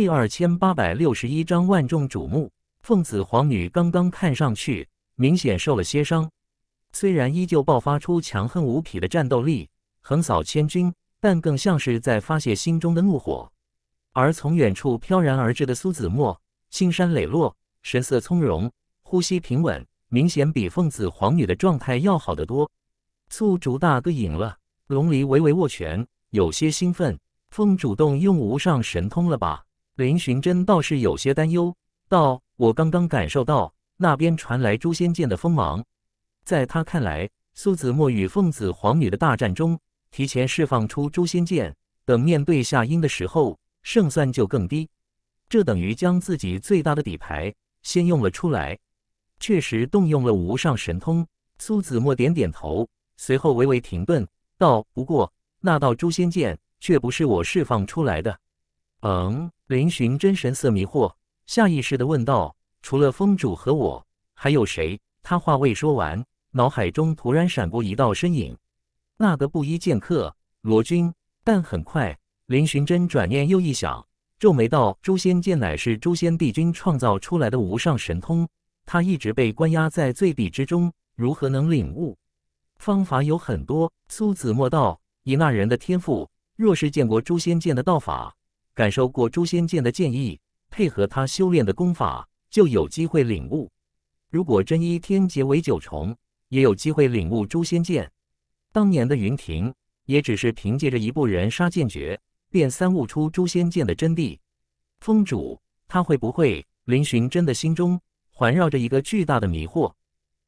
第二千八百六十一章万众瞩目。凤子皇女刚刚看上去明显受了些伤，虽然依旧爆发出强横无匹的战斗力，横扫千军，但更像是在发泄心中的怒火。而从远处飘然而至的苏子墨，青山磊落，神色从容，呼吸平稳，明显比凤子皇女的状态要好得多。宿主大哥赢了，龙离微微握拳，有些兴奋。凤主动用无上神通了吧？林寻真倒是有些担忧，道：“我刚刚感受到那边传来诛仙剑的锋芒。”在他看来，苏子墨与凤子皇女的大战中，提前释放出诛仙剑，等面对夏英的时候，胜算就更低。这等于将自己最大的底牌先用了出来，确实动用了无上神通。苏子墨点点头，随后微微停顿，道：“不过，那道诛仙剑却不是我释放出来的。”嗯，林寻真神色迷惑，下意识地问道：“除了峰主和我，还有谁？”他话未说完，脑海中突然闪过一道身影，那个布衣剑客罗君。但很快，林寻真转念又一想，皱眉道：“诛仙剑乃是诛仙帝君创造出来的无上神通，他一直被关押在罪地之中，如何能领悟？方法有很多。”苏子墨道：“以那人的天赋，若是见过诛仙剑的道法。”感受过诛仙剑的剑意，配合他修炼的功法，就有机会领悟。如果真一天劫为九重，也有机会领悟诛仙剑。当年的云霆也只是凭借着一部人杀剑诀，便三悟出诛仙剑的真谛。峰主，他会不会？林寻真的心中环绕着一个巨大的迷惑。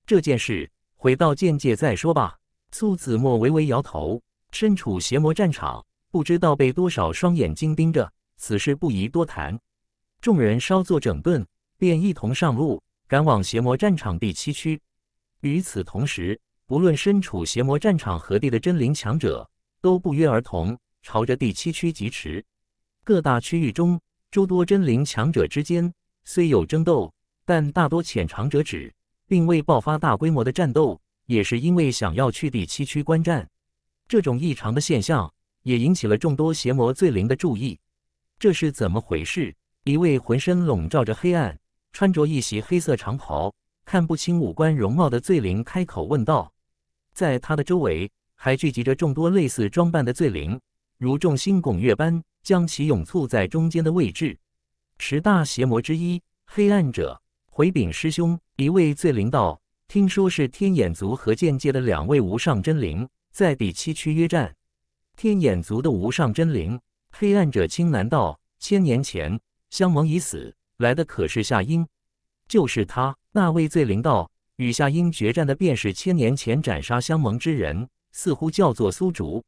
这件事，回到剑界再说吧。苏子墨微微摇头，身处邪魔战场，不知道被多少双眼睛盯着。此事不宜多谈。众人稍作整顿，便一同上路，赶往邪魔战场第七区。与此同时，不论身处邪魔战场何地的真灵强者，都不约而同朝着第七区疾驰。各大区域中，诸多真灵强者之间虽有争斗，但大多浅尝辄止，并未爆发大规模的战斗，也是因为想要去第七区观战。这种异常的现象，也引起了众多邪魔罪灵的注意。这是怎么回事？一位浑身笼罩着黑暗，穿着一袭黑色长袍，看不清五官容貌的罪灵开口问道。在他的周围还聚集着众多类似装扮的罪灵，如众星拱月般将其拥簇在中间的位置。十大邪魔之一，黑暗者回禀师兄。一位罪灵道：“听说是天眼族和剑界的两位无上真灵在第七区约战。天眼族的无上真灵。”黑暗者青喃道：“千年前，相盟已死，来的可是夏英？就是他，那位罪灵道与夏英决战的，便是千年前斩杀相盟之人，似乎叫做苏竹。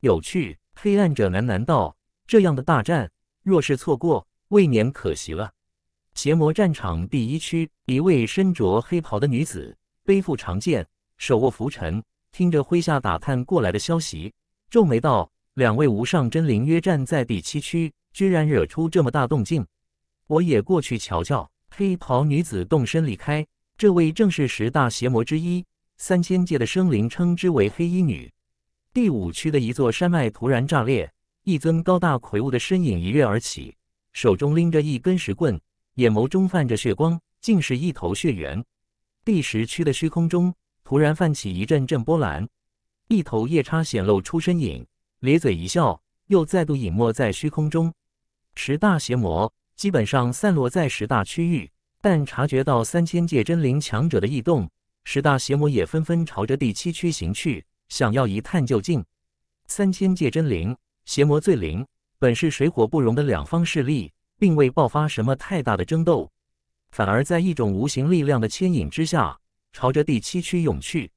有趣。”黑暗者喃喃道：“这样的大战，若是错过，未免可惜了。”邪魔战场第一区，一位身着黑袍的女子，背负长剑，手握拂尘，听着麾下打探过来的消息，皱眉道。两位无上真灵约战在第七区，居然惹出这么大动静，我也过去瞧瞧。黑袍女子动身离开，这位正是十大邪魔之一，三千界的生灵称之为黑衣女。第五区的一座山脉突然炸裂，一尊高大魁梧的身影一跃而起，手中拎着一根石棍，眼眸中泛着血光，竟是一头血猿。第十区的虚空中突然泛起一阵阵波澜，一头夜叉显露出身影。咧嘴一笑，又再度隐没在虚空中。十大邪魔基本上散落在十大区域，但察觉到三千界真灵强者的异动，十大邪魔也纷纷朝着第七区行去，想要一探究竟。三千界真灵、邪魔最灵，本是水火不容的两方势力，并未爆发什么太大的争斗，反而在一种无形力量的牵引之下，朝着第七区涌去。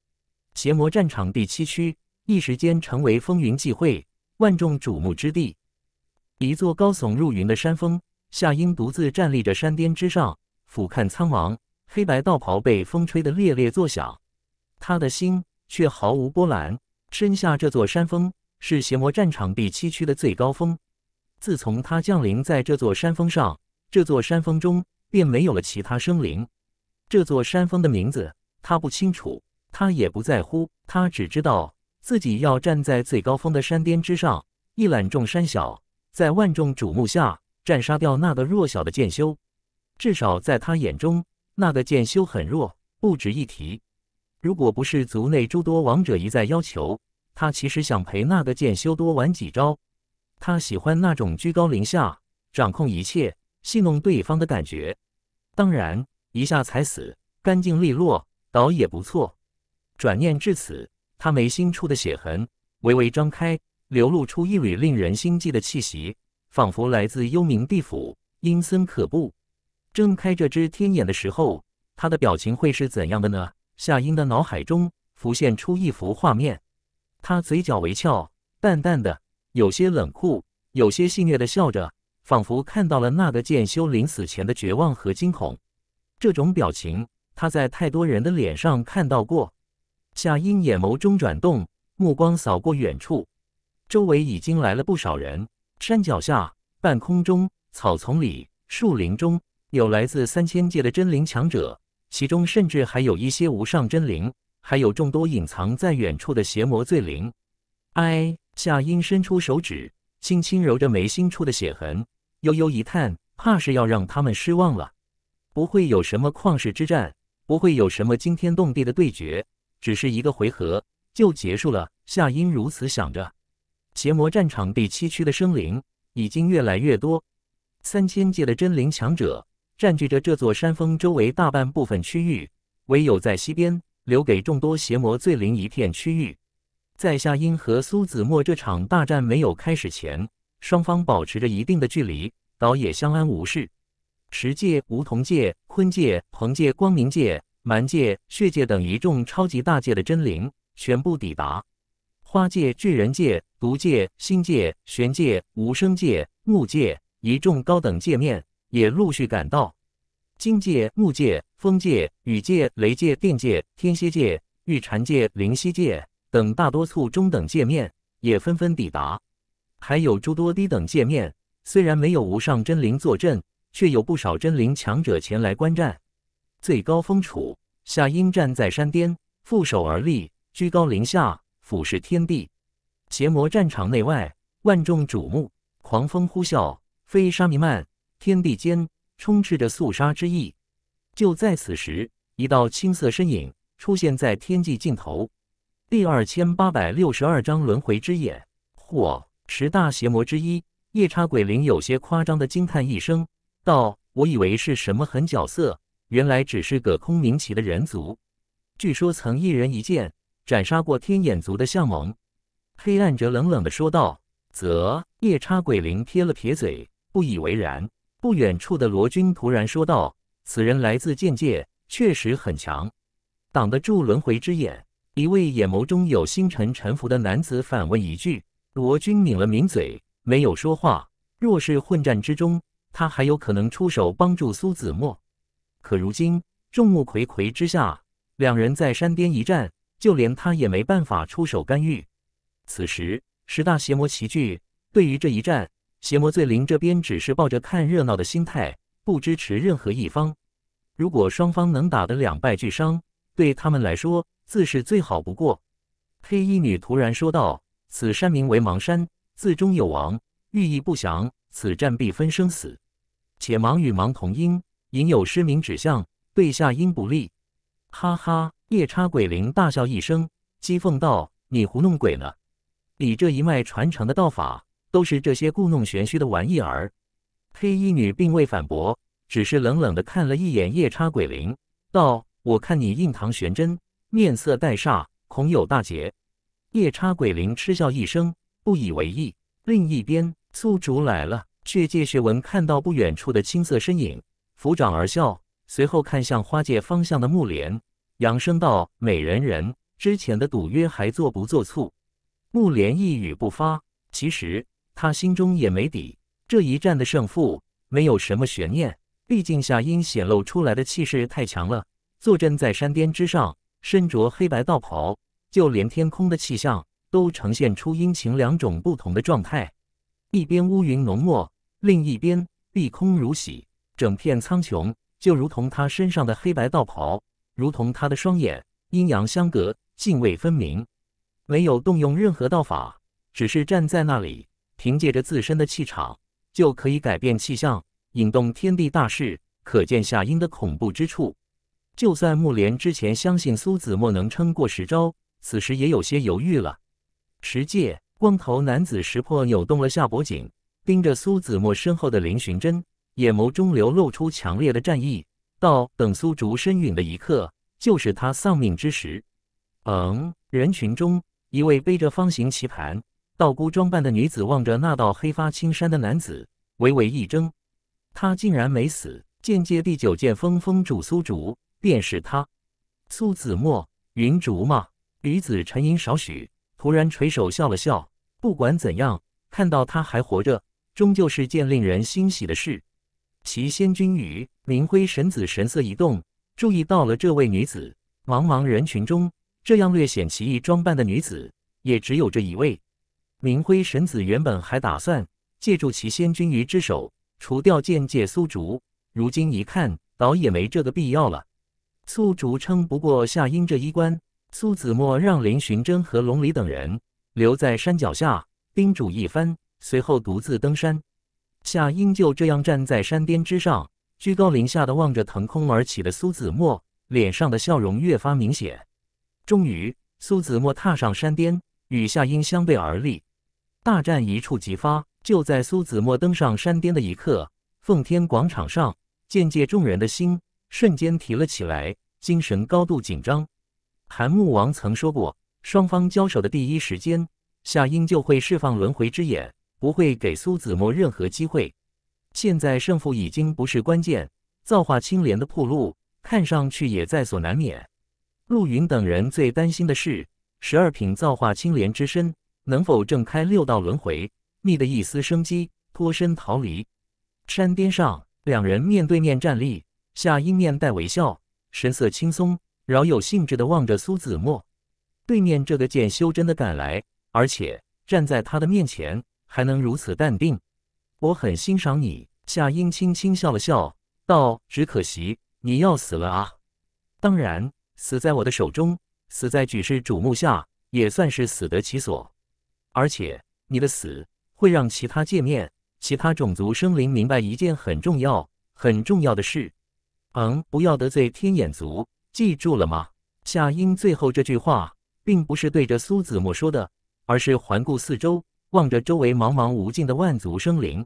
邪魔战场，第七区。一时间成为风云际会、万众瞩目之地。一座高耸入云的山峰夏英独自站立着山巅之上，俯瞰苍茫。黑白道袍被风吹得猎猎作响，他的心却毫无波澜。身下这座山峰是邪魔战场第七区的最高峰。自从他降临在这座山峰上，这座山峰中便没有了其他生灵。这座山峰的名字他不清楚，他也不在乎，他只知道。自己要站在最高峰的山巅之上，一览众山小，在万众瞩目下斩杀掉那个弱小的剑修。至少在他眼中，那个剑修很弱，不值一提。如果不是族内诸多王者一再要求，他其实想陪那个剑修多玩几招。他喜欢那种居高临下、掌控一切、戏弄对方的感觉。当然，一下踩死，干净利落，倒也不错。转念至此。他眉心处的血痕微微张开，流露出一缕令人心悸的气息，仿佛来自幽冥地府，阴森可怖。睁开这只天眼的时候，他的表情会是怎样的呢？夏英的脑海中浮现出一幅画面，他嘴角微翘，淡淡的，有些冷酷，有些戏谑的笑着，仿佛看到了那个剑修临死前的绝望和惊恐。这种表情，他在太多人的脸上看到过。夏英眼眸中转动，目光扫过远处，周围已经来了不少人。山脚下、半空中、草丛里、树林中，有来自三千界的真灵强者，其中甚至还有一些无上真灵，还有众多隐藏在远处的邪魔罪灵。唉，夏英伸出手指，轻轻揉着眉心处的血痕，悠悠一叹，怕是要让他们失望了。不会有什么旷世之战，不会有什么惊天动地的对决。只是一个回合就结束了。夏英如此想着。邪魔战场第七区的生灵已经越来越多，三千界的真灵强者占据着这座山峰周围大半部分区域，唯有在西边留给众多邪魔罪灵一片区域。在夏英和苏子墨这场大战没有开始前，双方保持着一定的距离，倒也相安无事。十界、梧桐界、昆界、鹏界、光明界。蛮界、血界等一众超级大界的真灵全部抵达，花界、巨人界、毒界、星界、玄界、无声界、木界一众高等界面也陆续赶到，金界、木界、风界、雨界、雷界、电界、天蝎界、玉蟾界、灵犀界等大多数中等界面也纷纷抵达，还有诸多低等界面，虽然没有无上真灵坐镇，却有不少真灵强者前来观战。最高峰处，夏英站在山巅，负手而立，居高临下俯视天地。邪魔战场内外，万众瞩目，狂风呼啸，飞沙弥漫，天地间充斥着肃杀之意。就在此时，一道青色身影出现在天际尽头。第二千八百六十二章轮回之眼。或十大邪魔之一，夜叉鬼灵有些夸张的惊叹一声道：“我以为是什么狠角色。”原来只是个空名期的人族，据说曾一人一剑斩杀过天眼族的向盟。黑暗者冷冷地说道。则夜叉鬼灵撇了撇嘴，不以为然。不远处的罗军突然说道：“此人来自剑界，确实很强，挡得住轮回之眼。”一位眼眸中有星辰沉浮的男子反问一句。罗军抿了抿嘴，没有说话。若是混战之中，他还有可能出手帮助苏子墨。可如今众目睽睽之下，两人在山巅一战，就连他也没办法出手干预。此时十大邪魔齐聚，对于这一战，邪魔罪灵这边只是抱着看热闹的心态，不支持任何一方。如果双方能打得两败俱伤，对他们来说自是最好不过。黑衣女突然说道：“此山名为芒山，字中有王，寓意不祥。此战必分生死，且芒与芒同音。”引有失明指向，对下阴不利。哈哈！夜叉鬼灵大笑一声，讥讽道：“你糊弄鬼呢！你这一脉传承的道法，都是这些故弄玄虚的玩意儿。”黑衣女并未反驳，只是冷冷的看了一眼夜叉鬼灵，道：“我看你印堂玄真，面色带煞，恐有大劫。”夜叉鬼灵嗤笑一声，不以为意。另一边，宿主来了，却借血纹看到不远处的青色身影。抚掌而笑，随后看向花界方向的木莲，扬声道：“美人人，之前的赌约还做不做？”促木莲一语不发。其实他心中也没底，这一战的胜负没有什么悬念。毕竟夏英显露出来的气势太强了。坐镇在山巅之上，身着黑白道袍，就连天空的气象都呈现出阴晴两种不同的状态：一边乌云浓墨，另一边碧空如洗。整片苍穹就如同他身上的黑白道袍，如同他的双眼，阴阳相隔，泾渭分明。没有动用任何道法，只是站在那里，凭借着自身的气场就可以改变气象，引动天地大势。可见夏英的恐怖之处。就算木莲之前相信苏子墨能撑过十招，此时也有些犹豫了。十界，光头男子识破，扭动了下脖颈，盯着苏子墨身后的林寻真。眼眸中流露出强烈的战意，到等苏竹身陨的一刻，就是他丧命之时。嗯，人群中，一位背着方形棋盘、道姑装扮的女子望着那道黑发青衫的男子，微微一怔。他竟然没死！剑界第九剑峰峰主苏竹，便是他。苏子墨，云竹吗？女子沉吟少许，突然垂首笑了笑。不管怎样，看到他还活着，终究是件令人欣喜的事。齐仙君与明辉神子神色一动，注意到了这位女子。茫茫人群中，这样略显奇异装扮的女子，也只有这一位。明辉神子原本还打算借助齐仙君于之手除掉剑界苏竹，如今一看，倒也没这个必要了。苏竹撑不过夏英这一关，苏子墨让林寻真和龙离等人留在山脚下，叮嘱一番，随后独自登山。夏英就这样站在山巅之上，居高临下的望着腾空而起的苏子墨，脸上的笑容越发明显。终于，苏子墨踏上山巅，与夏英相对而立，大战一触即发。就在苏子墨登上山巅的一刻，奉天广场上渐界众人的心瞬间提了起来，精神高度紧张。韩穆王曾说过，双方交手的第一时间，夏英就会释放轮回之眼。不会给苏子墨任何机会。现在胜负已经不是关键，造化青莲的铺路看上去也在所难免。陆云等人最担心的是，十二品造化青莲之身能否挣开六道轮回，觅得一丝生机，脱身逃离。山巅上，两人面对面站立，夏英面带微笑，神色轻松，饶有兴致地望着苏子墨。对面这个见修真，的赶来，而且站在他的面前。还能如此淡定，我很欣赏你。夏英轻轻笑了笑，道：“只可惜你要死了啊！当然，死在我的手中，死在举世瞩目下，也算是死得其所。而且，你的死会让其他界面、其他种族生灵明白一件很重要、很重要的事。嗯，不要得罪天眼族，记住了吗？”夏英最后这句话并不是对着苏子墨说的，而是环顾四周。望着周围茫茫无尽的万族生灵，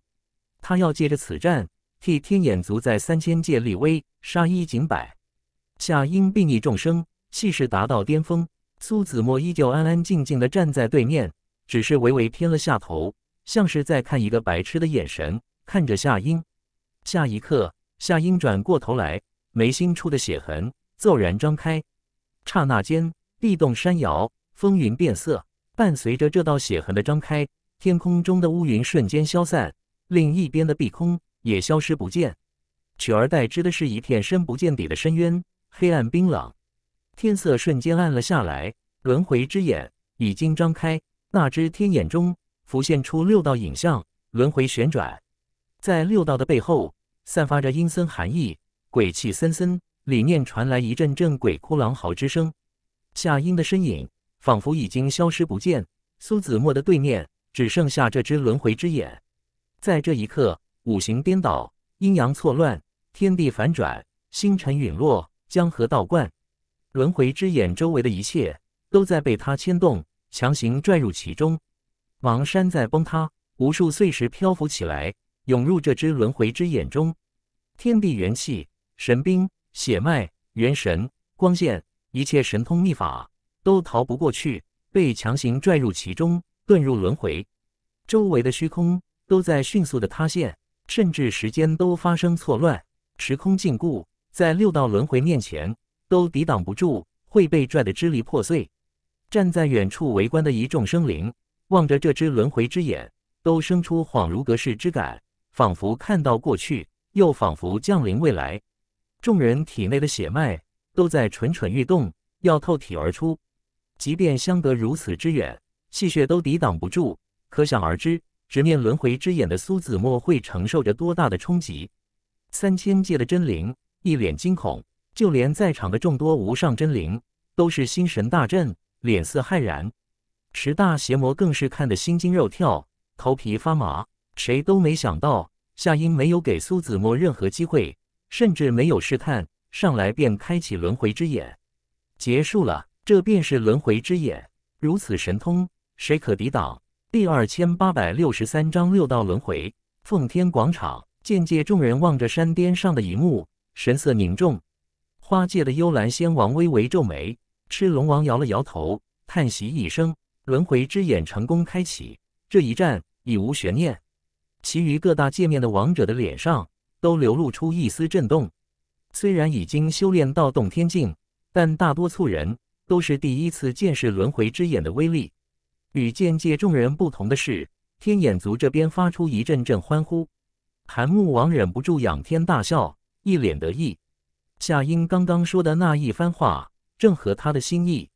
他要借着此战替天眼族在三千界立威，杀一儆百。夏英病睨众生，气势达到巅峰。苏子墨依旧安安静静的站在对面，只是微微偏了下头，像是在看一个白痴的眼神看着夏英。下一刻，夏英转过头来，眉心处的血痕骤然张开，刹那间地动山摇，风云变色。伴随着这道血痕的张开，天空中的乌云瞬间消散，另一边的碧空也消失不见，取而代之的是一片深不见底的深渊，黑暗冰冷，天色瞬间暗了下来。轮回之眼已经张开，那只天眼中浮现出六道影像，轮回旋转，在六道的背后散发着阴森寒意，鬼气森森，里面传来一阵阵鬼哭狼嚎之声。夏英的身影。仿佛已经消失不见，苏子墨的对面只剩下这只轮回之眼。在这一刻，五行颠倒，阴阳错乱，天地反转，星辰陨落，江河倒灌。轮回之眼周围的一切都在被他牵动，强行拽入其中。芒山在崩塌，无数碎石漂浮起来，涌入这只轮回之眼中。天地元气、神兵、血脉、元神、光线，一切神通秘法。都逃不过去，被强行拽入其中，遁入轮回。周围的虚空都在迅速的塌陷，甚至时间都发生错乱。时空禁锢在六道轮回面前都抵挡不住，会被拽得支离破碎。站在远处围观的一众生灵，望着这只轮回之眼，都生出恍如隔世之感，仿佛看到过去，又仿佛降临未来。众人体内的血脉都在蠢蠢欲动，要透体而出。即便相隔如此之远，气血都抵挡不住，可想而知，直面轮回之眼的苏子墨会承受着多大的冲击。三千界的真灵一脸惊恐，就连在场的众多无上真灵都是心神大震，脸色骇然。十大邪魔更是看得心惊肉跳，头皮发麻。谁都没想到，夏英没有给苏子墨任何机会，甚至没有试探，上来便开启轮回之眼，结束了。这便是轮回之眼，如此神通，谁可抵挡？第二千八百六十三章六道轮回。奉天广场，境界众人望着山巅上的一幕，神色凝重。花界的幽兰仙王微微皱眉，赤龙王摇了摇头，叹息一声。轮回之眼成功开启，这一战已无悬念。其余各大界面的王者的脸上都流露出一丝震动。虽然已经修炼到洞天境，但大多数人。都是第一次见识轮回之眼的威力。与剑界众人不同的是，天眼族这边发出一阵阵欢呼。韩穆王忍不住仰天大笑，一脸得意。夏英刚刚说的那一番话，正合他的心意。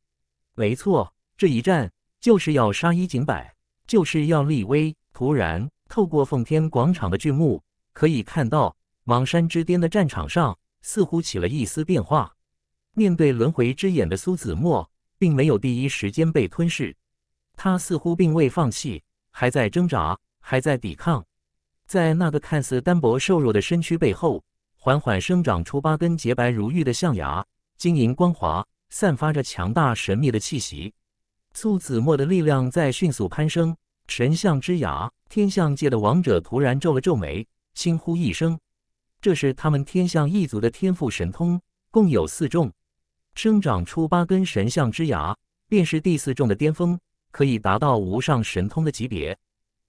没错，这一战就是要杀一儆百，就是要立威。突然，透过奉天广场的巨幕，可以看到莽山之巅的战场上，似乎起了一丝变化。面对轮回之眼的苏子墨，并没有第一时间被吞噬，他似乎并未放弃，还在挣扎，还在抵抗。在那个看似单薄瘦弱的身躯背后，缓缓生长出八根洁白如玉的象牙，晶莹光滑，散发着强大神秘的气息。苏子墨的力量在迅速攀升。神象之牙，天象界的王者突然皱了皱眉，轻呼一声：“这是他们天象一族的天赋神通，共有四重。”生长出八根神像之牙，便是第四重的巅峰，可以达到无上神通的级别。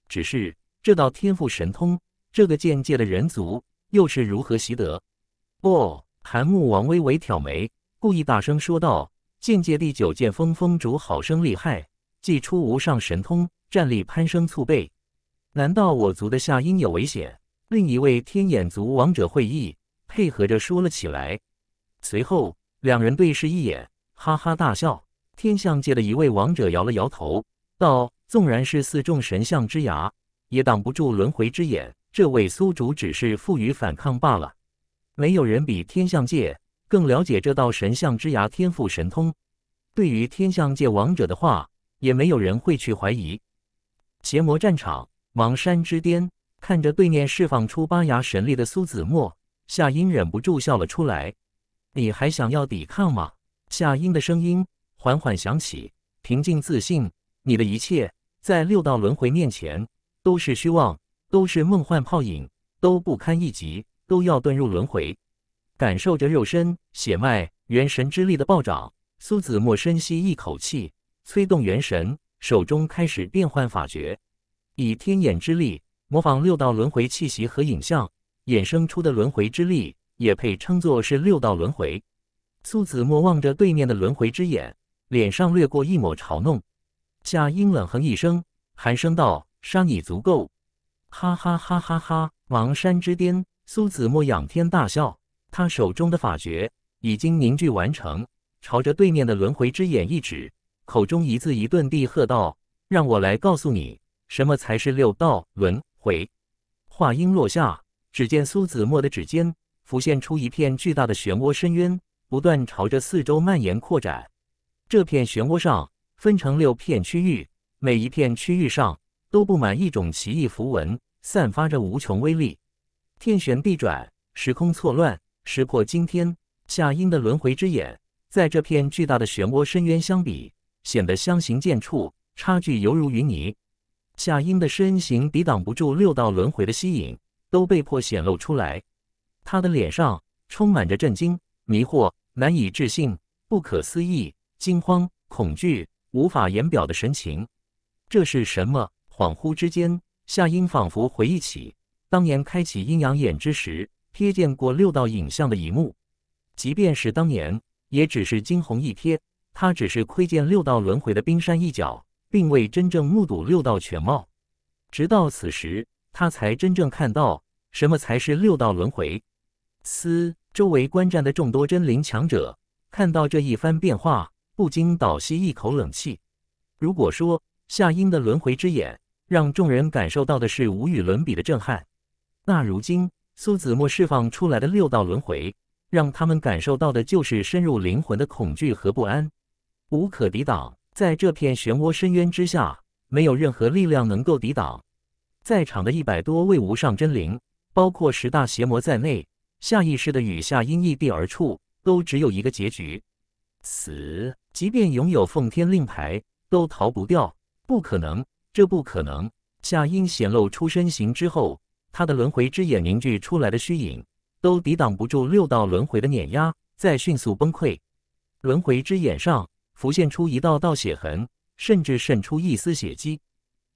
只是这道天赋神通，这个境界的人族又是如何习得？哦，檀木王微微挑眉，故意大声说道：“境界第九剑峰峰主好生厉害，祭出无上神通，战力攀升数倍。难道我族的下阴有危险？”另一位天眼族王者会议配合着说了起来，随后。两人对视一眼，哈哈大笑。天象界的一位王者摇了摇头，道：“纵然是四众神像之牙，也挡不住轮回之眼。这位苏主只是负隅反抗罢了。没有人比天象界更了解这道神像之牙天赋神通。对于天象界王者的话，也没有人会去怀疑。”邪魔战场，芒山之巅，看着对面释放出八牙神力的苏子墨，夏音忍不住笑了出来。你还想要抵抗吗？夏音的声音缓缓响起，平静自信。你的一切在六道轮回面前都是虚妄，都是梦幻泡影，都不堪一击，都要遁入轮回。感受着肉身、血脉、元神之力的暴涨，苏子墨深吸一口气，催动元神，手中开始变换法诀，以天眼之力模仿六道轮回气息和影像，衍生出的轮回之力。也配称作是六道轮回？苏子墨望着对面的轮回之眼，脸上掠过一抹嘲弄。夏英冷哼一声，寒声道：“伤你足够。”哈哈哈哈哈！芒山之巅，苏子墨仰天大笑。他手中的法诀已经凝聚完成，朝着对面的轮回之眼一指，口中一字一顿地喝道：“让我来告诉你，什么才是六道轮回。”话音落下，只见苏子墨的指尖。浮现出一片巨大的漩涡深渊，不断朝着四周蔓延扩展。这片漩涡上分成六片区域，每一片区域上都布满一种奇异符文，散发着无穷威力。天旋地转，时空错乱，石破惊天。夏英的轮回之眼，在这片巨大的漩涡深渊相比，显得相形见绌，差距犹如云泥。夏英的身形抵挡不住六道轮回的吸引，都被迫显露出来。他的脸上充满着震惊、迷惑、难以置信、不可思议、惊慌、恐惧、无法言表的神情。这是什么？恍惚之间，夏英仿佛回忆起当年开启阴阳眼之时，瞥见过六道影像的一幕。即便是当年，也只是惊鸿一瞥，他只是窥见六道轮回的冰山一角，并未真正目睹六道全貌。直到此时，他才真正看到什么才是六道轮回。司周围观战的众多真灵强者看到这一番变化，不禁倒吸一口冷气。如果说夏英的轮回之眼让众人感受到的是无与伦比的震撼，那如今苏子墨释放出来的六道轮回，让他们感受到的就是深入灵魂的恐惧和不安，无可抵挡。在这片漩涡深渊之下，没有任何力量能够抵挡。在场的一百多位无上真灵，包括十大邪魔在内。下意识的，雨夏因易地而处，都只有一个结局，死。即便拥有奉天令牌，都逃不掉。不可能，这不可能。夏因显露出身形之后，他的轮回之眼凝聚出来的虚影，都抵挡不住六道轮回的碾压，在迅速崩溃。轮回之眼上浮现出一道道血痕，甚至渗出一丝血迹。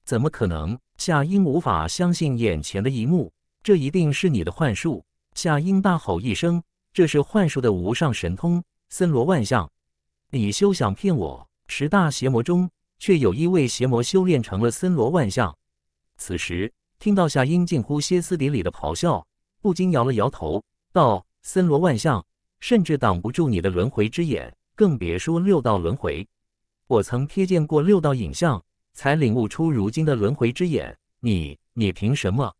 怎么可能？夏因无法相信眼前的一幕，这一定是你的幻术。夏英大吼一声：“这是幻术的无上神通，森罗万象，你休想骗我！十大邪魔中，却有一位邪魔修炼成了森罗万象。”此时听到夏英近乎歇斯底里的咆哮，不禁摇了摇头，道：“森罗万象，甚至挡不住你的轮回之眼，更别说六道轮回。我曾瞥见过六道影像，才领悟出如今的轮回之眼。你，你凭什么？”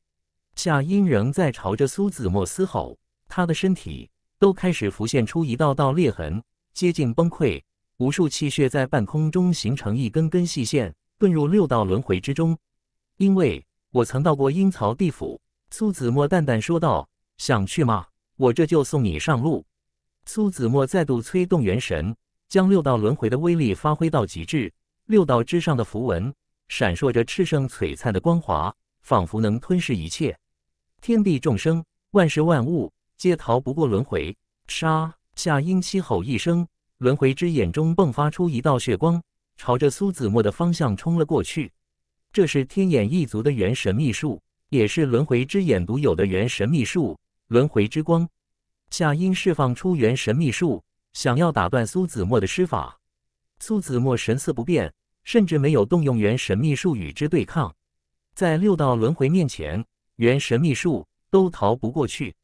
夏音仍在朝着苏子墨嘶吼，他的身体都开始浮现出一道道裂痕，接近崩溃。无数气血在半空中形成一根根细线，遁入六道轮回之中。因为我曾到过阴曹地府，苏子墨淡淡说道：“想去吗？我这就送你上路。”苏子墨再度催动元神，将六道轮回的威力发挥到极致。六道之上的符文闪烁着炽盛璀璨的光华，仿佛能吞噬一切。天地众生，万事万物皆逃不过轮回。杀！夏英七吼一声，轮回之眼中迸发出一道血光，朝着苏子墨的方向冲了过去。这是天眼一族的元神秘术，也是轮回之眼独有的元神秘术——轮回之光。夏英释放出元神秘术，想要打断苏子墨的施法。苏子墨神色不变，甚至没有动用元神秘术与之对抗。在六道轮回面前。原神秘术都逃不过去，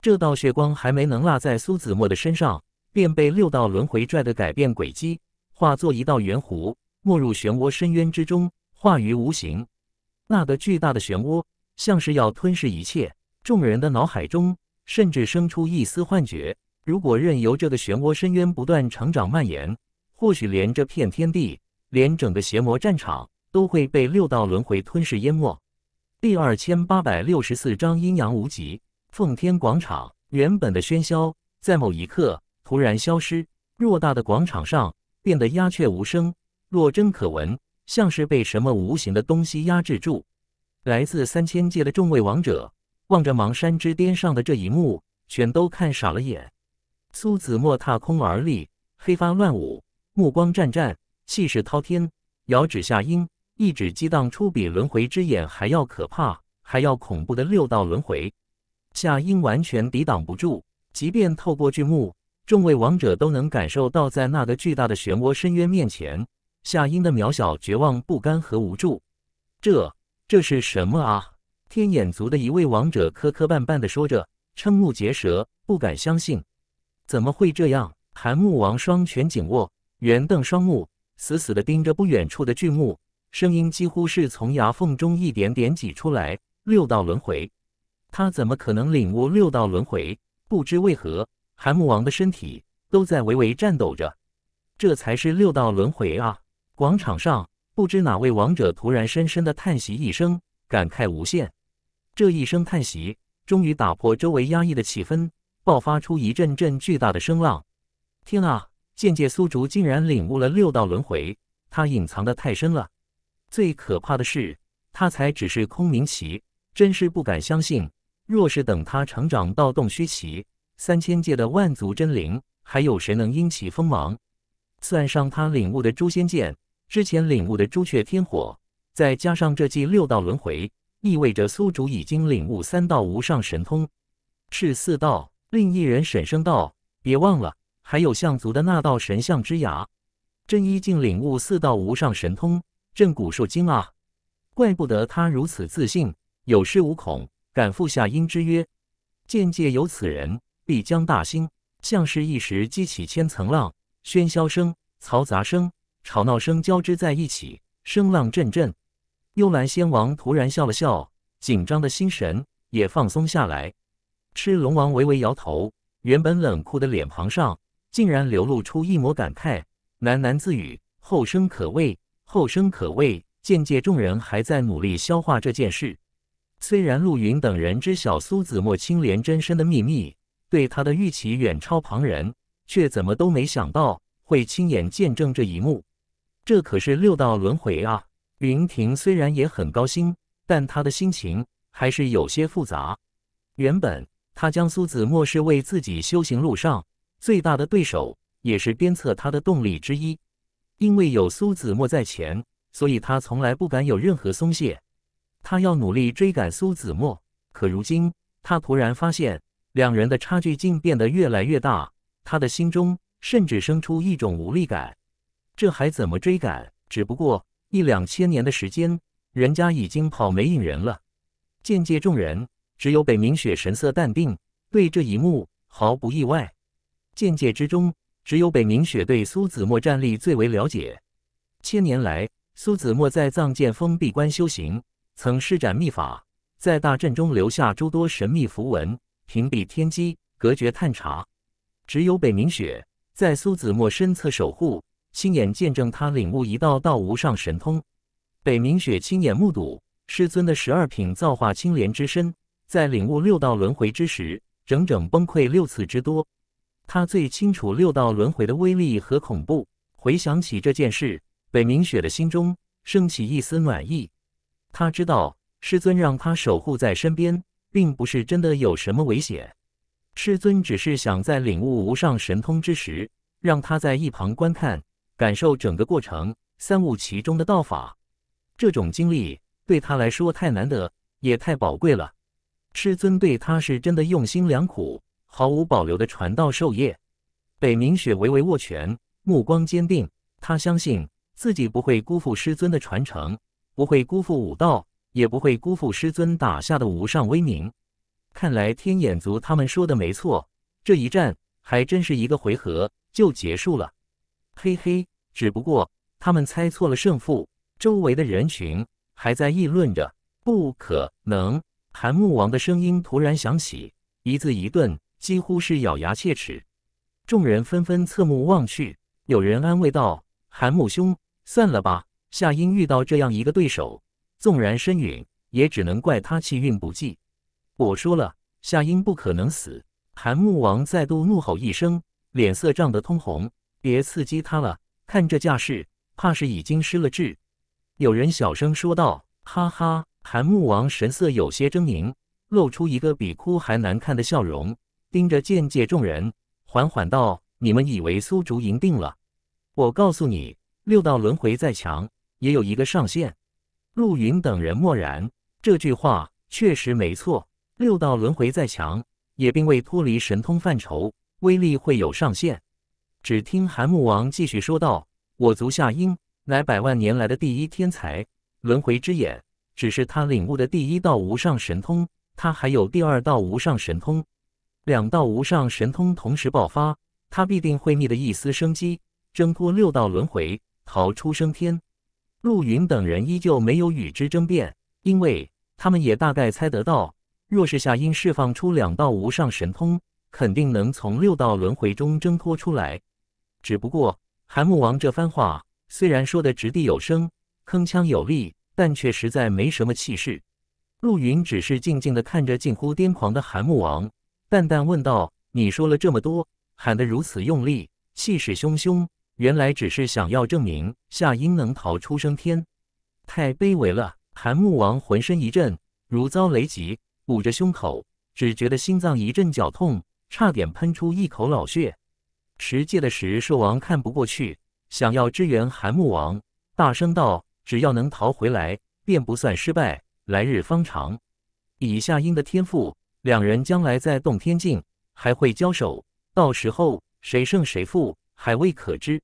这道血光还没能落在苏子墨的身上，便被六道轮回拽的改变轨迹，化作一道圆弧，没入漩涡深渊之中，化于无形。那个巨大的漩涡像是要吞噬一切，众人的脑海中甚至生出一丝幻觉：如果任由这个漩涡深渊不断成长蔓延，或许连这片天地，连整个邪魔战场都会被六道轮回吞噬淹没。第二千八百六十四章阴阳无极。奉天广场原本的喧嚣，在某一刻突然消失，偌大的广场上变得鸦雀无声，若真可闻，像是被什么无形的东西压制住。来自三千界的众位王者，望着芒山之巅上的这一幕，全都看傻了眼。苏子墨踏空而立，黑发乱舞，目光湛湛，气势滔天，遥指下阴。一指激荡出比轮回之眼还要可怕、还要恐怖的六道轮回，夏英完全抵挡不住。即便透过巨幕，众位王者都能感受到，在那个巨大的漩涡深渊面前，夏英的渺小、绝望、不甘和无助。这这是什么啊？天眼族的一位王者磕磕绊绊地说着，瞠目结舌，不敢相信，怎么会这样？韩木王双拳紧握，圆瞪双目，死死地盯着不远处的巨幕。声音几乎是从牙缝中一点点挤出来。六道轮回，他怎么可能领悟六道轮回？不知为何，韩木王的身体都在微微颤抖着。这才是六道轮回啊！广场上，不知哪位王者突然深深的叹息一声，感慨无限。这一声叹息，终于打破周围压抑的气氛，爆发出一阵阵巨大的声浪。天啊！剑界苏竹竟然领悟了六道轮回，他隐藏的太深了。最可怕的是，他才只是空明期，真是不敢相信。若是等他成长到洞虚期，三千界的万族真灵，还有谁能因其锋芒？算上他领悟的诛仙剑，之前领悟的朱雀天火，再加上这记六道轮回，意味着宿主已经领悟三道无上神通。是四道。另一人沈声道：“别忘了，还有相族的那道神像之牙。”真一竟领悟四道无上神通。”震古烁今啊！怪不得他如此自信，有恃无恐，敢负下阴之约。见界有此人，必将大兴。像是，一时激起千层浪，喧嚣声、嘈杂声、吵闹声交织在一起，声浪阵阵。幽兰仙王突然笑了笑，紧张的心神也放松下来。赤龙王微微摇头，原本冷酷的脸庞上竟然流露出一抹感慨，喃喃自语：“后生可畏。”后生可畏，见界众人还在努力消化这件事。虽然陆云等人知晓苏子墨青莲真身的秘密，对他的预期远超旁人，却怎么都没想到会亲眼见证这一幕。这可是六道轮回啊！云霆虽然也很高兴，但他的心情还是有些复杂。原本他将苏子墨视为自己修行路上最大的对手，也是鞭策他的动力之一。因为有苏子墨在前，所以他从来不敢有任何松懈。他要努力追赶苏子墨，可如今他突然发现，两人的差距竟变得越来越大。他的心中甚至生出一种无力感，这还怎么追赶？只不过一两千年的时间，人家已经跑没影人了。剑界众人只有北冥雪神色淡定，对这一幕毫不意外。剑界之中。只有北冥雪对苏子墨战力最为了解。千年来，苏子墨在藏剑峰闭关修行，曾施展秘法，在大阵中留下诸多神秘符文，屏蔽天机，隔绝探查。只有北冥雪在苏子墨身侧守护，亲眼见证他领悟一道道无上神通。北冥雪亲眼目睹师尊的十二品造化青莲之身，在领悟六道轮回之时，整整崩溃六次之多。他最清楚六道轮回的威力和恐怖。回想起这件事，北冥雪的心中升起一丝暖意。他知道师尊让他守护在身边，并不是真的有什么危险，师尊只是想在领悟无上神通之时，让他在一旁观看，感受整个过程，三悟其中的道法。这种经历对他来说太难得，也太宝贵了。师尊对他是真的用心良苦。毫无保留的传道授业，北冥雪微微握拳，目光坚定。他相信自己不会辜负师尊的传承，不会辜负武道，也不会辜负师尊打下的无上威名。看来天眼族他们说的没错，这一战还真是一个回合就结束了。嘿嘿，只不过他们猜错了胜负。周围的人群还在议论着：“不可能！”韩穆王的声音突然响起，一字一顿。几乎是咬牙切齿，众人纷纷侧目望去。有人安慰道：“韩穆兄，算了吧。夏英遇到这样一个对手，纵然身陨，也只能怪他气运不济。我说了，夏英不可能死。”韩穆王再度怒吼一声，脸色涨得通红。别刺激他了，看这架势，怕是已经失了智。有人小声说道：“哈哈。”韩穆王神色有些狰狞，露出一个比哭还难看的笑容。盯着剑界众人，缓缓道：“你们以为苏竹赢定了？我告诉你，六道轮回再强，也有一个上限。”陆云等人默然。这句话确实没错。六道轮回再强，也并未脱离神通范畴，威力会有上限。只听韩穆王继续说道：“我族夏英乃百万年来的第一天才，轮回之眼，只是他领悟的第一道无上神通，他还有第二道无上神通。”两道无上神通同时爆发，他必定会觅得一丝生机，挣脱六道轮回，逃出升天。陆云等人依旧没有与之争辩，因为他们也大概猜得到，若是夏英释放出两道无上神通，肯定能从六道轮回中挣脱出来。只不过，韩穆王这番话虽然说的掷地有声，铿锵有力，但却实在没什么气势。陆云只是静静地看着近乎癫狂的韩穆王。淡淡问道：“你说了这么多，喊得如此用力，气势汹汹，原来只是想要证明夏英能逃出升天，太卑微了。”韩穆王浑身一震，如遭雷击，捂着胸口，只觉得心脏一阵绞痛，差点喷出一口老血。十界的石兽王看不过去，想要支援韩穆王，大声道：“只要能逃回来，便不算失败。来日方长，以夏英的天赋。”两人将来在洞天境还会交手，到时候谁胜谁负还未可知。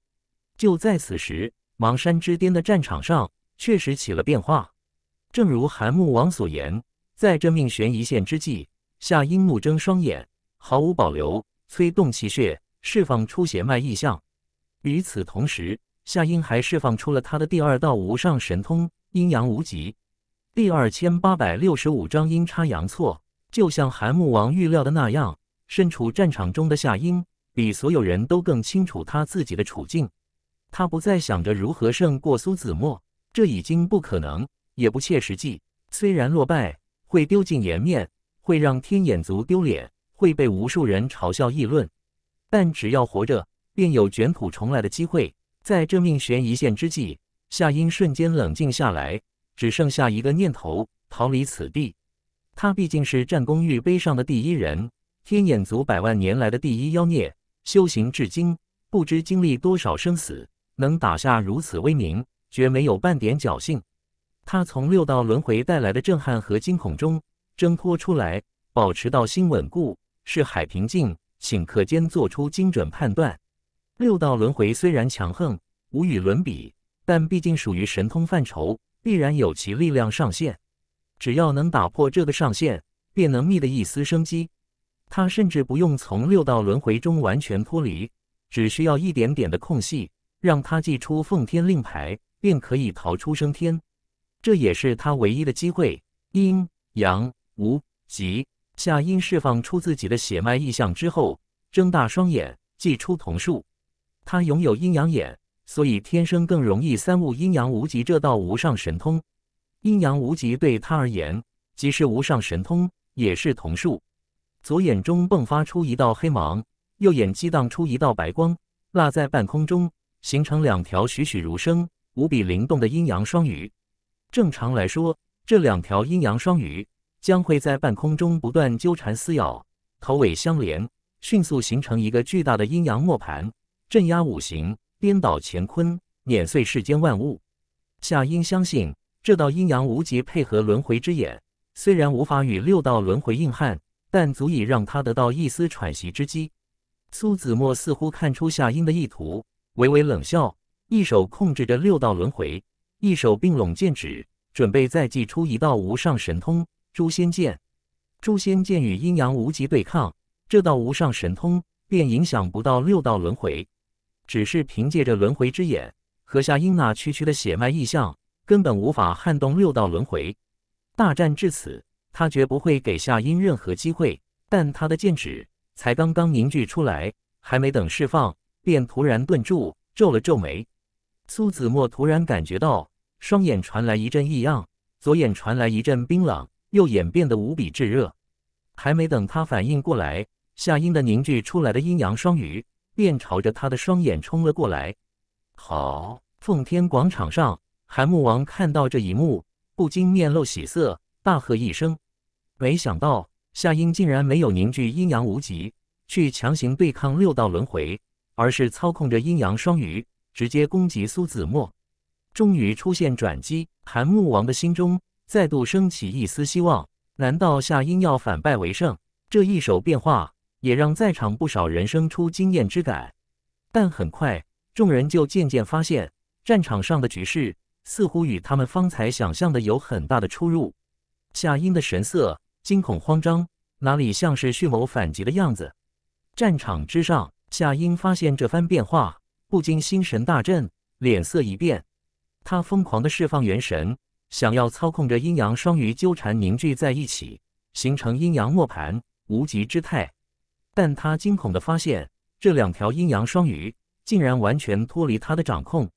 就在此时，芒山之巅的战场上确实起了变化。正如韩穆王所言，在这命悬一线之际，夏英怒睁双眼，毫无保留催动气血，释放出血脉异象。与此同时，夏英还释放出了他的第二道无上神通——阴阳无极。第二千八百六十五章阴差阳错。就像韩穆王预料的那样，身处战场中的夏英比所有人都更清楚他自己的处境。他不再想着如何胜过苏子墨，这已经不可能，也不切实际。虽然落败会丢尽颜面，会让天眼族丢脸，会被无数人嘲笑议论，但只要活着，便有卷土重来的机会。在这命悬一线之际，夏英瞬间冷静下来，只剩下一个念头：逃离此地。他毕竟是战功玉碑上的第一人，天眼族百万年来的第一妖孽，修行至今，不知经历多少生死，能打下如此威名，绝没有半点侥幸。他从六道轮回带来的震撼和惊恐中挣脱出来，保持道心稳固，是海平静，顷刻间做出精准判断。六道轮回虽然强横，无与伦比，但毕竟属于神通范畴，必然有其力量上限。只要能打破这个上限，便能觅得一丝生机。他甚至不用从六道轮回中完全脱离，只需要一点点的空隙，让他祭出奉天令牌，便可以逃出升天。这也是他唯一的机会。阴阳无极，夏音释放出自己的血脉意象之后，睁大双眼祭出桐树。他拥有阴阳眼，所以天生更容易三悟阴阳无极这道无上神通。阴阳无极对他而言，即是无上神通，也是同树。左眼中迸发出一道黑芒，右眼激荡出一道白光，落在半空中，形成两条栩栩如生、无比灵动的阴阳双鱼。正常来说，这两条阴阳双鱼将会在半空中不断纠缠撕咬，头尾相连，迅速形成一个巨大的阴阳磨盘，镇压五行，颠倒乾坤，碾碎世间万物。夏英相信。这道阴阳无极配合轮回之眼，虽然无法与六道轮回硬汉，但足以让他得到一丝喘息之机。苏子墨似乎看出夏英的意图，微微冷笑，一手控制着六道轮回，一手并拢剑指，准备再祭出一道无上神通——诛仙剑。诛仙剑与阴阳无极对抗，这道无上神通便影响不到六道轮回。只是凭借着轮回之眼和夏英那区区的血脉异象。根本无法撼动六道轮回。大战至此，他绝不会给夏音任何机会。但他的剑指才刚刚凝聚出来，还没等释放，便突然顿住，皱了皱眉。苏子墨突然感觉到，双眼传来一阵异样，左眼传来一阵冰冷，右眼变得无比炙热。还没等他反应过来，夏音的凝聚出来的阴阳双鱼便朝着他的双眼冲了过来。好，奉天广场上。韩穆王看到这一幕，不禁面露喜色，大喝一声。没想到夏英竟然没有凝聚阴阳无极去强行对抗六道轮回，而是操控着阴阳双鱼直接攻击苏子墨。终于出现转机，韩穆王的心中再度升起一丝希望。难道夏英要反败为胜？这一手变化也让在场不少人生出惊艳之感。但很快，众人就渐渐发现战场上的局势。似乎与他们方才想象的有很大的出入。夏英的神色惊恐慌张，哪里像是蓄谋反击的样子？战场之上，夏英发现这番变化，不禁心神大震，脸色一变。他疯狂地释放元神，想要操控着阴阳双鱼纠缠凝聚在一起，形成阴阳磨盘无极之态。但他惊恐地发现，这两条阴阳双鱼竟然完全脱离他的掌控。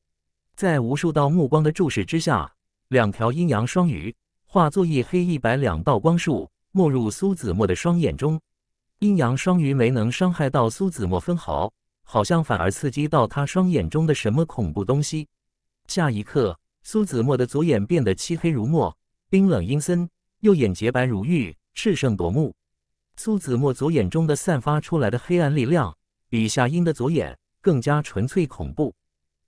在无数道目光的注视之下，两条阴阳双鱼化作一黑一白两道光束，没入苏子墨的双眼中。阴阳双鱼没能伤害到苏子墨分毫，好像反而刺激到他双眼中的什么恐怖东西。下一刻，苏子墨的左眼变得漆黑如墨，冰冷阴森；右眼洁白如玉，炽盛夺目。苏子墨左眼中的散发出来的黑暗力量，比夏英的左眼更加纯粹恐怖。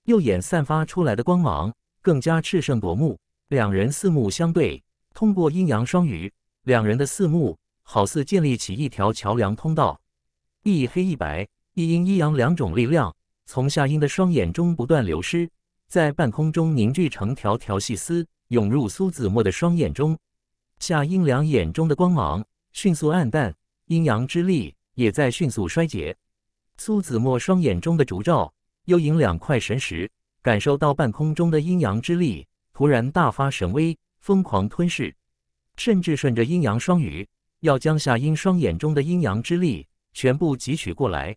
右眼散发出来的光芒更加炽盛夺目，两人四目相对，通过阴阳双鱼，两人的四目好似建立起一条桥梁通道。一黑一白，一阴一阳两种力量从夏英的双眼中不断流失，在半空中凝聚成条条细丝，涌入苏子墨的双眼中。夏英两眼中的光芒迅速暗淡，阴阳之力也在迅速衰竭。苏子墨双眼中的烛照。又引两块神石，感受到半空中的阴阳之力，突然大发神威，疯狂吞噬，甚至顺着阴阳双鱼，要将夏英双眼中的阴阳之力全部汲取过来。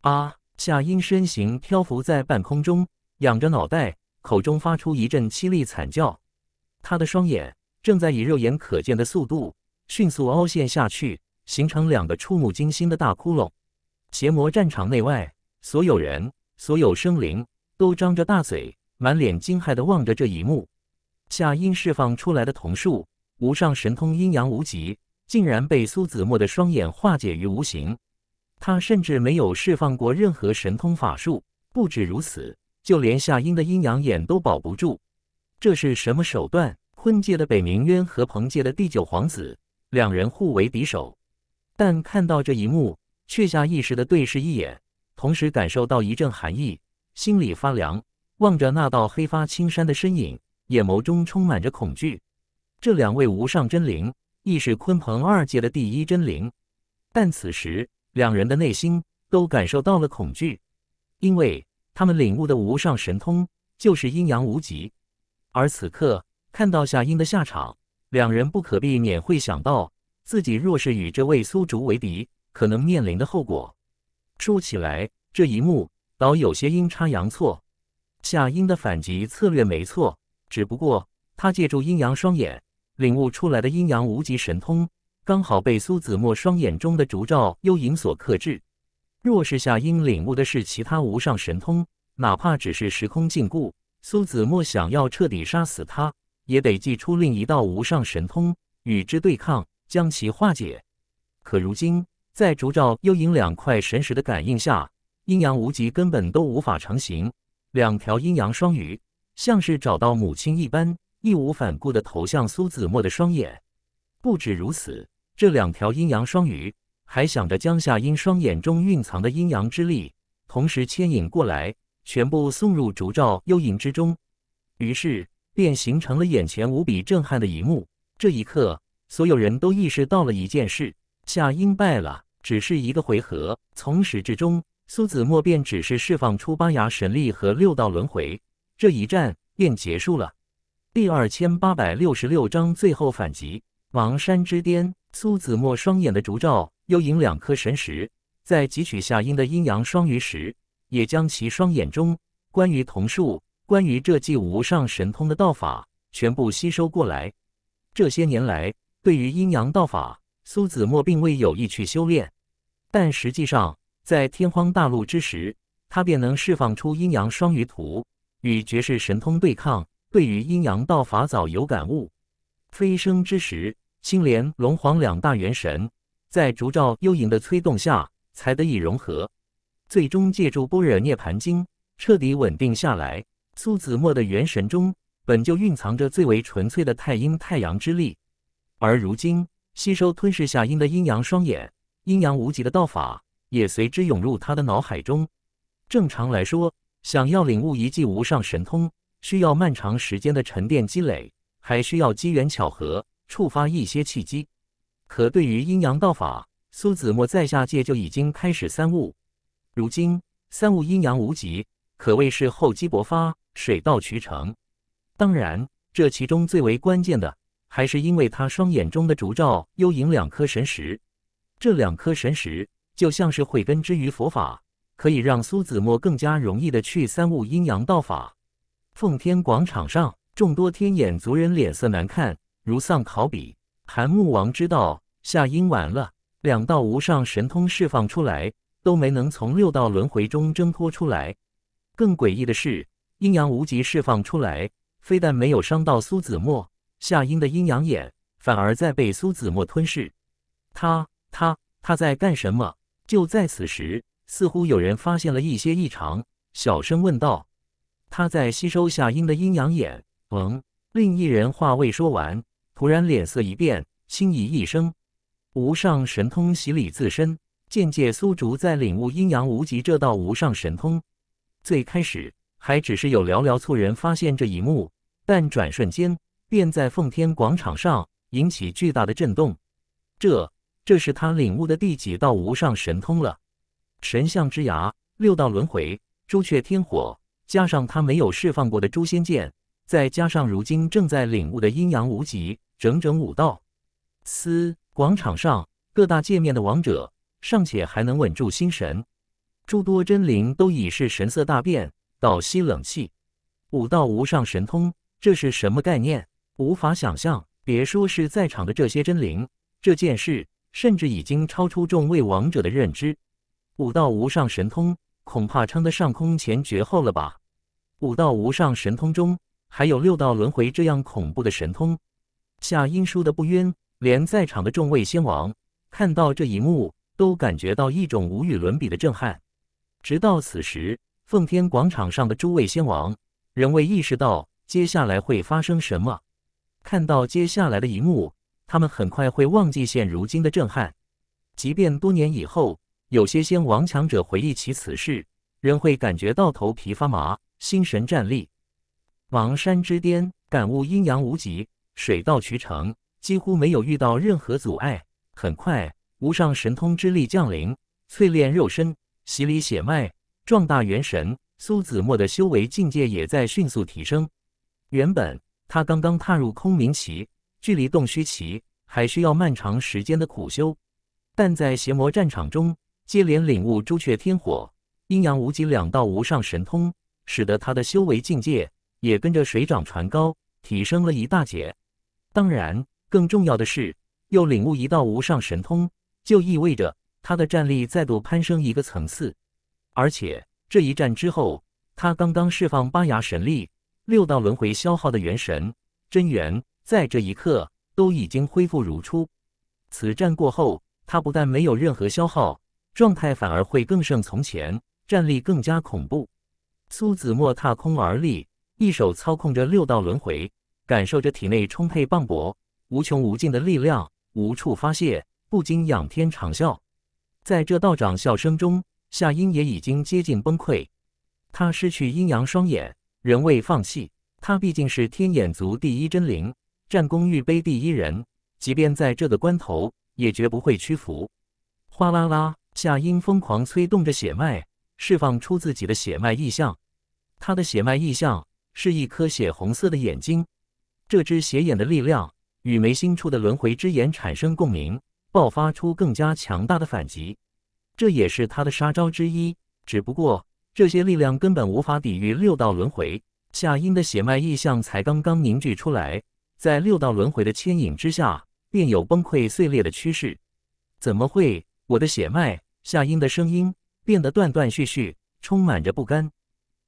啊！夏英身形漂浮在半空中，仰着脑袋，口中发出一阵凄厉惨叫。他的双眼正在以肉眼可见的速度迅速凹陷下去，形成两个触目惊心的大窟窿。邪魔战场内外，所有人。所有生灵都张着大嘴，满脸惊骇地望着这一幕。夏音释放出来的瞳术无上神通阴阳无极，竟然被苏子墨的双眼化解于无形。他甚至没有释放过任何神通法术。不止如此，就连夏音的阴阳眼都保不住。这是什么手段？坤界的北冥渊和彭界的第九皇子两人互为敌手。但看到这一幕，却下意识的对视一眼。同时感受到一阵寒意，心里发凉，望着那道黑发青山的身影，眼眸中充满着恐惧。这两位无上真灵，亦是鲲鹏二界的第一真灵，但此时两人的内心都感受到了恐惧，因为他们领悟的无上神通就是阴阳无极，而此刻看到夏英的下场，两人不可避免会想到自己若是与这位苏竹为敌，可能面临的后果。说起来，这一幕倒有些阴差阳错。夏英的反击策略没错，只不过他借助阴阳双眼领悟出来的阴阳无极神通，刚好被苏子墨双眼中的烛照幽影所克制。若是夏英领悟的是其他无上神通，哪怕只是时空禁锢，苏子墨想要彻底杀死他，也得祭出另一道无上神通与之对抗，将其化解。可如今，在烛照幽影两块神石的感应下，阴阳无极根本都无法成型。两条阴阳双鱼像是找到母亲一般，义无反顾地投向苏子墨的双眼。不止如此，这两条阴阳双鱼还想着将夏阴双眼中蕴藏的阴阳之力同时牵引过来，全部送入烛照幽影之中。于是便形成了眼前无比震撼的一幕。这一刻，所有人都意识到了一件事：夏阴败了。只是一个回合，从始至终，苏子墨便只是释放出八牙神力和六道轮回，这一战便结束了。第二千八百六十六章最后反击。王山之巅，苏子墨双眼的烛照又引两颗神石，在汲取下阴的阴阳双鱼时，也将其双眼中关于桐树、关于这记无上神通的道法全部吸收过来。这些年来，对于阴阳道法，苏子墨并未有意去修炼。但实际上，在天荒大陆之时，他便能释放出阴阳双鱼图，与绝世神通对抗。对于阴阳道法早有感悟。飞升之时，青莲、龙皇两大元神，在烛照幽影的催动下，才得以融合。最终借助般若涅盘经，彻底稳定下来。苏子墨的元神中，本就蕴藏着最为纯粹的太阴、太阳之力，而如今吸收吞噬下阴的阴阳双眼。阴阳无极的道法也随之涌入他的脑海中。正常来说，想要领悟一记无上神通，需要漫长时间的沉淀积累，还需要机缘巧合触发一些契机。可对于阴阳道法，苏子墨在下界就已经开始三悟，如今三悟阴阳无极可谓是厚积薄发，水到渠成。当然，这其中最为关键的，还是因为他双眼中的烛照幽影两颗神石。这两颗神石就像是慧根之于佛法，可以让苏子墨更加容易的去三悟阴阳道法。奉天广场上，众多天眼族人脸色难看，如丧考妣。韩穆王知道夏英完了，两道无上神通释放出来，都没能从六道轮回中挣脱出来。更诡异的是，阴阳无极释放出来，非但没有伤到苏子墨，夏英的阴阳眼反而在被苏子墨吞噬。他。他他在干什么？就在此时，似乎有人发现了一些异常，小声问道：“他在吸收夏英的阴阳眼。”嗯，另一人话未说完，突然脸色一变，轻咦一声：“无上神通洗礼自身，间接苏竹在领悟阴阳无极这道无上神通。”最开始还只是有寥寥促人发现这一幕，但转瞬间便在奉天广场上引起巨大的震动。这。这是他领悟的第几道无上神通了？神象之牙、六道轮回、朱雀天火，加上他没有释放过的诛仙剑，再加上如今正在领悟的阴阳无极，整整五道。嘶！广场上各大界面的王者尚且还能稳住心神，诸多真灵都已是神色大变，倒吸冷气。五道无上神通，这是什么概念？无法想象，别说是在场的这些真灵，这件事。甚至已经超出众位王者的认知，武道无上神通恐怕称得上空前绝后了吧？武道无上神通中还有六道轮回这样恐怖的神通，夏英输得不冤，连在场的众位仙王看到这一幕都感觉到一种无与伦比的震撼。直到此时，奉天广场上的诸位仙王仍未意识到接下来会发生什么，看到接下来的一幕。他们很快会忘记现如今的震撼，即便多年以后，有些先王强者回忆起此事，仍会感觉到头皮发麻、心神战栗。邙山之巅，感悟阴阳无极，水到渠成，几乎没有遇到任何阻碍。很快，无上神通之力降临，淬炼肉身，洗礼血脉，壮大元神。苏子墨的修为境界也在迅速提升。原本他刚刚踏入空明期。距离洞虚期还需要漫长时间的苦修，但在邪魔战场中接连领悟朱雀天火、阴阳无极两道无上神通，使得他的修为境界也跟着水涨船高，提升了一大截。当然，更重要的是又领悟一道无上神通，就意味着他的战力再度攀升一个层次。而且这一战之后，他刚刚释放巴牙神力，六道轮回消耗的元神真元。在这一刻都已经恢复如初。此战过后，他不但没有任何消耗，状态反而会更胜从前，战力更加恐怖。苏子墨踏空而立，一手操控着六道轮回，感受着体内充沛磅礴、无穷无尽的力量，无处发泄，不禁仰天长啸。在这道长笑声中，夏英也已经接近崩溃。他失去阴阳双眼，仍未放弃。他毕竟是天眼族第一真灵。战功玉碑第一人，即便在这个关头也绝不会屈服。哗啦啦，夏英疯狂催动着血脉，释放出自己的血脉意象。他的血脉意象是一颗血红色的眼睛。这只血眼的力量与眉心处的轮回之眼产生共鸣，爆发出更加强大的反击。这也是他的杀招之一。只不过这些力量根本无法抵御六道轮回。夏英的血脉意象才刚刚凝聚出来。在六道轮回的牵引之下，便有崩溃碎裂的趋势。怎么会？我的血脉，夏英的声音变得断断续续，充满着不甘。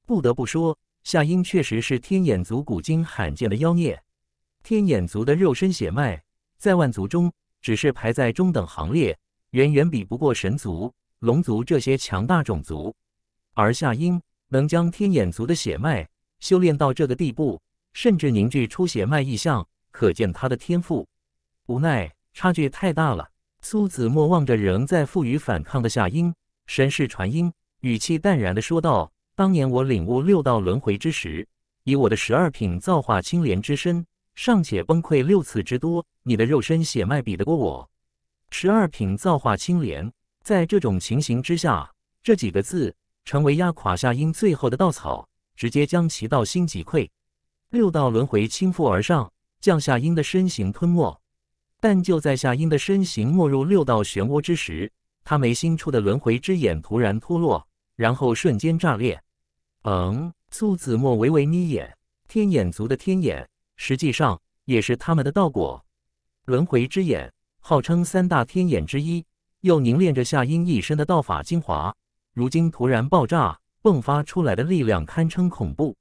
不得不说，夏英确实是天眼族古今罕见的妖孽。天眼族的肉身血脉在万族中只是排在中等行列，远远比不过神族、龙族这些强大种族。而夏英能将天眼族的血脉修炼到这个地步。甚至凝聚出血脉意象，可见他的天赋。无奈差距太大了。苏子墨望着仍在负隅反抗的夏英，神识传音，语气淡然地说道：“当年我领悟六道轮回之时，以我的十二品造化青莲之身，尚且崩溃六次之多。你的肉身血脉比得过我？十二品造化青莲，在这种情形之下，这几个字成为压垮夏英最后的稻草，直接将其道心击溃。”六道轮回倾覆而上，将夏英的身形吞没。但就在夏英的身形没入六道漩涡之时，他眉心处的轮回之眼突然脱落，然后瞬间炸裂。嗯，苏子墨微微眯眼。天眼族的天眼，实际上也是他们的道果。轮回之眼号称三大天眼之一，又凝练着夏英一身的道法精华。如今突然爆炸，迸发出来的力量堪称恐怖。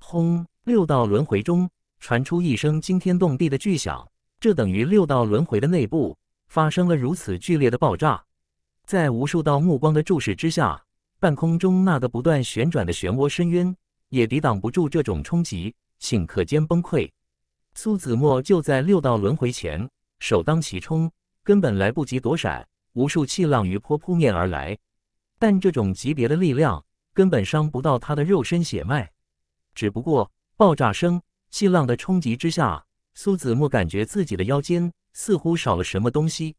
轰！六道轮回中传出一声惊天动地的巨响，这等于六道轮回的内部发生了如此剧烈的爆炸。在无数道目光的注视之下，半空中那个不断旋转的漩涡深渊也抵挡不住这种冲击，顷刻间崩溃。苏子墨就在六道轮回前首当其冲，根本来不及躲闪，无数气浪余波扑面而来。但这种级别的力量根本伤不到他的肉身血脉，只不过。爆炸声、气浪的冲击之下，苏子木感觉自己的腰间似乎少了什么东西。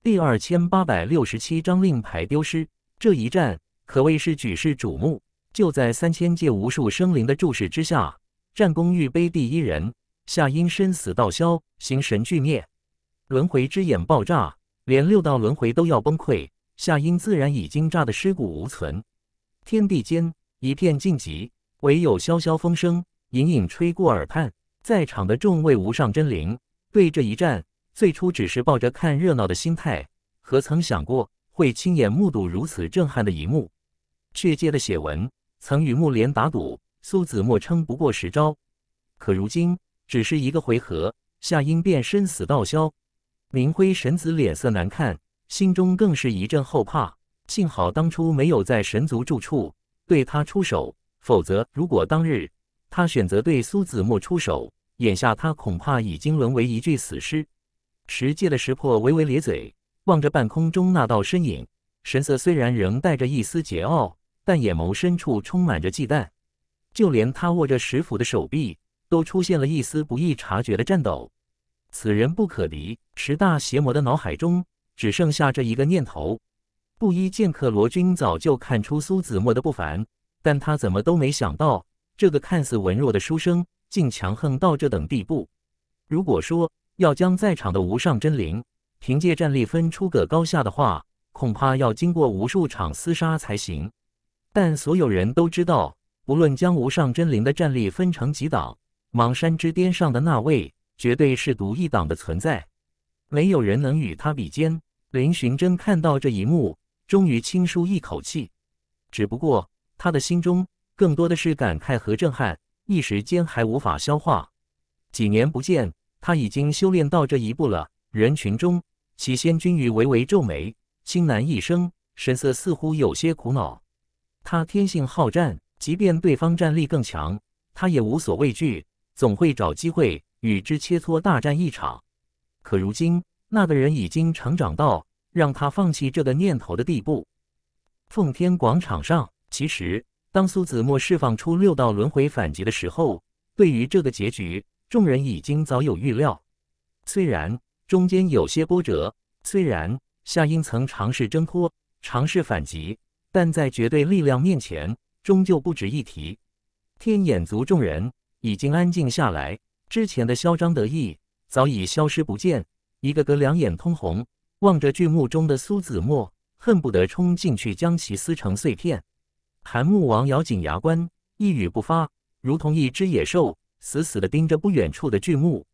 第二千八百六十七张令牌丢失，这一战可谓是举世瞩目。就在三千界无数生灵的注视之下，战功玉碑第一人夏因身死道消，形神俱灭。轮回之眼爆炸，连六道轮回都要崩溃。夏因自然已经炸得尸骨无存。天地间一片静寂，唯有萧萧风声。隐隐吹过耳畔，在场的众位无上真灵对这一战最初只是抱着看热闹的心态，何曾想过会亲眼目睹如此震撼的一幕？血界的写文曾与木莲打赌，苏子墨撑不过十招，可如今只是一个回合，夏英便身死道消。明辉神子脸色难看，心中更是一阵后怕。幸好当初没有在神族住处对他出手，否则如果当日……他选择对苏子墨出手，眼下他恐怕已经沦为一具死尸。石界的石破微微咧嘴，望着半空中那道身影，神色虽然仍带着一丝桀骜，但眼眸深处充满着忌惮。就连他握着石斧的手臂，都出现了一丝不易察觉的颤抖。此人不可敌。十大邪魔的脑海中只剩下这一个念头。布衣剑客罗军早就看出苏子墨的不凡，但他怎么都没想到。这个看似文弱的书生，竟强横到这等地步。如果说要将在场的无上真灵凭借战力分出个高下的话，恐怕要经过无数场厮杀才行。但所有人都知道，不论将无上真灵的战力分成几档，莽山之巅上的那位绝对是独一档的存在，没有人能与他比肩。林寻真看到这一幕，终于轻舒一口气。只不过他的心中。更多的是感慨和震撼，一时间还无法消化。几年不见，他已经修炼到这一步了。人群中，齐仙君于微微皱眉，轻喃一生，神色似乎有些苦恼。他天性好战，即便对方战力更强，他也无所畏惧，总会找机会与之切磋大战一场。可如今，那个人已经成长到让他放弃这个念头的地步。奉天广场上，其实。当苏子墨释放出六道轮回反击的时候，对于这个结局，众人已经早有预料。虽然中间有些波折，虽然夏英曾尝试挣脱、尝试反击，但在绝对力量面前，终究不值一提。天眼族众人已经安静下来，之前的嚣张得意早已消失不见，一个个两眼通红，望着巨幕中的苏子墨，恨不得冲进去将其撕成碎片。韩穆王咬紧牙关，一语不发，如同一只野兽，死死地盯着不远处的巨木。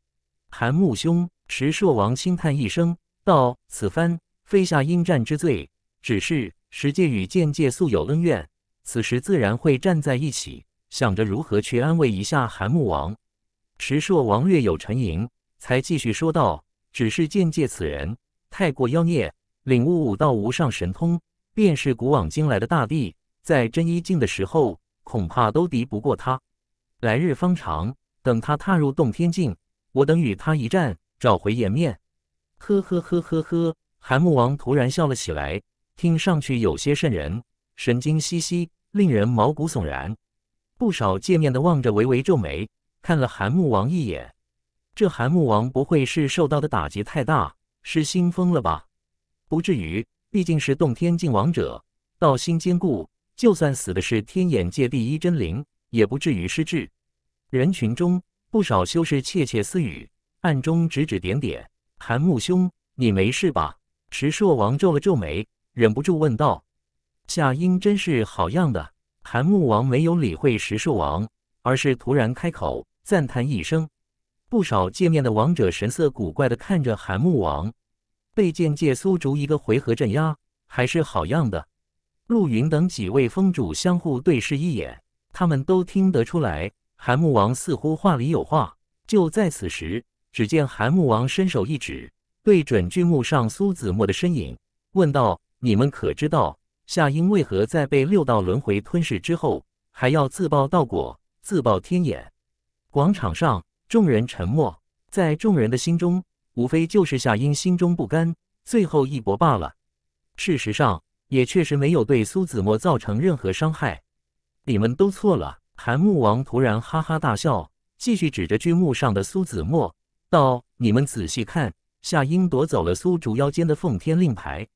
韩穆兄，石硕王轻叹一声，道：“此番非下应战之罪，只是石界与剑界素有恩怨，此时自然会站在一起，想着如何去安慰一下韩穆王。”石硕王略有沉吟，才继续说道：“只是剑界此人太过妖孽，领悟武道无上神通，便是古往今来的大帝。”在真一境的时候，恐怕都敌不过他。来日方长，等他踏入洞天境，我等与他一战，找回颜面。呵呵呵呵呵，韩穆王突然笑了起来，听上去有些渗人，神经兮兮，令人毛骨悚然。不少见面的望着微微皱眉，看了韩穆王一眼。这韩穆王不会是受到的打击太大，是心疯了吧？不至于，毕竟是洞天境王者，道心坚固。就算死的是天眼界第一真灵，也不至于失智。人群中不少修士窃窃私语，暗中指指点点。韩木兄，你没事吧？石硕王皱了皱眉，忍不住问道。夏英真是好样的。韩木王没有理会石硕王，而是突然开口赞叹一声。不少界面的王者神色古怪的看着韩木王，被剑界苏竹一个回合镇压，还是好样的。陆云等几位峰主相互对视一眼，他们都听得出来，韩穆王似乎话里有话。就在此时，只见韩穆王伸手一指，对准巨幕上苏子墨的身影，问道：“你们可知道夏英为何在被六道轮回吞噬之后，还要自爆道果、自爆天眼？”广场上众人沉默，在众人的心中，无非就是夏英心中不甘，最后一搏罢了。事实上，也确实没有对苏子墨造成任何伤害，你们都错了！韩穆王突然哈哈大笑，继续指着巨木上的苏子墨道：“你们仔细看，夏英夺走了苏竹腰间的奉天令牌。”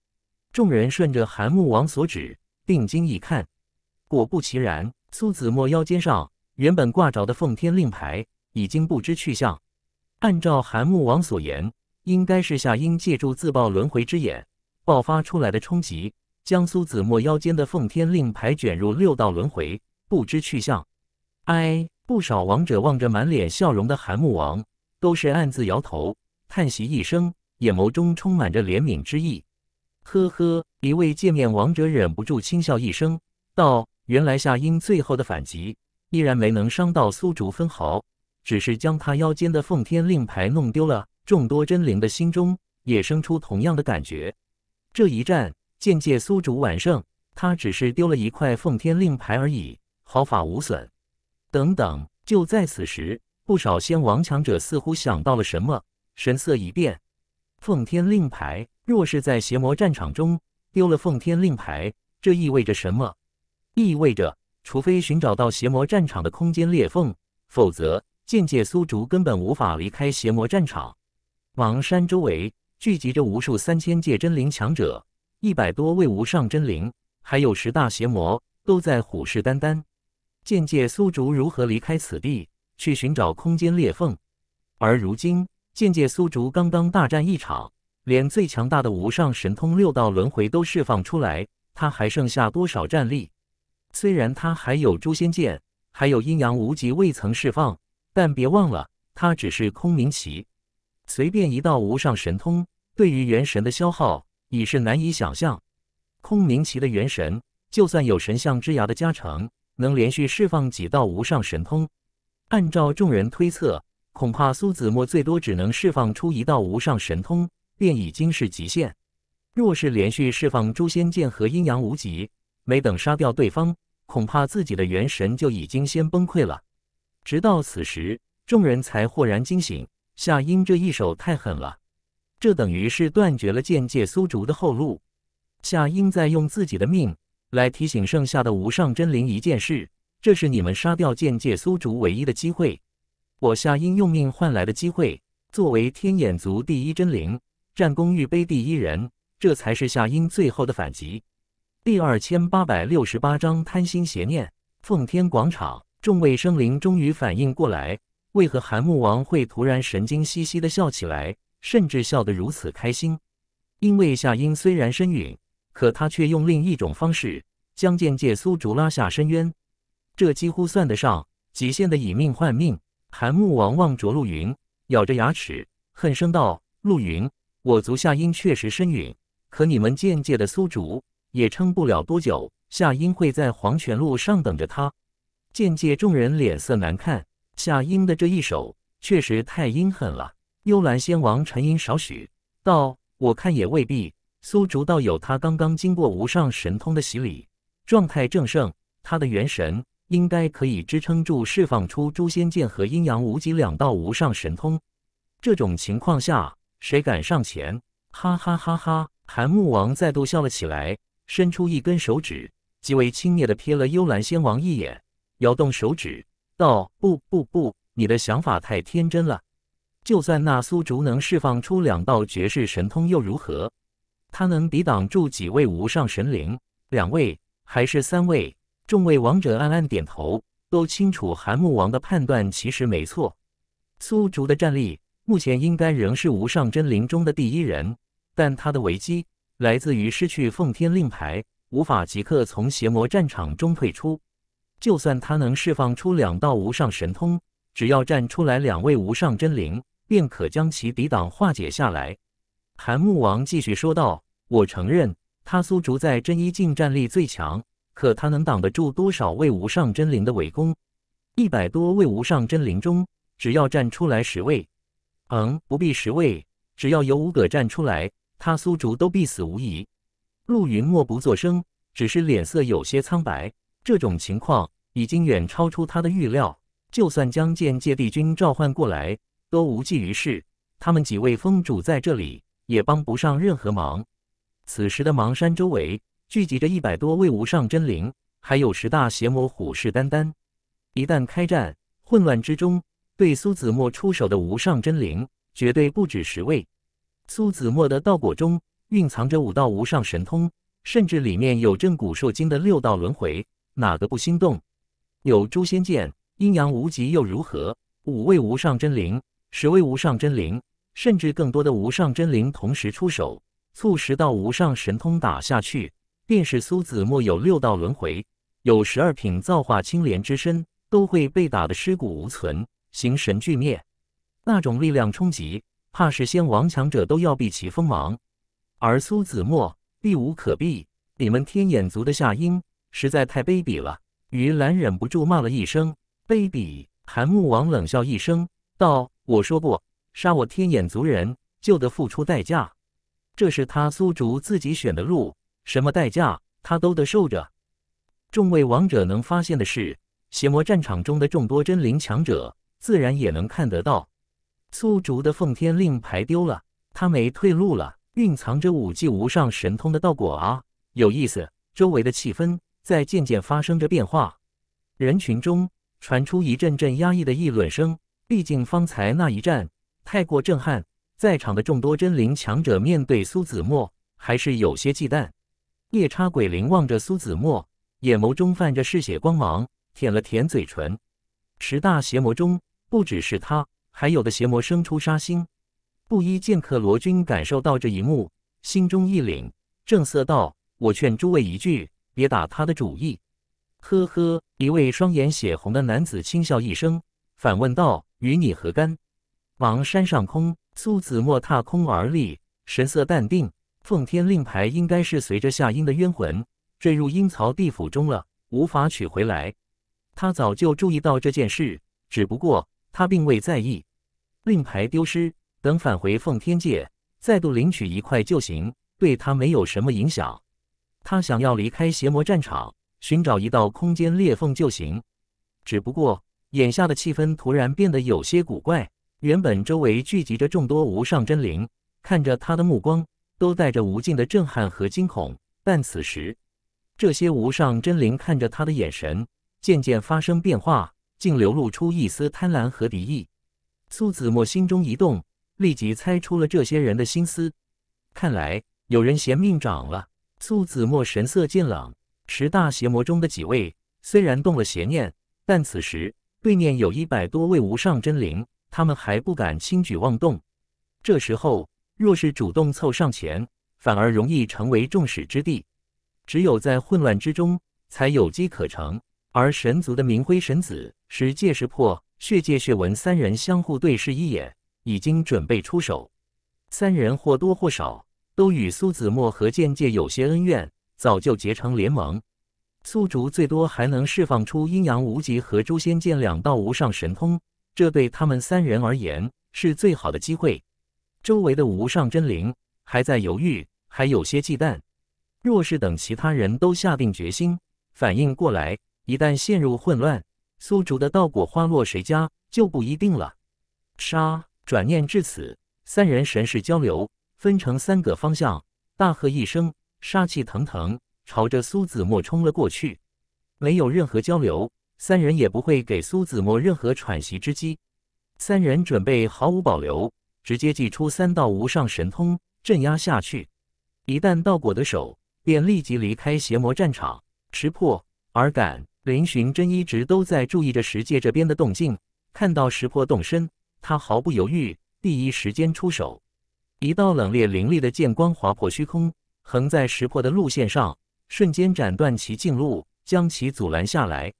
众人顺着韩穆王所指，定睛一看，果不其然，苏子墨腰间上原本挂着的奉天令牌已经不知去向。按照韩穆王所言，应该是夏英借助自爆轮回之眼爆发出来的冲击。将苏子墨腰间的奉天令牌卷入六道轮回，不知去向。唉，不少王者望着满脸笑容的韩穆王，都是暗自摇头，叹息一声，眼眸中充满着怜悯之意。呵呵，一位界面王者忍不住轻笑一声，道：“原来夏英最后的反击依然没能伤到苏竹分毫，只是将他腰间的奉天令牌弄丢了。”众多真灵的心中也生出同样的感觉。这一战。剑界苏竹晚胜，他只是丢了一块奉天令牌而已，毫发无损。等等，就在此时，不少仙王强者似乎想到了什么，神色一变。奉天令牌，若是在邪魔战场中丢了奉天令牌，这意味着什么？意味着，除非寻找到邪魔战场的空间裂缝，否则剑界苏竹根本无法离开邪魔战场。芒山周围聚集着无数三千界真灵强者。一百多位无上真灵，还有十大邪魔，都在虎视眈眈。见界苏竹如何离开此地，去寻找空间裂缝？而如今，见界苏竹刚刚大战一场，连最强大的无上神通六道轮回都释放出来，他还剩下多少战力？虽然他还有诛仙剑，还有阴阳无极未曾释放，但别忘了，他只是空明奇，随便一道无上神通，对于元神的消耗。已是难以想象，空明旗的元神就算有神像之牙的加成，能连续释放几道无上神通。按照众人推测，恐怕苏子墨最多只能释放出一道无上神通，便已经是极限。若是连续释放诛仙剑和阴阳无极，没等杀掉对方，恐怕自己的元神就已经先崩溃了。直到此时，众人才豁然惊醒，夏英这一手太狠了。这等于是断绝了剑界苏竹的后路。夏英在用自己的命来提醒剩下的无上真灵一件事：这是你们杀掉剑界苏竹唯一的机会。我夏英用命换来的机会，作为天眼族第一真灵，战功玉碑第一人，这才是夏英最后的反击。第二千八百六十八章贪心邪念。奉天广场，众位生灵终于反应过来，为何韩穆王会突然神经兮兮的笑起来？甚至笑得如此开心，因为夏英虽然身陨，可他却用另一种方式将剑界苏竹拉下深渊，这几乎算得上极限的以命换命。韩穆王望着陆云，咬着牙齿，恨声道：“陆云，我族夏英确实身陨，可你们剑界的苏竹也撑不了多久。夏英会在黄泉路上等着他。”剑界众人脸色难看，夏英的这一手确实太阴狠了。幽兰仙王沉吟少许，道：“我看也未必。苏竹道友，他刚刚经过无上神通的洗礼，状态正盛，他的元神应该可以支撑住释放出诛仙剑和阴阳无极两道无上神通。这种情况下，谁敢上前？”哈哈哈哈！韩穆王再度笑了起来，伸出一根手指，极为轻蔑地瞥了幽兰仙王一眼，摇动手指道：“不不不，你的想法太天真了。”就算那苏竹能释放出两道绝世神通又如何？他能抵挡住几位无上神灵？两位还是三位？众位王者暗暗点头，都清楚韩穆王的判断其实没错。苏竹的战力目前应该仍是无上真灵中的第一人，但他的危机来自于失去奉天令牌，无法即刻从邪魔战场中退出。就算他能释放出两道无上神通，只要站出来两位无上真灵。便可将其抵挡化解下来。韩穆王继续说道：“我承认，他苏竹在真一境战力最强，可他能挡得住多少位无上真灵的围攻？一百多位无上真灵中，只要站出来十位，嗯，不必十位，只要有五个站出来，他苏竹都必死无疑。”陆云默不作声，只是脸色有些苍白。这种情况已经远超出他的预料，就算将剑界帝君召唤过来。都无济于事，他们几位峰主在这里也帮不上任何忙。此时的芒山周围聚集着一百多位无上真灵，还有十大邪魔虎视眈眈。一旦开战，混乱之中对苏子墨出手的无上真灵绝对不止十位。苏子墨的道果中蕴藏着五道无上神通，甚至里面有正骨受精的六道轮回，哪个不心动？有诛仙剑，阴阳无极又如何？五位无上真灵。十位无上真灵，甚至更多的无上真灵同时出手，促使到无上神通打下去，便是苏子墨有六道轮回，有十二品造化青莲之身，都会被打得尸骨无存，形神俱灭。那种力量冲击，怕是仙王强者都要避其锋芒。而苏子墨避无可避，你们天眼族的夏英实在太卑鄙了！于兰忍不住骂了一声：“卑鄙！”韩穆王冷笑一声道。我说过，杀我天眼族人就得付出代价。这是他苏竹自己选的路，什么代价他都得受着。众位王者能发现的是，邪魔战场中的众多真灵强者自然也能看得到。苏竹的奉天令牌丢了，他没退路了。蕴藏着五级无上神通的道果啊，有意思。周围的气氛在渐渐发生着变化，人群中传出一阵阵压抑的议论声。毕竟方才那一战太过震撼，在场的众多真灵强者面对苏子墨还是有些忌惮。夜叉鬼灵望着苏子墨，眼眸中泛着嗜血光芒，舔了舔嘴唇。十大邪魔中，不只是他，还有的邪魔生出杀心。布衣剑客罗军感受到这一幕，心中一凛，正色道：“我劝诸位一句，别打他的主意。”呵呵，一位双眼血红的男子轻笑一声，反问道。与你何干？王山上空，苏子墨踏空而立，神色淡定。奉天令牌应该是随着夏英的冤魂坠入阴曹地府中了，无法取回来。他早就注意到这件事，只不过他并未在意。令牌丢失，等返回奉天界，再度领取一块就行，对他没有什么影响。他想要离开邪魔战场，寻找一道空间裂缝就行。只不过。眼下的气氛突然变得有些古怪。原本周围聚集着众多无上真灵，看着他的目光都带着无尽的震撼和惊恐。但此时，这些无上真灵看着他的眼神渐渐发生变化，竟流露出一丝贪婪和敌意。苏子墨心中一动，立即猜出了这些人的心思。看来有人嫌命长了。苏子墨神色渐冷。十大邪魔中的几位虽然动了邪念，但此时。对面有一百多位无上真灵，他们还不敢轻举妄动。这时候若是主动凑上前，反而容易成为众矢之的。只有在混乱之中，才有机可乘。而神族的明辉神子、石界石破、血界血纹三人相互对视一眼，已经准备出手。三人或多或少都与苏子墨和剑界有些恩怨，早就结成联盟。苏竹最多还能释放出阴阳无极和诛仙剑两道无上神通，这对他们三人而言是最好的机会。周围的无上真灵还在犹豫，还有些忌惮。若是等其他人都下定决心，反应过来，一旦陷入混乱，苏竹的道果花落谁家就不一定了。杀！转念至此，三人神识交流，分成三个方向，大喝一声，杀气腾腾。朝着苏子墨冲了过去，没有任何交流，三人也不会给苏子墨任何喘息之机。三人准备毫无保留，直接祭出三道无上神通镇压下去。一旦道果的手便立即离开邪魔战场。石破尔感林寻真一直都在注意着石界这边的动静，看到石破动身，他毫不犹豫，第一时间出手，一道冷冽凌厉的剑光划破虚空，横在石破的路线上。瞬间斩断其径路，将其阻拦下来。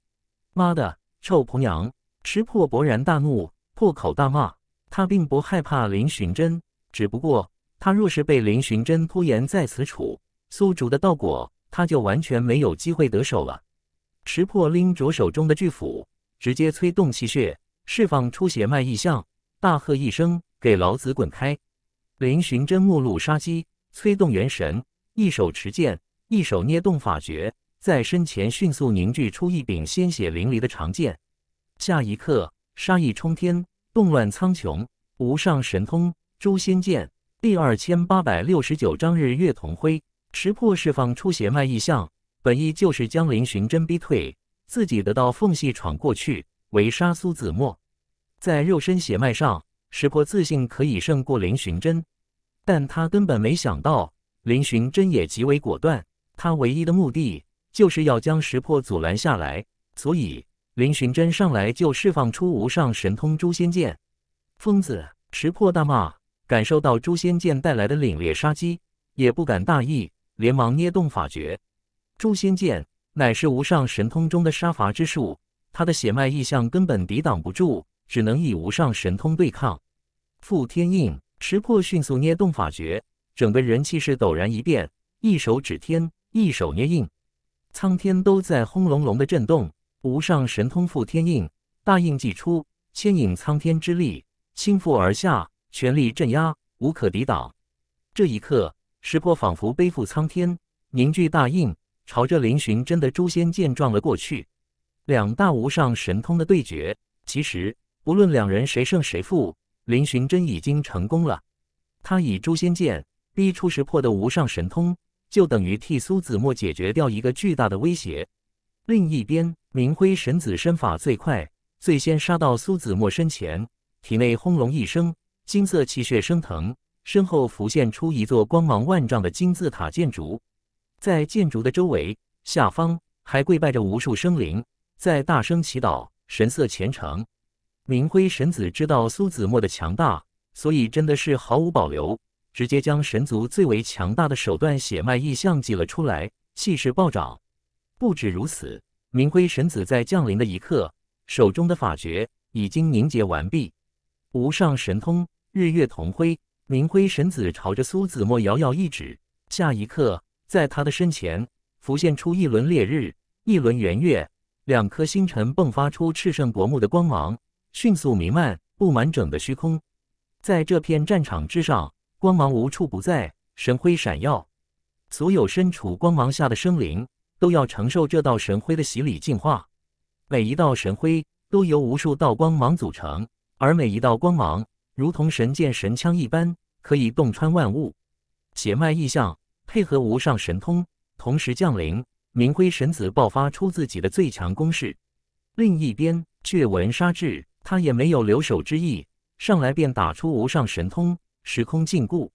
妈的，臭婆娘！吃破勃然大怒，破口大骂。他并不害怕林寻真，只不过他若是被林寻真拖延在此处，宿主的道果他就完全没有机会得手了。持破拎着手中的巨斧，直接催动气血，释放出血脉异象，大喝一声：“给老子滚开！”林寻真目露杀机，催动元神，一手持剑。一手捏动法诀，在身前迅速凝聚出一柄鲜血淋漓的长剑。下一刻，杀意冲天，动乱苍穹。无上神通，诛仙剑第二千八百六十九章日月同辉。石破释放出血脉异象，本意就是将林寻真逼退，自己得到缝隙闯过去，围杀苏子墨。在肉身血脉上，石破自信可以胜过林寻真，但他根本没想到林寻真也极为果断。他唯一的目的就是要将石破阻拦下来，所以林寻真上来就释放出无上神通诛仙剑。疯子石破大骂，感受到诛仙剑带来的凛冽杀机，也不敢大意，连忙捏动法诀。诛仙剑乃是无上神通中的杀伐之术，他的血脉意象根本抵挡不住，只能以无上神通对抗。傅天印，石破迅速捏动法诀，整个人气势陡然一变，一手指天。一手捏印，苍天都在轰隆隆的震动。无上神通覆天印，大印既出，牵引苍天之力倾覆而下，全力镇压，无可抵挡。这一刻，石破仿佛背负苍天，凝聚大印，朝着林寻真的诛仙剑撞了过去。两大无上神通的对决，其实不论两人谁胜谁负，林寻真已经成功了。他以诛仙剑逼出石破的无上神通。就等于替苏子墨解决掉一个巨大的威胁。另一边，明辉神子身法最快，最先杀到苏子墨身前，体内轰隆一声，金色气血升腾，身后浮现出一座光芒万丈的金字塔建筑。在建筑的周围下方，还跪拜着无数生灵，在大声祈祷，神色虔诚。明辉神子知道苏子墨的强大，所以真的是毫无保留。直接将神族最为强大的手段血脉异象祭了出来，气势暴涨。不止如此，明辉神子在降临的一刻，手中的法诀已经凝结完毕。无上神通，日月同辉。明辉神子朝着苏子墨遥遥一指，下一刻，在他的身前浮现出一轮烈日，一轮圆月，两颗星辰迸发出炽盛夺目的光芒，迅速弥漫，布满整的虚空。在这片战场之上。光芒无处不在，神辉闪耀，所有身处光芒下的生灵都要承受这道神辉的洗礼净化。每一道神辉都由无数道光芒组成，而每一道光芒如同神剑神枪一般，可以洞穿万物。血脉异象配合无上神通，同时降临，明辉神子爆发出自己的最强攻势。另一边，却纹杀至，他也没有留手之意，上来便打出无上神通。时空禁锢，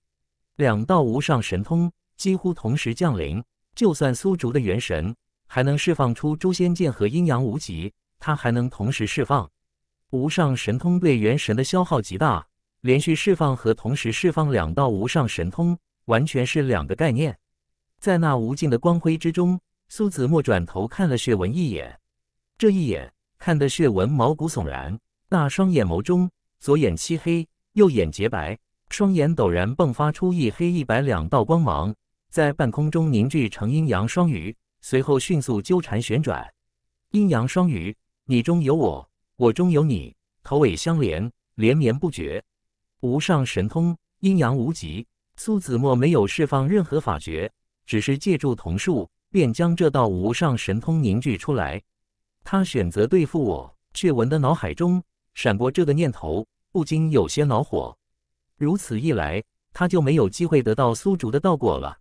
两道无上神通几乎同时降临。就算苏竹的元神还能释放出诛仙剑和阴阳无极，他还能同时释放？无上神通对元神的消耗极大，连续释放和同时释放两道无上神通完全是两个概念。在那无尽的光辉之中，苏子墨转头看了血纹一眼，这一眼看得血纹毛骨悚然。那双眼眸中，左眼漆黑，右眼洁白。双眼陡然迸发出一黑一白两道光芒，在半空中凝聚成阴阳双鱼，随后迅速纠缠旋转。阴阳双鱼，你中有我，我中有你，头尾相连，连绵不绝。无上神通，阴阳无极。苏子墨没有释放任何法诀，只是借助瞳术，便将这道无上神通凝聚出来。他选择对付我，却闻得脑海中闪过这个念头，不禁有些恼火。如此一来，他就没有机会得到苏竹的道果了。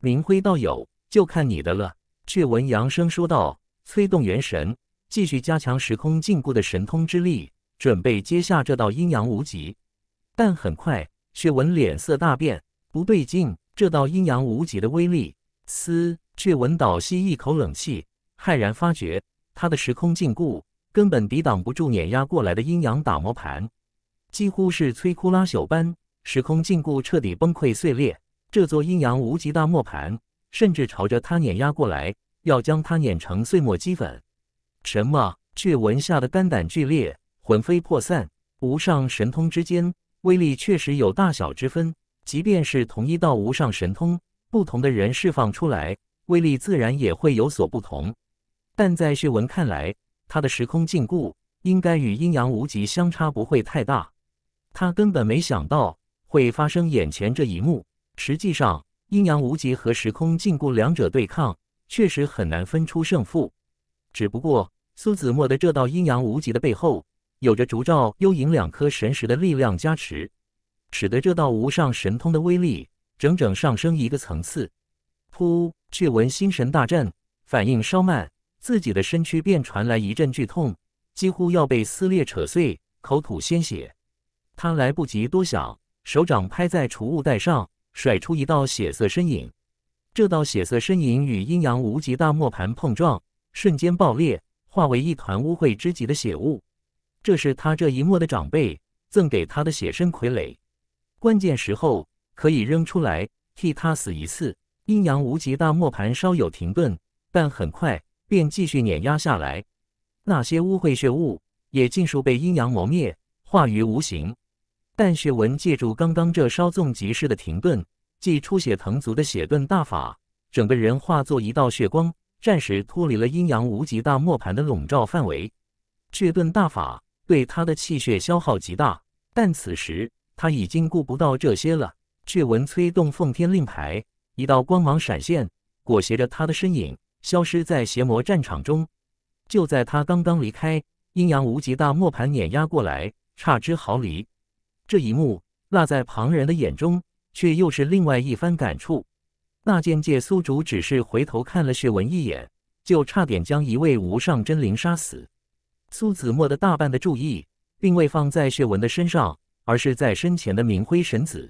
明辉道友，就看你的了。却闻扬声说道：“催动元神，继续加强时空禁锢的神通之力，准备接下这道阴阳无极。”但很快，却闻脸色大变，不对劲！这道阴阳无极的威力！嘶！却闻倒吸一口冷气，骇然发觉他的时空禁锢根本抵挡不住碾压过来的阴阳打磨盘。几乎是摧枯拉朽般，时空禁锢彻底崩溃碎裂，这座阴阳无极大磨盘甚至朝着他碾压过来，要将他碾成碎末齑粉。什么？血纹吓得肝胆俱裂，魂飞魄散。无上神通之间，威力确实有大小之分，即便是同一道无上神通，不同的人释放出来，威力自然也会有所不同。但在血纹看来，他的时空禁锢应该与阴阳无极相差不会太大。他根本没想到会发生眼前这一幕。实际上，阴阳无极和时空禁锢两者对抗，确实很难分出胜负。只不过，苏子墨的这道阴阳无极的背后，有着烛照幽影两颗神石的力量加持，使得这道无上神通的威力整整上升一个层次。噗！却闻心神大震，反应稍慢，自己的身躯便传来一阵剧痛，几乎要被撕裂扯碎，口吐鲜血。他来不及多想，手掌拍在储物袋上，甩出一道血色身影。这道血色身影与阴阳无极大磨盘碰撞，瞬间爆裂，化为一团污秽之极的血雾。这是他这一幕的长辈赠给他的血身傀儡，关键时候可以扔出来替他死一次。阴阳无极大磨盘稍有停顿，但很快便继续碾压下来。那些污秽血雾也尽数被阴阳磨灭，化于无形。但血纹借助刚刚这稍纵即逝的停顿，即出血腾足的血遁大法，整个人化作一道血光，暂时脱离了阴阳无极大磨盘的笼罩范围。血遁大法对他的气血消耗极大，但此时他已经顾不到这些了。血纹催动奉天令牌，一道光芒闪现，裹挟着他的身影消失在邪魔战场中。就在他刚刚离开，阴阳无极大磨盘碾压过来，差之毫厘。这一幕落在旁人的眼中，却又是另外一番感触。那剑界苏竹只是回头看了血纹一眼，就差点将一位无上真灵杀死。苏子墨的大半的注意，并未放在血纹的身上，而是在身前的明辉神子。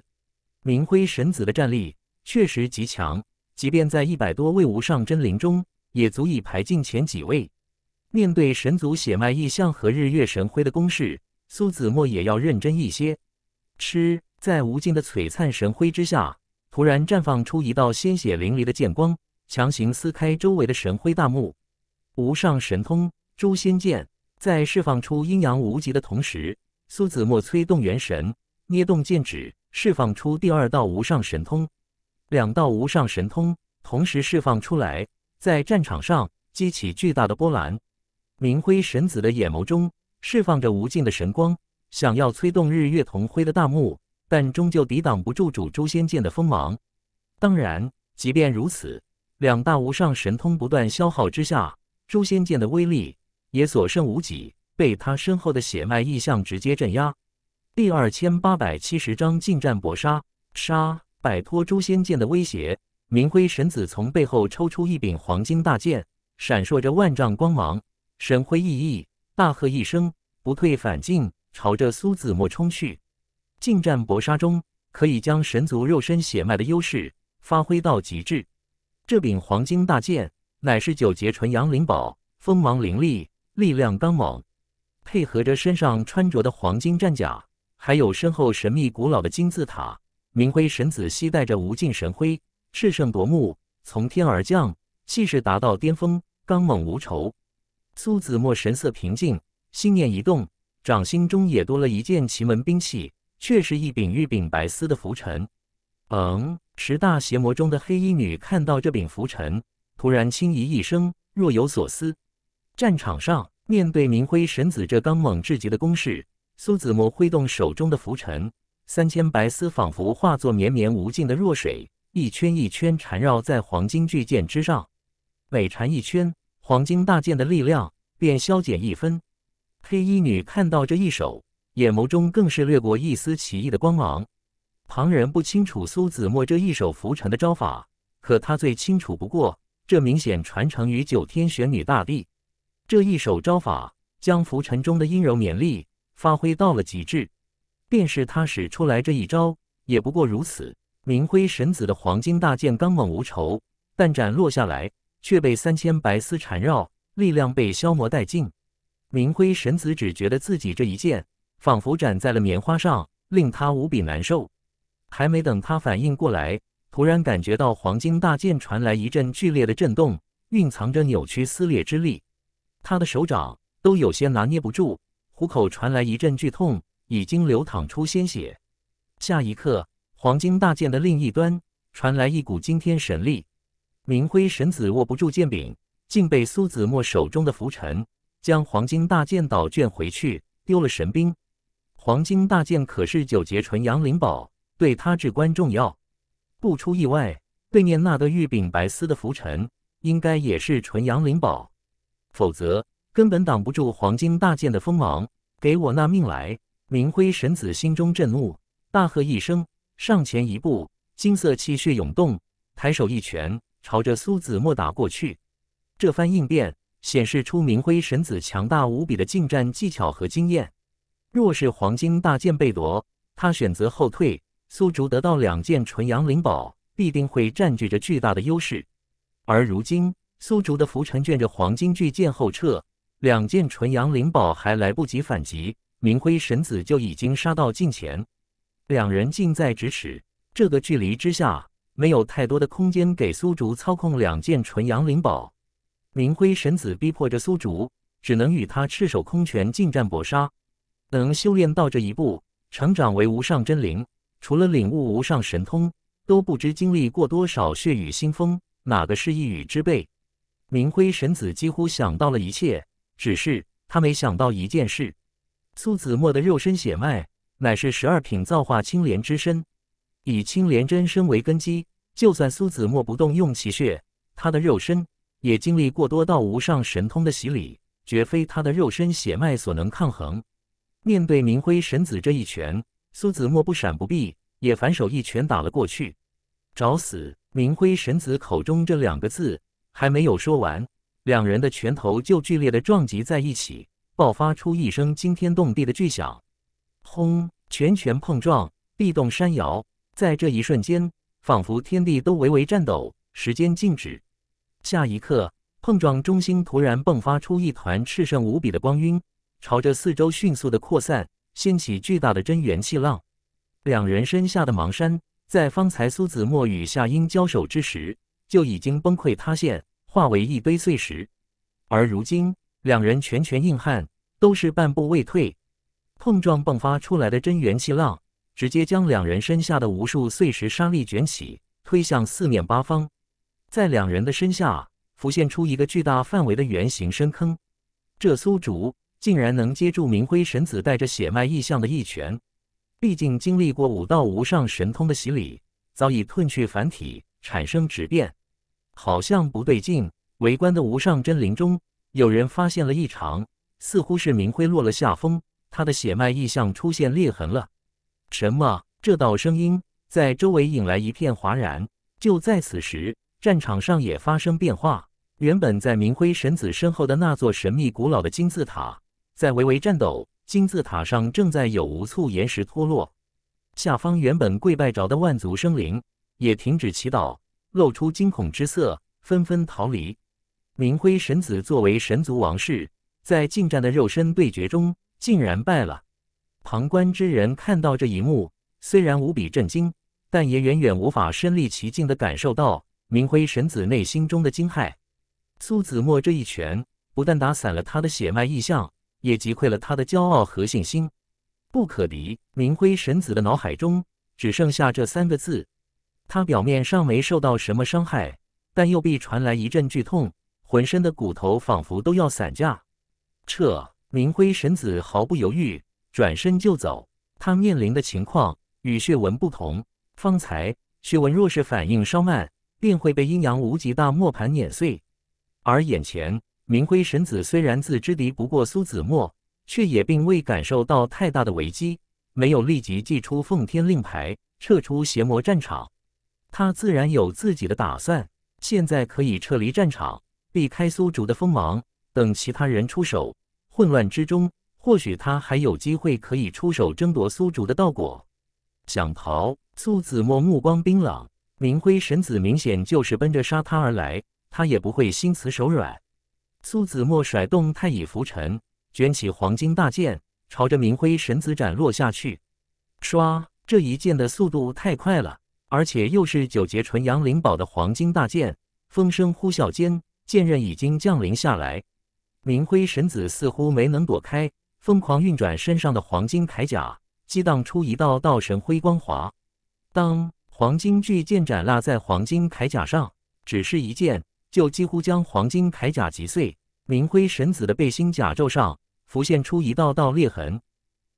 明辉神子的战力确实极强，即便在一百多位无上真灵中，也足以排进前几位。面对神族血脉异象和日月神辉的攻势，苏子墨也要认真一些。吃在无尽的璀璨神辉之下，突然绽放出一道鲜血淋漓的剑光，强行撕开周围的神辉大幕。无上神通诛仙剑在释放出阴阳无极的同时，苏子墨催动元神，捏动剑指，释放出第二道无上神通。两道无上神通同时释放出来，在战场上激起巨大的波澜。明辉神子的眼眸中释放着无尽的神光。想要催动日月同辉的大幕，但终究抵挡不住主诛仙剑的锋芒。当然，即便如此，两大无上神通不断消耗之下，诛仙剑的威力也所剩无几，被他身后的血脉意象直接镇压。第二千八百七十章近战搏杀，杀！摆脱诛仙剑的威胁，明辉神子从背后抽出一柄黄金大剑，闪烁着万丈光芒，神辉熠熠，大喝一声，不退反进。朝着苏子墨冲去，近战搏杀中可以将神族肉身血脉的优势发挥到极致。这柄黄金大剑乃是九节纯阳灵宝，锋芒凌厉，力量刚猛。配合着身上穿着的黄金战甲，还有身后神秘古老的金字塔，明辉神子携带着无尽神辉，赤圣夺目，从天而降，气势达到巅峰，刚猛无愁。苏子墨神色平静，心念一动。掌心中也多了一件奇门兵器，却是一柄玉柄白丝的拂尘。嗯，十大邪魔中的黑衣女看到这柄拂尘，突然轻咦一声，若有所思。战场上，面对明辉神子这刚猛至极的攻势，苏子墨挥动手中的拂尘，三千白丝仿佛化作绵绵无尽的弱水，一圈一圈缠绕在黄金巨剑之上。每缠一圈，黄金大剑的力量便消减一分。黑衣女看到这一手，眼眸中更是掠过一丝奇异的光芒。旁人不清楚苏子墨这一手浮尘的招法，可他最清楚不过，这明显传承于九天玄女大帝。这一手招法将浮尘中的阴柔绵力发挥到了极致，便是他使出来这一招，也不过如此。明辉神子的黄金大剑刚猛无愁，但斩落下来却被三千白丝缠绕，力量被消磨殆尽。明辉神子只觉得自己这一剑仿佛斩在了棉花上，令他无比难受。还没等他反应过来，突然感觉到黄金大剑传来一阵剧烈的震动，蕴藏着扭曲撕裂之力。他的手掌都有些拿捏不住，虎口传来一阵剧痛，已经流淌出鲜血。下一刻，黄金大剑的另一端传来一股惊天神力，明辉神子握不住剑柄，竟被苏子墨手中的拂尘。将黄金大剑倒卷回去，丢了神兵。黄金大剑可是九阶纯阳灵宝，对他至关重要。不出意外，对面那个玉柄白丝的浮尘，应该也是纯阳灵宝，否则根本挡不住黄金大剑的锋芒。给我那命来！明辉神子心中震怒，大喝一声，上前一步，金色气血涌动，抬手一拳朝着苏子墨打过去。这番应变。显示出明辉神子强大无比的近战技巧和经验。若是黄金大剑被夺，他选择后退，苏竹得到两件纯阳灵宝，必定会占据着巨大的优势。而如今，苏竹的浮尘卷着黄金巨剑后撤，两件纯阳灵宝还来不及反击，明辉神子就已经杀到近前。两人近在咫尺，这个距离之下，没有太多的空间给苏竹操控两件纯阳灵宝。明辉神子逼迫着苏竹，只能与他赤手空拳近战搏杀。能修炼到这一步，成长为无上真灵，除了领悟无上神通，都不知经历过多少血雨腥风。哪个是一羽之辈？明辉神子几乎想到了一切，只是他没想到一件事：苏子墨的肉身血脉乃是十二品造化青莲之身，以青莲真身为根基，就算苏子墨不动用其血，他的肉身。也经历过多道无上神通的洗礼，绝非他的肉身血脉所能抗衡。面对明辉神子这一拳，苏子墨不闪不避，也反手一拳打了过去。找死！明辉神子口中这两个字还没有说完，两人的拳头就剧烈的撞击在一起，爆发出一声惊天动地的巨响。轰！拳拳碰撞，地动山摇。在这一瞬间，仿佛天地都微微颤抖，时间静止。下一刻，碰撞中心突然迸发出一团炽盛无比的光晕，朝着四周迅速的扩散，掀起巨大的真元气浪。两人身下的芒山，在方才苏子墨与夏英交手之时就已经崩溃塌陷，化为一堆碎石。而如今，两人拳拳硬汉，都是半步未退。碰撞迸发出来的真元气浪，直接将两人身下的无数碎石沙粒卷起，推向四面八方。在两人的身下浮现出一个巨大范围的圆形深坑，这苏竹竟然能接住明辉神子带着血脉异象的一拳，毕竟经历过五道无上神通的洗礼，早已褪去凡体，产生质变。好像不对劲，围观的无上真灵中有人发现了异常，似乎是明辉落了下风，他的血脉异象出现裂痕了。什么？这道声音在周围引来一片哗然。就在此时。战场上也发生变化。原本在明辉神子身后的那座神秘古老的金字塔，在微微颤抖。金字塔上正在有无数岩石脱落，下方原本跪拜着的万族生灵也停止祈祷，露出惊恐之色，纷纷逃离。明辉神子作为神族王室，在近战的肉身对决中竟然败了。旁观之人看到这一幕，虽然无比震惊，但也远远无法身临其境的感受到。明辉神子内心中的惊骇，苏子墨这一拳不但打散了他的血脉意象，也击溃了他的骄傲和信心。不可敌！明辉神子的脑海中只剩下这三个字。他表面上没受到什么伤害，但右臂传来一阵剧痛，浑身的骨头仿佛都要散架。撤！明辉神子毫不犹豫，转身就走。他面临的情况与血纹不同。方才血纹若是反应稍慢，便会被阴阳无极大磨盘碾碎，而眼前明辉神子虽然自知敌不过苏子墨，却也并未感受到太大的危机，没有立即祭出奉天令牌撤出邪魔战场。他自然有自己的打算，现在可以撤离战场，避开苏竹的锋芒，等其他人出手。混乱之中，或许他还有机会可以出手争夺苏竹的道果。想逃？苏子墨目光冰冷。明辉神子明显就是奔着杀他而来，他也不会心慈手软。苏子墨甩动太乙浮尘，卷起黄金大剑，朝着明辉神子斩落下去。唰！这一剑的速度太快了，而且又是九节纯阳灵宝的黄金大剑，风声呼啸间，剑刃已经降临下来。明辉神子似乎没能躲开，疯狂运转身上的黄金铠甲，激荡出一道道神辉光华。当！黄金巨剑斩落在黄金铠甲上，只是一剑就几乎将黄金铠甲击碎。明辉神子的背心甲胄上浮现出一道道裂痕，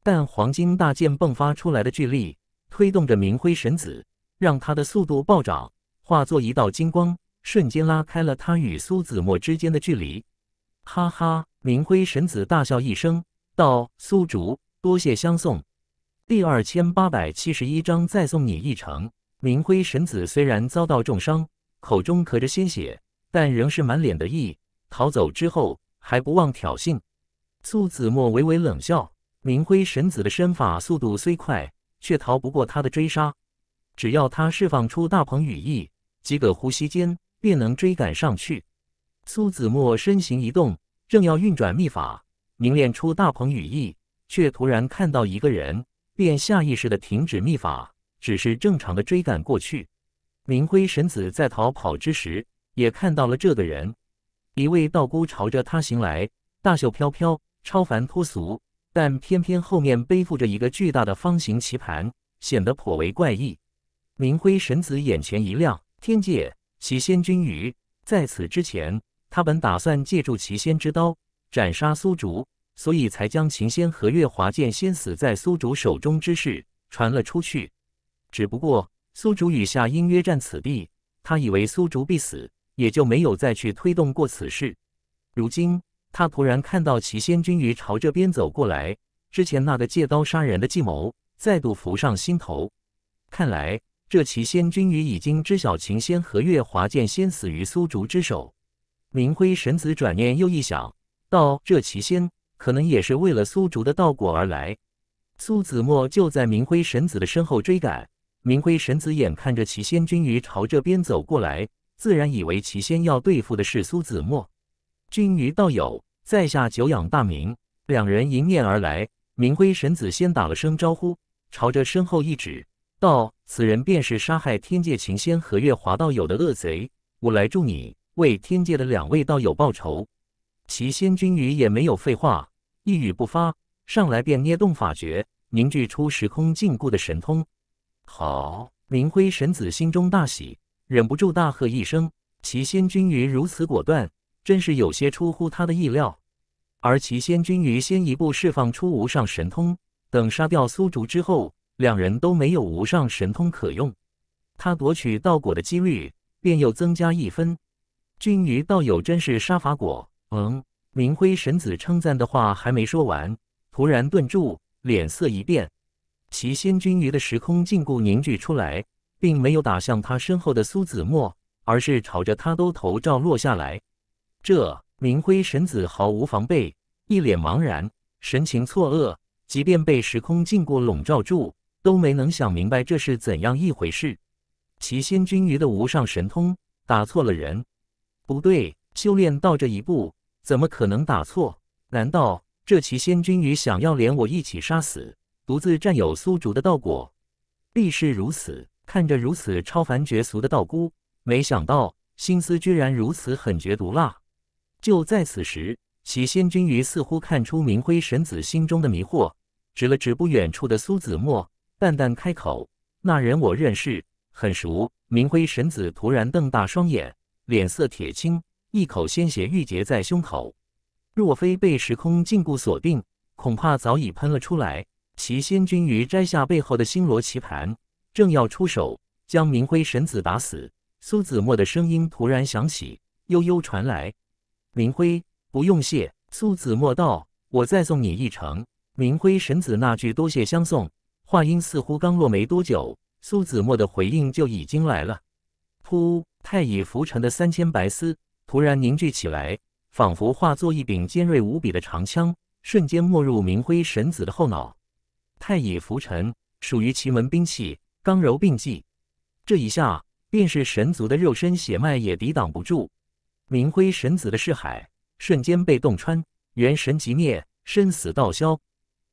但黄金大剑迸发出来的巨力推动着明辉神子，让他的速度暴涨，化作一道金光，瞬间拉开了他与苏子墨之间的距离。哈哈！明辉神子大笑一声，道：“苏竹，多谢相送。第二千八百七十一章，再送你一程。”明辉神子虽然遭到重伤，口中咳着鲜血，但仍是满脸得意。逃走之后，还不忘挑衅。苏子墨微微冷笑，明辉神子的身法速度虽快，却逃不过他的追杀。只要他释放出大鹏羽翼，几个呼吸间便能追赶上去。苏子墨身形一动，正要运转秘法，凝练出大鹏羽翼，却突然看到一个人，便下意识地停止秘法。只是正常的追赶过去。明辉神子在逃跑之时，也看到了这个人。一位道姑朝着他行来，大袖飘飘，超凡脱俗，但偏偏后面背负着一个巨大的方形棋盘，显得颇为怪异。明辉神子眼前一亮，天界齐仙君于在此之前，他本打算借助齐仙之刀斩杀苏竹，所以才将秦仙和月华剑先死在苏竹手中之事传了出去。只不过苏竹与夏英约战此地，他以为苏竹必死，也就没有再去推动过此事。如今他突然看到齐仙君于朝这边走过来，之前那个借刀杀人的计谋再度浮上心头。看来这齐仙君于已经知晓秦仙和月华剑仙死于苏竹之手。明辉神子转念又一想，到这齐仙可能也是为了苏竹的道果而来。苏子墨就在明辉神子的身后追赶。明辉神子眼看着齐仙君鱼朝这边走过来，自然以为齐仙要对付的是苏子墨。君鱼道友，在下久仰大名。两人迎面而来，明辉神子先打了声招呼，朝着身后一指，道：“此人便是杀害天界琴仙和月华道友的恶贼，我来助你为天界的两位道友报仇。”齐仙君鱼也没有废话，一语不发，上来便捏动法诀，凝聚出时空禁锢的神通。好，明辉神子心中大喜，忍不住大喝一声：“齐仙君于如此果断，真是有些出乎他的意料。”而齐仙君于先一步释放出无上神通，等杀掉苏竹之后，两人都没有无上神通可用，他夺取道果的几率便又增加一分。君于道友真是杀伐果，嗯，明辉神子称赞的话还没说完，突然顿住，脸色一变。齐仙君鱼的时空禁锢凝聚出来，并没有打向他身后的苏子墨，而是朝着他兜头罩落下来。这明辉神子毫无防备，一脸茫然，神情错愕，即便被时空禁锢笼罩住，都没能想明白这是怎样一回事。齐仙君鱼的无上神通打错了人，不对，修炼到这一步怎么可能打错？难道这齐仙君鱼想要连我一起杀死？独自占有苏竹的道果，必是如此。看着如此超凡绝俗的道姑，没想到心思居然如此狠绝毒辣。就在此时，齐仙君鱼似乎看出明辉神子心中的迷惑，指了指不远处的苏子墨，淡淡开口：“那人我认识，很熟。”明辉神子突然瞪大双眼，脸色铁青，一口鲜血郁结在胸口。若非被时空禁锢锁定，恐怕早已喷了出来。齐仙君于摘下背后的星罗棋盘，正要出手将明辉神子打死，苏子墨的声音突然响起，悠悠传来：“明辉，不用谢。”苏子墨道：“我再送你一程。”明辉神子那句多谢相送，话音似乎刚落没多久，苏子墨的回应就已经来了。噗！太乙浮尘的三千白丝突然凝聚起来，仿佛化作一柄尖锐无比的长枪，瞬间没入明辉神子的后脑。太乙浮尘属于奇门兵器，刚柔并济。这一下，便是神族的肉身血脉也抵挡不住。明辉神子的尸海瞬间被洞穿，元神即灭，生死道消。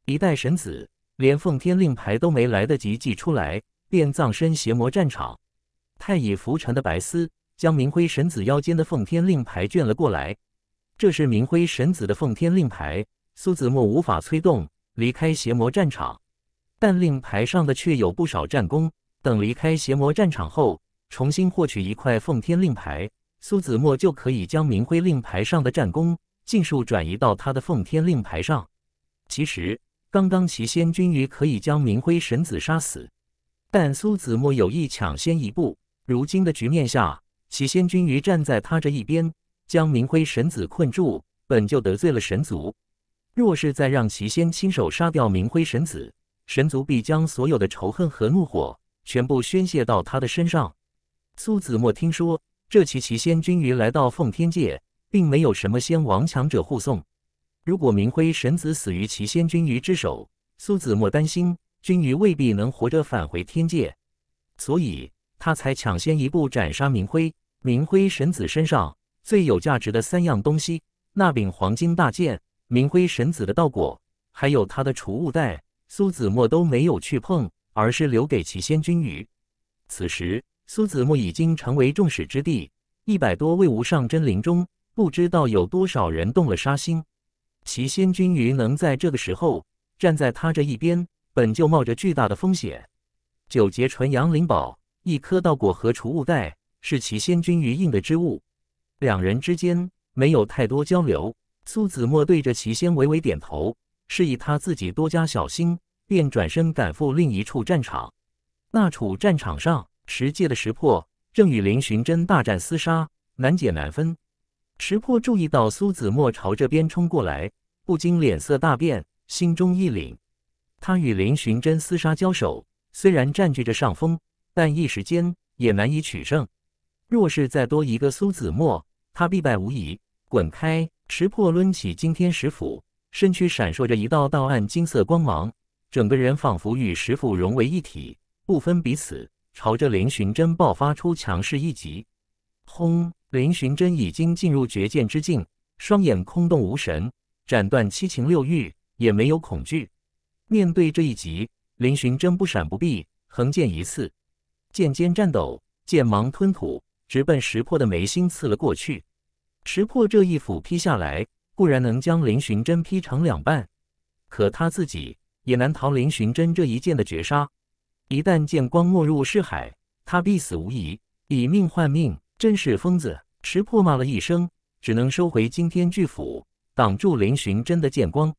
一代神子连奉天令牌都没来得及祭出来，便葬身邪魔战场。太乙浮尘的白丝将明辉神子腰间的奉天令牌卷了过来。这是明辉神子的奉天令牌，苏子墨无法催动。离开邪魔战场，但令牌上的却有不少战功。等离开邪魔战场后，重新获取一块奉天令牌，苏子墨就可以将明辉令牌上的战功尽数转移到他的奉天令牌上。其实，刚刚齐仙君鱼可以将明辉神子杀死，但苏子墨有意抢先一步。如今的局面下，齐仙君鱼站在他这一边，将明辉神子困住，本就得罪了神族。若是再让齐仙亲手杀掉明辉神子，神族必将所有的仇恨和怒火全部宣泄到他的身上。苏子墨听说，这齐齐仙君鱼来到奉天界，并没有什么仙王强者护送。如果明辉神子死于齐仙君鱼之手，苏子墨担心君鱼未必能活着返回天界，所以他才抢先一步斩杀明辉。明辉神子身上最有价值的三样东西，那柄黄金大剑。明辉神子的道果，还有他的储物袋，苏子墨都没有去碰，而是留给齐仙君鱼。此时，苏子墨已经成为众矢之的，一百多位无上真灵中，不知道有多少人动了杀心。齐仙君鱼能在这个时候站在他这一边，本就冒着巨大的风险。九节纯阳灵宝、一颗道果和储物袋是齐仙君鱼应的之物。两人之间没有太多交流。苏子墨对着齐仙微微点头，示意他自己多加小心，便转身赶赴另一处战场。那处战场上，持戒的石破正与林寻真大战厮杀，难解难分。石破注意到苏子墨朝这边冲过来，不禁脸色大变，心中一凛。他与林寻真厮杀交手，虽然占据着上风，但一时间也难以取胜。若是再多一个苏子墨，他必败无疑。滚开！石破抡起惊天石斧，身躯闪烁着一道道暗金色光芒，整个人仿佛与石斧融为一体，不分彼此，朝着林寻真爆发出强势一击。轰！林寻真已经进入绝剑之境，双眼空洞无神，斩断七情六欲，也没有恐惧。面对这一击，林寻真不闪不避，横剑一刺，剑尖颤抖，剑芒吞吐，直奔石破的眉心刺了过去。石破这一斧劈下来，固然能将林寻真劈成两半，可他自己也难逃林寻真这一剑的绝杀。一旦剑光没入尸海，他必死无疑。以命换命，真是疯子！石破骂了一声，只能收回惊天巨斧，挡住林寻真的剑光。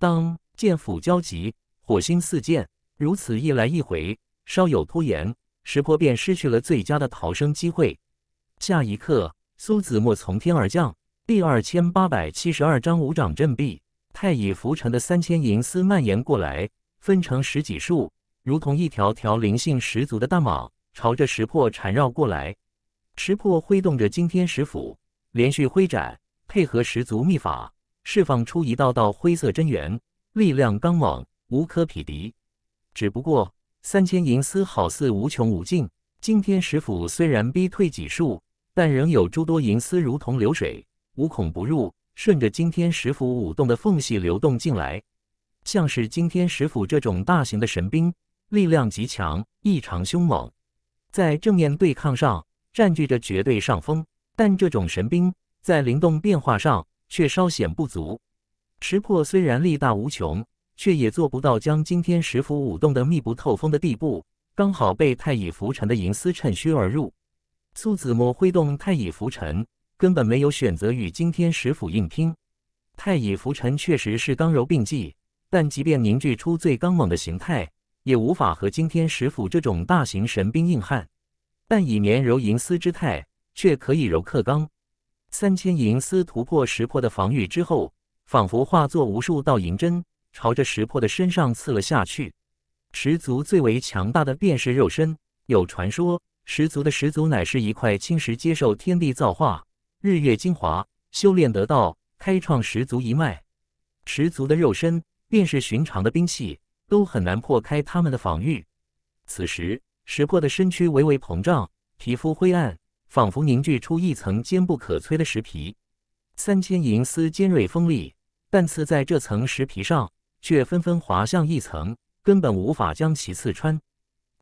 当剑斧交集，火星四溅。如此一来一回，稍有拖延，石破便失去了最佳的逃生机会。下一刻。苏子墨从天而降，第二千八百七十二章五掌震壁。太乙浮沉的三千银丝蔓延过来，分成十几束，如同一条条灵性十足的大蟒，朝着石破缠绕过来。石破挥动着惊天石斧，连续挥斩，配合十足秘法，释放出一道道灰色真元，力量刚猛，无可匹敌。只不过三千银丝好似无穷无尽，惊天石斧虽然逼退几束。但仍有诸多银丝如同流水，无孔不入，顺着惊天石斧舞动的缝隙流动进来。像是惊天石斧这种大型的神兵，力量极强，异常凶猛，在正面对抗上占据着绝对上风。但这种神兵在灵动变化上却稍显不足。石破虽然力大无穷，却也做不到将惊天石斧舞动的密不透风的地步，刚好被太乙浮尘的银丝趁虚而入。苏子墨挥动太乙拂尘，根本没有选择与惊天石斧硬拼。太乙拂尘确实是刚柔并济，但即便凝聚出最刚猛的形态，也无法和惊天石斧这种大型神兵硬汉。但以绵柔银丝之态，却可以柔克刚。三千银丝突破石破的防御之后，仿佛化作无数道银针，朝着石破的身上刺了下去。石族最为强大的便是肉身，有传说。十足的十足乃是一块青石，接受天地造化、日月精华，修炼得道，开创十足一脉。十足的肉身便是寻常的兵器，都很难破开他们的防御。此时，石破的身躯微微膨胀，皮肤灰暗，仿佛凝聚出一层坚不可摧的石皮。三千银丝尖锐锋利，但刺在这层石皮上，却纷纷滑向一层，根本无法将其刺穿。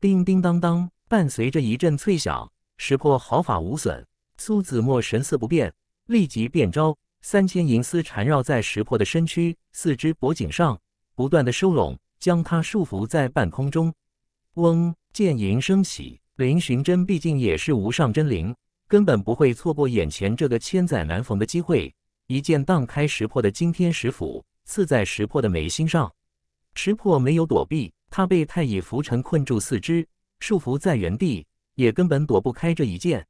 叮叮当当。伴随着一阵脆响，石破毫发无损。苏子墨神色不变，立即变招，三千银丝缠绕在石破的身躯、四肢、脖颈上，不断的收拢，将他束缚在半空中。嗡，剑吟升起。林寻真毕竟也是无上真灵，根本不会错过眼前这个千载难逢的机会，一剑荡开石破的惊天石斧，刺在石破的眉心上。石破没有躲避，他被太乙浮尘困住四肢。束缚在原地，也根本躲不开这一剑。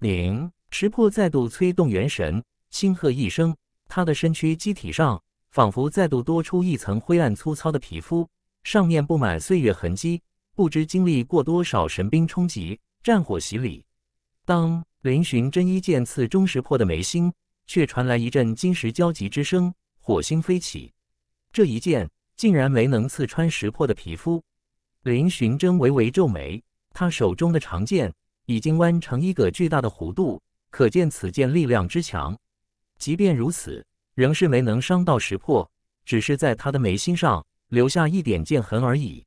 灵石破再度催动元神，轻喝一声，他的身躯、机体上仿佛再度多出一层灰暗粗糙的皮肤，上面布满岁月痕迹，不知经历过多少神兵冲击、战火洗礼。当林寻真一剑刺中石破的眉心，却传来一阵金石交集之声，火星飞起，这一剑竟然没能刺穿石破的皮肤。林寻真微微皱眉，他手中的长剑已经弯成一个巨大的弧度，可见此剑力量之强。即便如此，仍是没能伤到石破，只是在他的眉心上留下一点剑痕而已。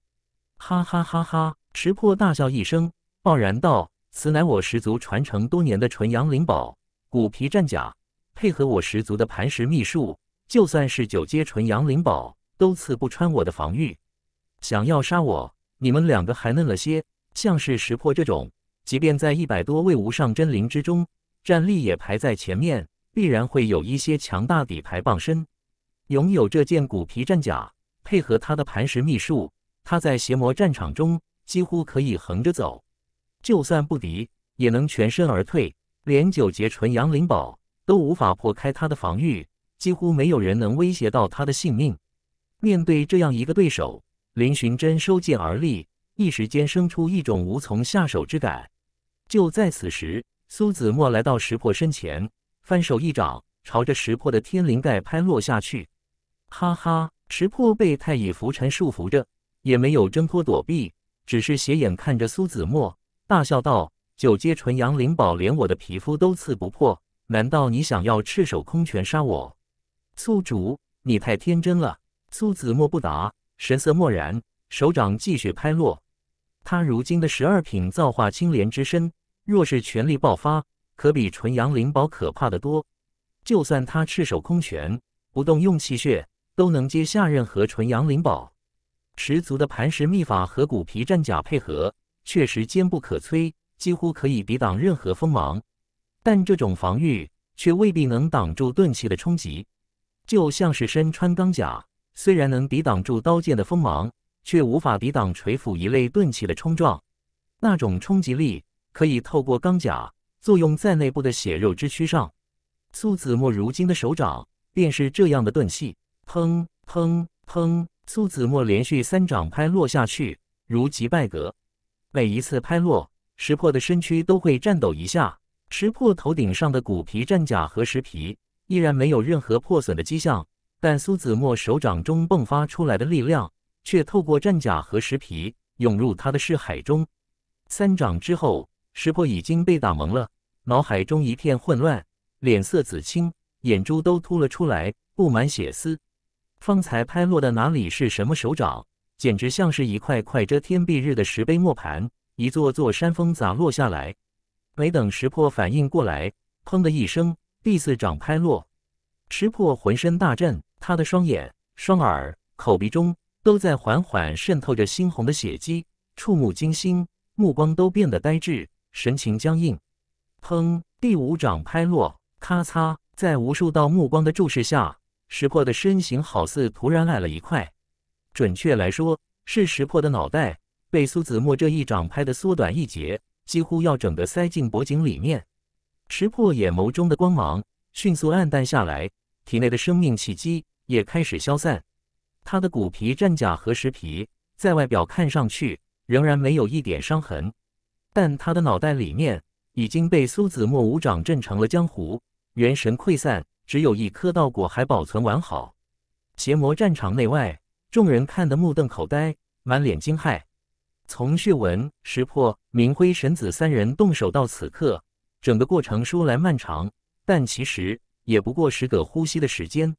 哈哈哈哈！石破大笑一声，傲然道：“此乃我十族传承多年的纯阳灵宝——骨皮战甲，配合我十族的磐石秘术，就算是九阶纯阳灵宝，都刺不穿我的防御。想要杀我！”你们两个还嫩了些，像是石破这种，即便在一百多位无上真灵之中，战力也排在前面，必然会有一些强大底牌傍身。拥有这件骨皮战甲，配合他的磐石秘术，他在邪魔战场中几乎可以横着走，就算不敌，也能全身而退。连九节纯阳灵宝都无法破开他的防御，几乎没有人能威胁到他的性命。面对这样一个对手。林寻真收剑而立，一时间生出一种无从下手之感。就在此时，苏子墨来到石破身前，翻手一掌，朝着石破的天灵盖拍落下去。哈哈！石破被太乙浮尘束缚着，也没有挣脱躲避，只是斜眼看着苏子墨，大笑道：“九阶纯阳灵宝，连我的皮肤都刺不破，难道你想要赤手空拳杀我？”宿主，你太天真了。苏子墨不答。神色漠然，手掌继续拍落。他如今的十二品造化青莲之身，若是全力爆发，可比纯阳灵宝可怕的多。就算他赤手空拳，不动用气血，都能接下任何纯阳灵宝。十足的磐石秘法和骨皮战甲配合，确实坚不可摧，几乎可以抵挡任何锋芒。但这种防御却未必能挡住钝器的冲击，就像是身穿钢甲。虽然能抵挡住刀剑的锋芒，却无法抵挡锤斧一类钝器的冲撞。那种冲击力可以透过钢甲作用在内部的血肉之躯上。苏子墨如今的手掌便是这样的钝器。砰砰砰！苏子墨连续三掌拍落下去，如击败格。每一次拍落，石破的身躯都会颤抖一下。石破头顶上的骨皮战甲和石皮依然没有任何破损的迹象。但苏子墨手掌中迸发出来的力量，却透过战甲和石皮涌入他的视海中。三掌之后，石破已经被打蒙了，脑海中一片混乱，脸色紫青，眼珠都凸了出来，布满血丝。方才拍落的哪里是什么手掌，简直像是一块块遮天蔽日的石碑磨盘，一座座山峰砸落下来。没等石破反应过来，砰的一声，第四掌拍落，石破浑身大震。他的双眼、双耳、口鼻中都在缓缓渗透着猩红的血迹，触目惊心，目光都变得呆滞，神情僵硬。砰！第五掌拍落，咔嚓！在无数道目光的注视下，石破的身形好似突然矮了一块，准确来说是石破的脑袋被苏子墨这一掌拍的缩短一截，几乎要整个塞进脖颈里面。石破眼眸中的光芒迅速暗淡下来，体内的生命气机。也开始消散，他的骨皮战甲和石皮在外表看上去仍然没有一点伤痕，但他的脑袋里面已经被苏子墨五掌震成了浆糊，元神溃散，只有一颗道果还保存完好。邪魔战场内外，众人看得目瞪口呆，满脸惊骇。从血纹识破明辉神子三人动手到此刻，整个过程说来漫长，但其实也不过十个呼吸的时间。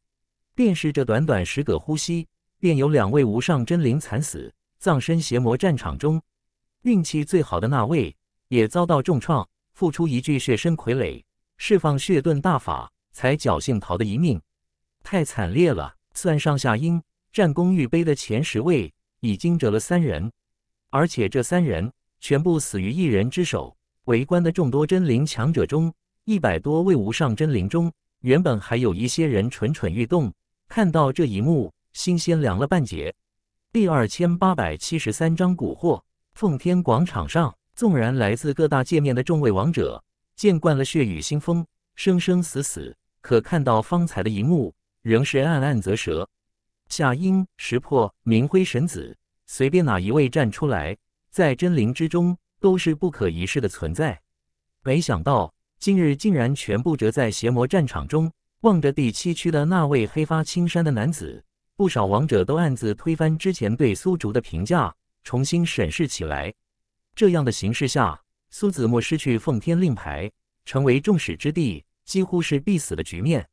便是这短短十个呼吸，便有两位无上真灵惨死，葬身邪魔战场中。运气最好的那位也遭到重创，付出一具血身傀儡，释放血遁大法才侥幸逃得一命。太惨烈了！算上下英战功玉碑的前十位，已经折了三人，而且这三人全部死于一人之手。围观的众多真灵强者中，一百多位无上真灵中，原本还有一些人蠢蠢欲动。看到这一幕，心先凉了半截。第二千八百七十三章蛊惑。奉天广场上，纵然来自各大界面的众位王者，见惯了血雨腥风，生生死死，可看到方才的一幕，仍是暗暗啧舌。夏英、石破、明辉神子，随便哪一位站出来，在真灵之中都是不可一世的存在。没想到今日竟然全部折在邪魔战场中。望着第七区的那位黑发青衫的男子，不少王者都暗自推翻之前对苏竹的评价，重新审视起来。这样的形势下，苏子墨失去奉天令牌，成为众矢之的，几乎是必死的局面。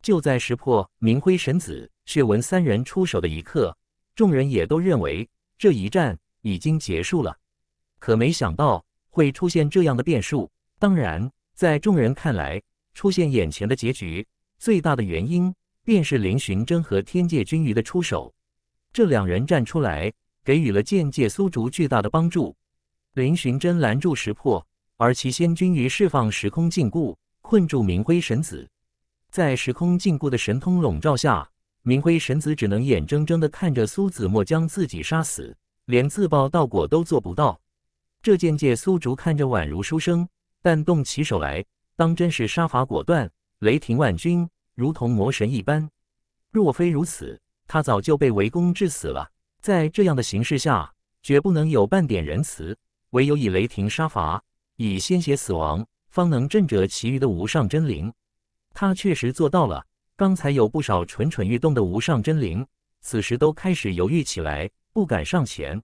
就在石破、明辉、神子、血纹三人出手的一刻，众人也都认为这一战已经结束了。可没想到会出现这样的变数。当然，在众人看来，出现眼前的结局。最大的原因便是林寻真和天界君鱼的出手，这两人站出来给予了剑界苏竹巨大的帮助。林寻真拦住石破，而其仙君鱼释放时空禁锢，困住明辉神子。在时空禁锢的神通笼罩下，明辉神子只能眼睁睁地看着苏子墨将自己杀死，连自爆道果都做不到。这剑界苏竹看着宛如书生，但动起手来当真是杀伐果断，雷霆万钧。如同魔神一般，若非如此，他早就被围攻致死了。在这样的形势下，绝不能有半点仁慈，唯有以雷霆杀伐，以鲜血死亡，方能震慑其余的无上真灵。他确实做到了。刚才有不少蠢蠢欲动的无上真灵，此时都开始犹豫起来，不敢上前。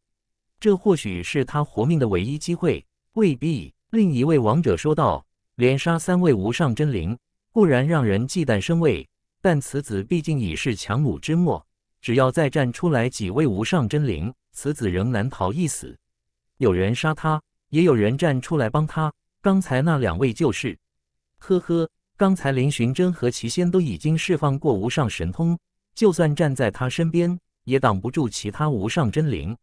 这或许是他活命的唯一机会，未必。另一位王者说道：“连杀三位无上真灵。”固然让人忌惮生畏，但此子毕竟已是强弩之末，只要再站出来几位无上真灵，此子仍难逃一死。有人杀他，也有人站出来帮他。刚才那两位就是。呵呵，刚才林寻真和齐仙都已经释放过无上神通，就算站在他身边，也挡不住其他无上真灵。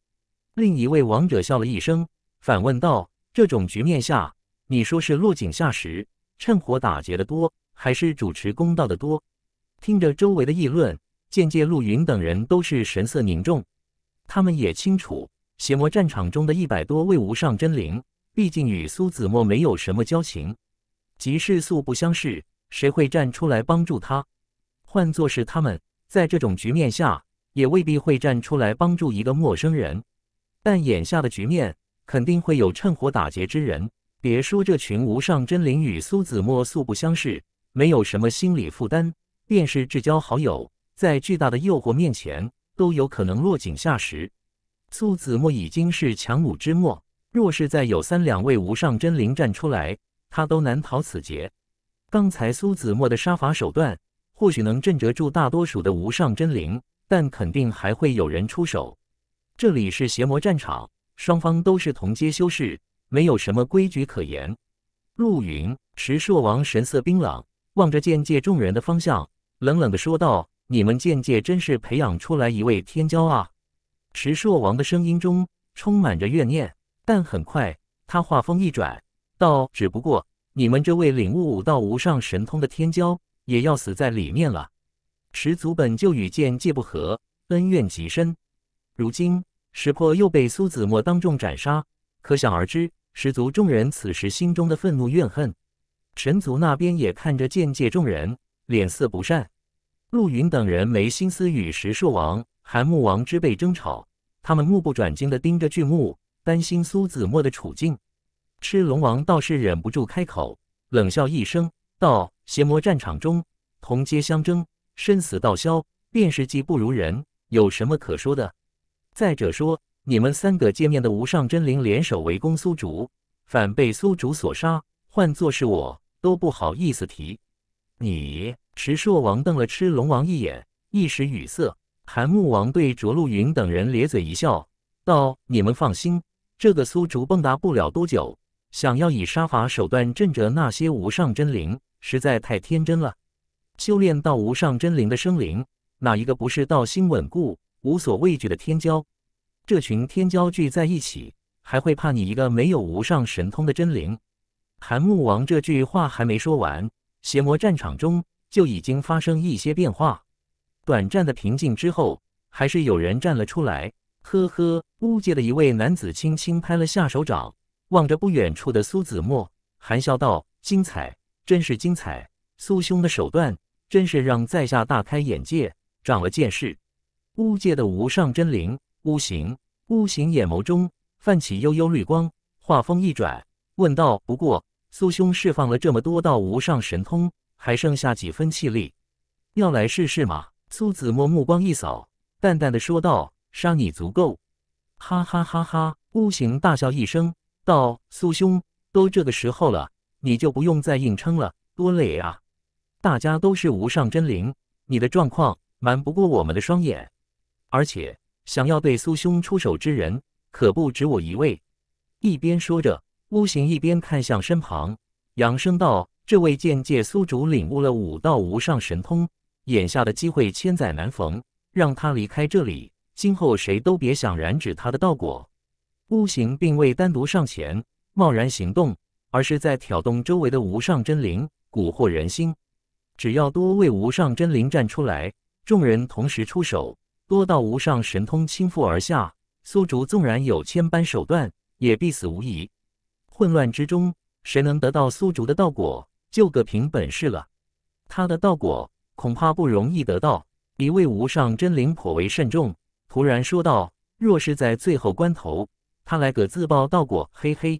另一位王者笑了一声，反问道：“这种局面下，你说是落井下石、趁火打劫的多？”还是主持公道的多。听着周围的议论，渐渐陆云等人都是神色凝重。他们也清楚，邪魔战场中的一百多位无上真灵，毕竟与苏子墨没有什么交情，即是素不相识，谁会站出来帮助他？换做是他们，在这种局面下，也未必会站出来帮助一个陌生人。但眼下的局面，肯定会有趁火打劫之人。别说这群无上真灵与苏子墨素不相识。没有什么心理负担，便是至交好友，在巨大的诱惑面前都有可能落井下石。苏子墨已经是强弩之末，若是再有三两位无上真灵站出来，他都难逃此劫。刚才苏子墨的杀伐手段，或许能震慑住大多数的无上真灵，但肯定还会有人出手。这里是邪魔战场，双方都是同阶修士，没有什么规矩可言。陆云、石硕王神色冰冷。望着剑界众人的方向，冷冷的说道：“你们剑界真是培养出来一位天骄啊！”石硕王的声音中充满着怨念，但很快他话锋一转，道：“只不过你们这位领悟五道无上神通的天骄，也要死在里面了。”石族本就与剑界不和，恩怨极深，如今石破又被苏子墨当众斩杀，可想而知，石族众人此时心中的愤怒怨恨。神族那边也看着剑界众人脸色不善，陆云等人没心思与石兽王、韩木王之辈争吵，他们目不转睛地盯着巨木，担心苏子墨的处境。赤龙王倒是忍不住开口，冷笑一声道：“邪魔战场中，同阶相争，生死道消，便是技不如人，有什么可说的？再者说，你们三个界面的无上真灵联手围攻苏竹，反被苏竹所杀，换作是我。”都不好意思提。你池烁王瞪了吃龙王一眼，一时语塞。韩穆王对着陆云等人咧嘴一笑，道：“你们放心，这个苏竹蹦跶不了多久。想要以杀伐手段镇着那些无上真灵，实在太天真了。修炼到无上真灵的生灵，哪一个不是道心稳固、无所畏惧的天骄？这群天骄聚在一起，还会怕你一个没有无上神通的真灵？”韩穆王这句话还没说完，邪魔战场中就已经发生一些变化。短暂的平静之后，还是有人站了出来。呵呵，巫界的一位男子轻轻拍了下手掌，望着不远处的苏子墨，含笑道：“精彩，真是精彩！苏兄的手段，真是让在下大开眼界，长了见识。”巫界的无上真灵，巫行。巫行眼眸中泛起幽幽绿光，话锋一转。问道：“不过苏兄释放了这么多道无上神通，还剩下几分气力，要来试试吗？”苏子墨目光一扫，淡淡的说道：“杀你足够。”哈哈哈哈！孤行大笑一声，道：“苏兄都这个时候了，你就不用再硬撑了，多累啊！大家都是无上真灵，你的状况瞒不过我们的双眼。而且想要对苏兄出手之人，可不止我一位。”一边说着。巫行一边看向身旁，扬声道：“这位剑界苏竹领悟了五道无上神通，眼下的机会千载难逢，让他离开这里，今后谁都别想染指他的道果。”巫行并未单独上前，贸然行动，而是在挑动周围的无上真灵，蛊惑人心。只要多位无上真灵站出来，众人同时出手，多道无上神通倾覆而下，苏竹纵然有千般手段，也必死无疑。混乱之中，谁能得到苏竹的道果，就各凭本事了。他的道果恐怕不容易得到。一位无上真灵颇为慎重，突然说道：“若是在最后关头，他来个自爆道果，嘿嘿，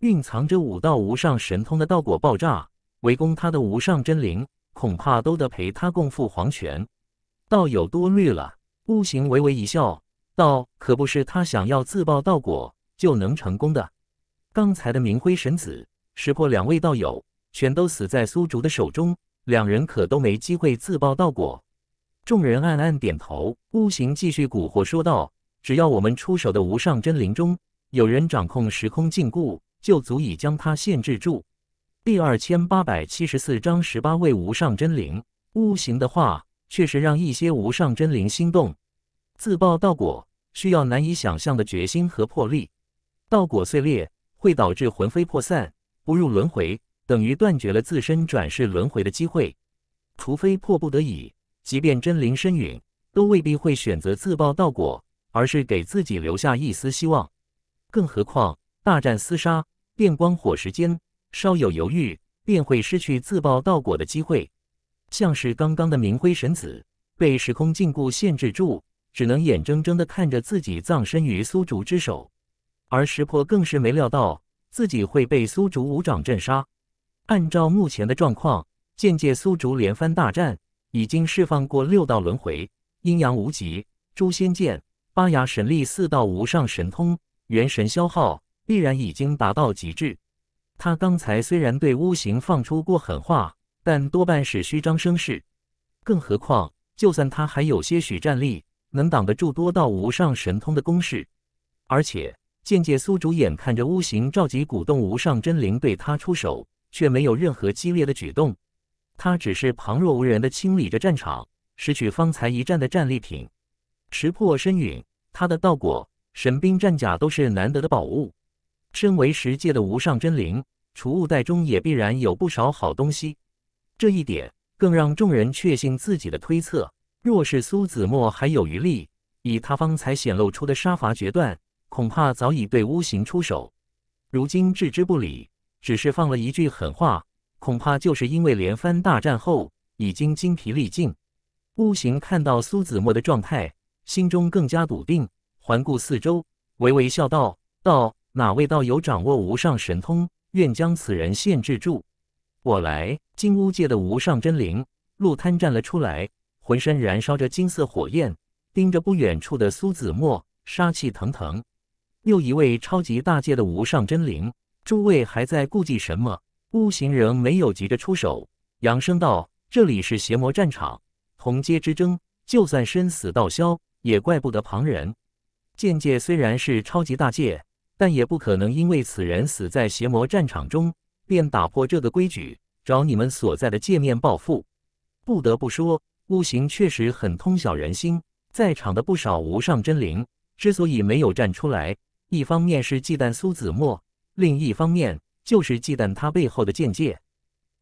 蕴藏着五道无上神通的道果爆炸，围攻他的无上真灵，恐怕都得陪他共赴黄泉。”道友多虑了。悟行微微一笑，道：“可不是他想要自爆道果就能成功的。”刚才的明辉神子识破两位道友，全都死在苏竹的手中，两人可都没机会自爆道果。众人暗暗点头。巫行继续蛊惑说道：“只要我们出手的无上真灵中有人掌控时空禁锢，就足以将他限制住。”第二千八百七十四章十八位无上真灵。巫行的话确实让一些无上真灵心动。自爆道果需要难以想象的决心和魄力，道果碎裂。会导致魂飞魄散，不入轮回，等于断绝了自身转世轮回的机会。除非迫不得已，即便真灵身陨，都未必会选择自爆道果，而是给自己留下一丝希望。更何况大战厮杀，电光火石间，稍有犹豫，便会失去自爆道果的机会。像是刚刚的明辉神子，被时空禁锢限制住，只能眼睁睁地看着自己葬身于苏竹之手。而石破更是没料到自己会被苏竹五掌震杀。按照目前的状况，间界苏竹连番大战，已经释放过六道轮回、阴阳无极、诛仙剑、八牙神力四道无上神通，元神消耗必然已经达到极致。他刚才虽然对巫行放出过狠话，但多半是虚张声势。更何况，就算他还有些许战力，能挡得住多道无上神通的攻势，而且。渐渐，苏主眼看着巫行召集鼓动无上真灵对他出手，却没有任何激烈的举动。他只是旁若无人地清理着战场，拾取方才一战的战利品。石破身陨，他的道果、神兵、战甲都是难得的宝物。身为十界的无上真灵，储物袋中也必然有不少好东西。这一点更让众人确信自己的推测。若是苏子墨还有余力，以他方才显露出的杀伐决断。恐怕早已对巫行出手，如今置之不理，只是放了一句狠话。恐怕就是因为连番大战后已经精疲力尽。巫行看到苏子墨的状态，心中更加笃定，环顾四周，微微笑道：“道哪位道友掌握无上神通，愿将此人限制住？”我来，金乌界的无上真灵陆贪站了出来，浑身燃烧着金色火焰，盯着不远处的苏子墨，杀气腾腾。又一位超级大界的无上真灵，诸位还在顾忌什么？悟行仍没有急着出手，扬声道：“这里是邪魔战场，同阶之争，就算身死道消，也怪不得旁人。剑界虽然是超级大界，但也不可能因为此人死在邪魔战场中，便打破这个规矩，找你们所在的界面报复。”不得不说，悟行确实很通晓人心。在场的不少无上真灵之所以没有站出来，一方面是忌惮苏子墨，另一方面就是忌惮他背后的剑界。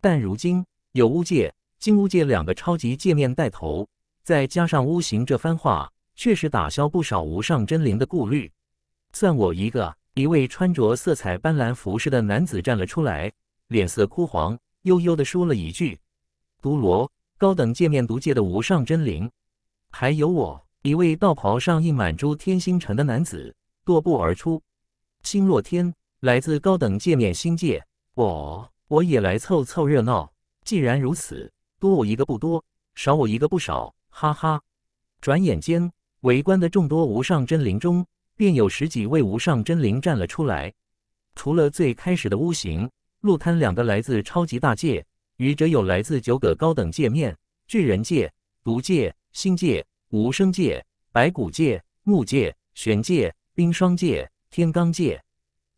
但如今有巫界、金巫界两个超级界面带头，再加上巫行这番话，确实打消不少无上真灵的顾虑。算我一个，一位穿着色彩斑斓服饰的男子站了出来，脸色枯黄，悠悠地说了一句：“毒罗，高等界面毒界的无上真灵。”还有我，一位道袍上印满诸天星辰的男子。踱步而出，星落天来自高等界面星界，我我也来凑凑热闹。既然如此，多我一个不多，少我一个不少，哈哈！转眼间，围观的众多无上真灵中，便有十几位无上真灵站了出来。除了最开始的巫行、陆贪两个来自超级大界，余者有来自九个高等界面：巨人界、毒界、星界、无声界、白骨界、木界、玄界。冰霜界、天罡界，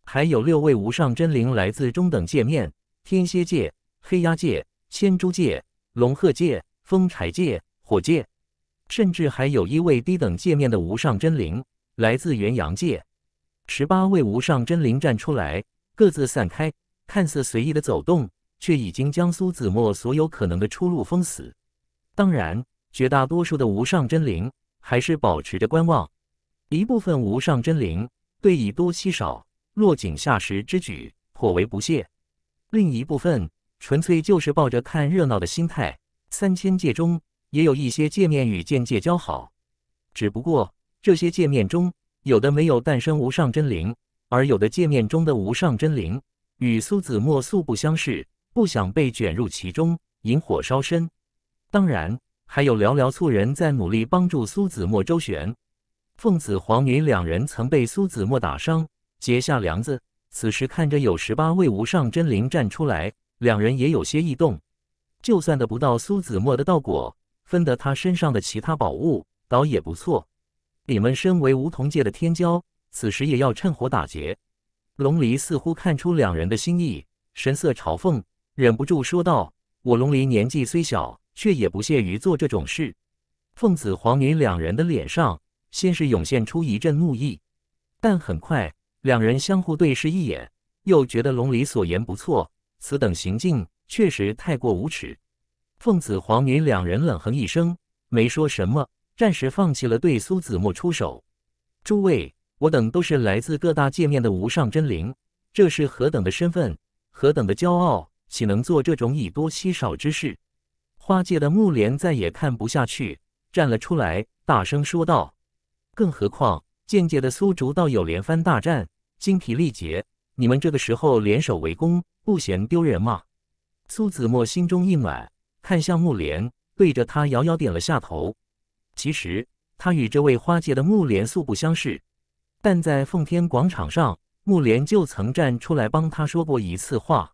还有六位无上真灵来自中等界面；天蝎界、黑鸦界、千蛛界、龙鹤界、风柴界、火界，甚至还有一位低等界面的无上真灵来自元阳界。十八位无上真灵站出来，各自散开，看似随意的走动，却已经将苏子墨所有可能的出路封死。当然，绝大多数的无上真灵还是保持着观望。一部分无上真灵对以多欺少、落井下石之举颇为不屑，另一部分纯粹就是抱着看热闹的心态。三千界中也有一些界面与剑界交好，只不过这些界面中有的没有诞生无上真灵，而有的界面中的无上真灵与苏子墨素不相识，不想被卷入其中，引火烧身。当然，还有寥寥数人在努力帮助苏子墨周旋。凤子、黄女两人曾被苏子墨打伤，结下梁子。此时看着有十八位无上真灵站出来，两人也有些异动。就算得不到苏子墨的道果，分得他身上的其他宝物，倒也不错。你们身为梧桐界的天骄，此时也要趁火打劫。龙离似乎看出两人的心意，神色嘲讽，忍不住说道：“我龙离年纪虽小，却也不屑于做这种事。”凤子、黄女两人的脸上。先是涌现出一阵怒意，但很快两人相互对视一眼，又觉得龙离所言不错，此等行径确实太过无耻。凤子、黄女两人冷哼一声，没说什么，暂时放弃了对苏子墨出手。诸位，我等都是来自各大界面的无上真灵，这是何等的身份，何等的骄傲，岂能做这种以多欺少之事？花界的木莲再也看不下去，站了出来，大声说道。更何况剑界的苏竹道友连番大战，精疲力竭，你们这个时候联手围攻，不嫌丢人吗？苏子墨心中一暖，看向木莲，对着他遥遥点了下头。其实他与这位花界的木莲素不相识，但在奉天广场上，木莲就曾站出来帮他说过一次话。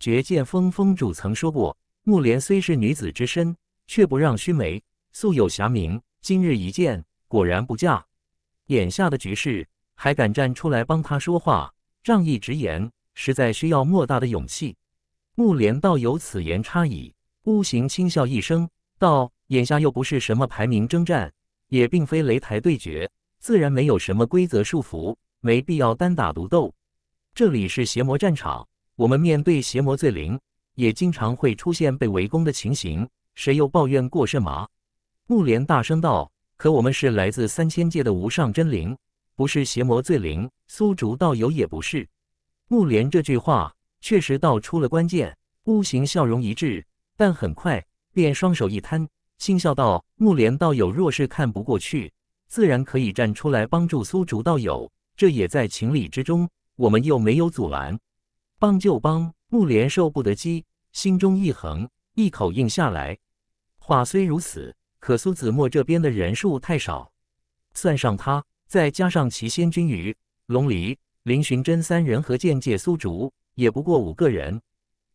绝剑峰峰主曾说过，木莲虽是女子之身，却不让须眉，素有侠名。今日一见。果然不嫁，眼下的局势还敢站出来帮他说话，仗义直言，实在需要莫大的勇气。木莲道友此言差矣。孤行轻笑一声道：“眼下又不是什么排名征战，也并非擂台对决，自然没有什么规则束缚，没必要单打独斗。这里是邪魔战场，我们面对邪魔最灵，也经常会出现被围攻的情形，谁又抱怨过甚麻？”木莲大声道。可我们是来自三千界的无上真灵，不是邪魔罪灵。苏竹道友也不是。木莲这句话确实道出了关键。巫行笑容一滞，但很快便双手一摊，轻笑道：“木莲道友若是看不过去，自然可以站出来帮助苏竹道友，这也在情理之中。我们又没有阻拦，帮就帮。”木莲受不得激，心中一横，一口应下来。话虽如此。可苏子墨这边的人数太少，算上他，再加上齐仙君、于龙离、林寻真三人和剑界苏竹，也不过五个人。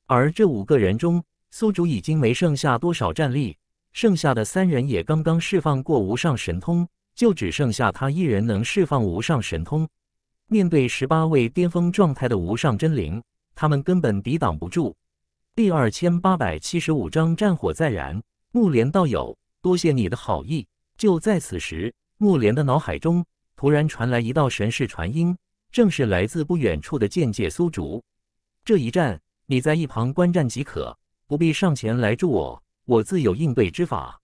而这五个人中，苏竹已经没剩下多少战力，剩下的三人也刚刚释放过无上神通，就只剩下他一人能释放无上神通。面对十八位巅峰状态的无上真灵，他们根本抵挡不住。第二千八百七十五章战火再燃，木莲道友。多谢你的好意。就在此时，木莲的脑海中突然传来一道神识传音，正是来自不远处的剑界苏竹。这一战你在一旁观战即可，不必上前来助我，我自有应对之法。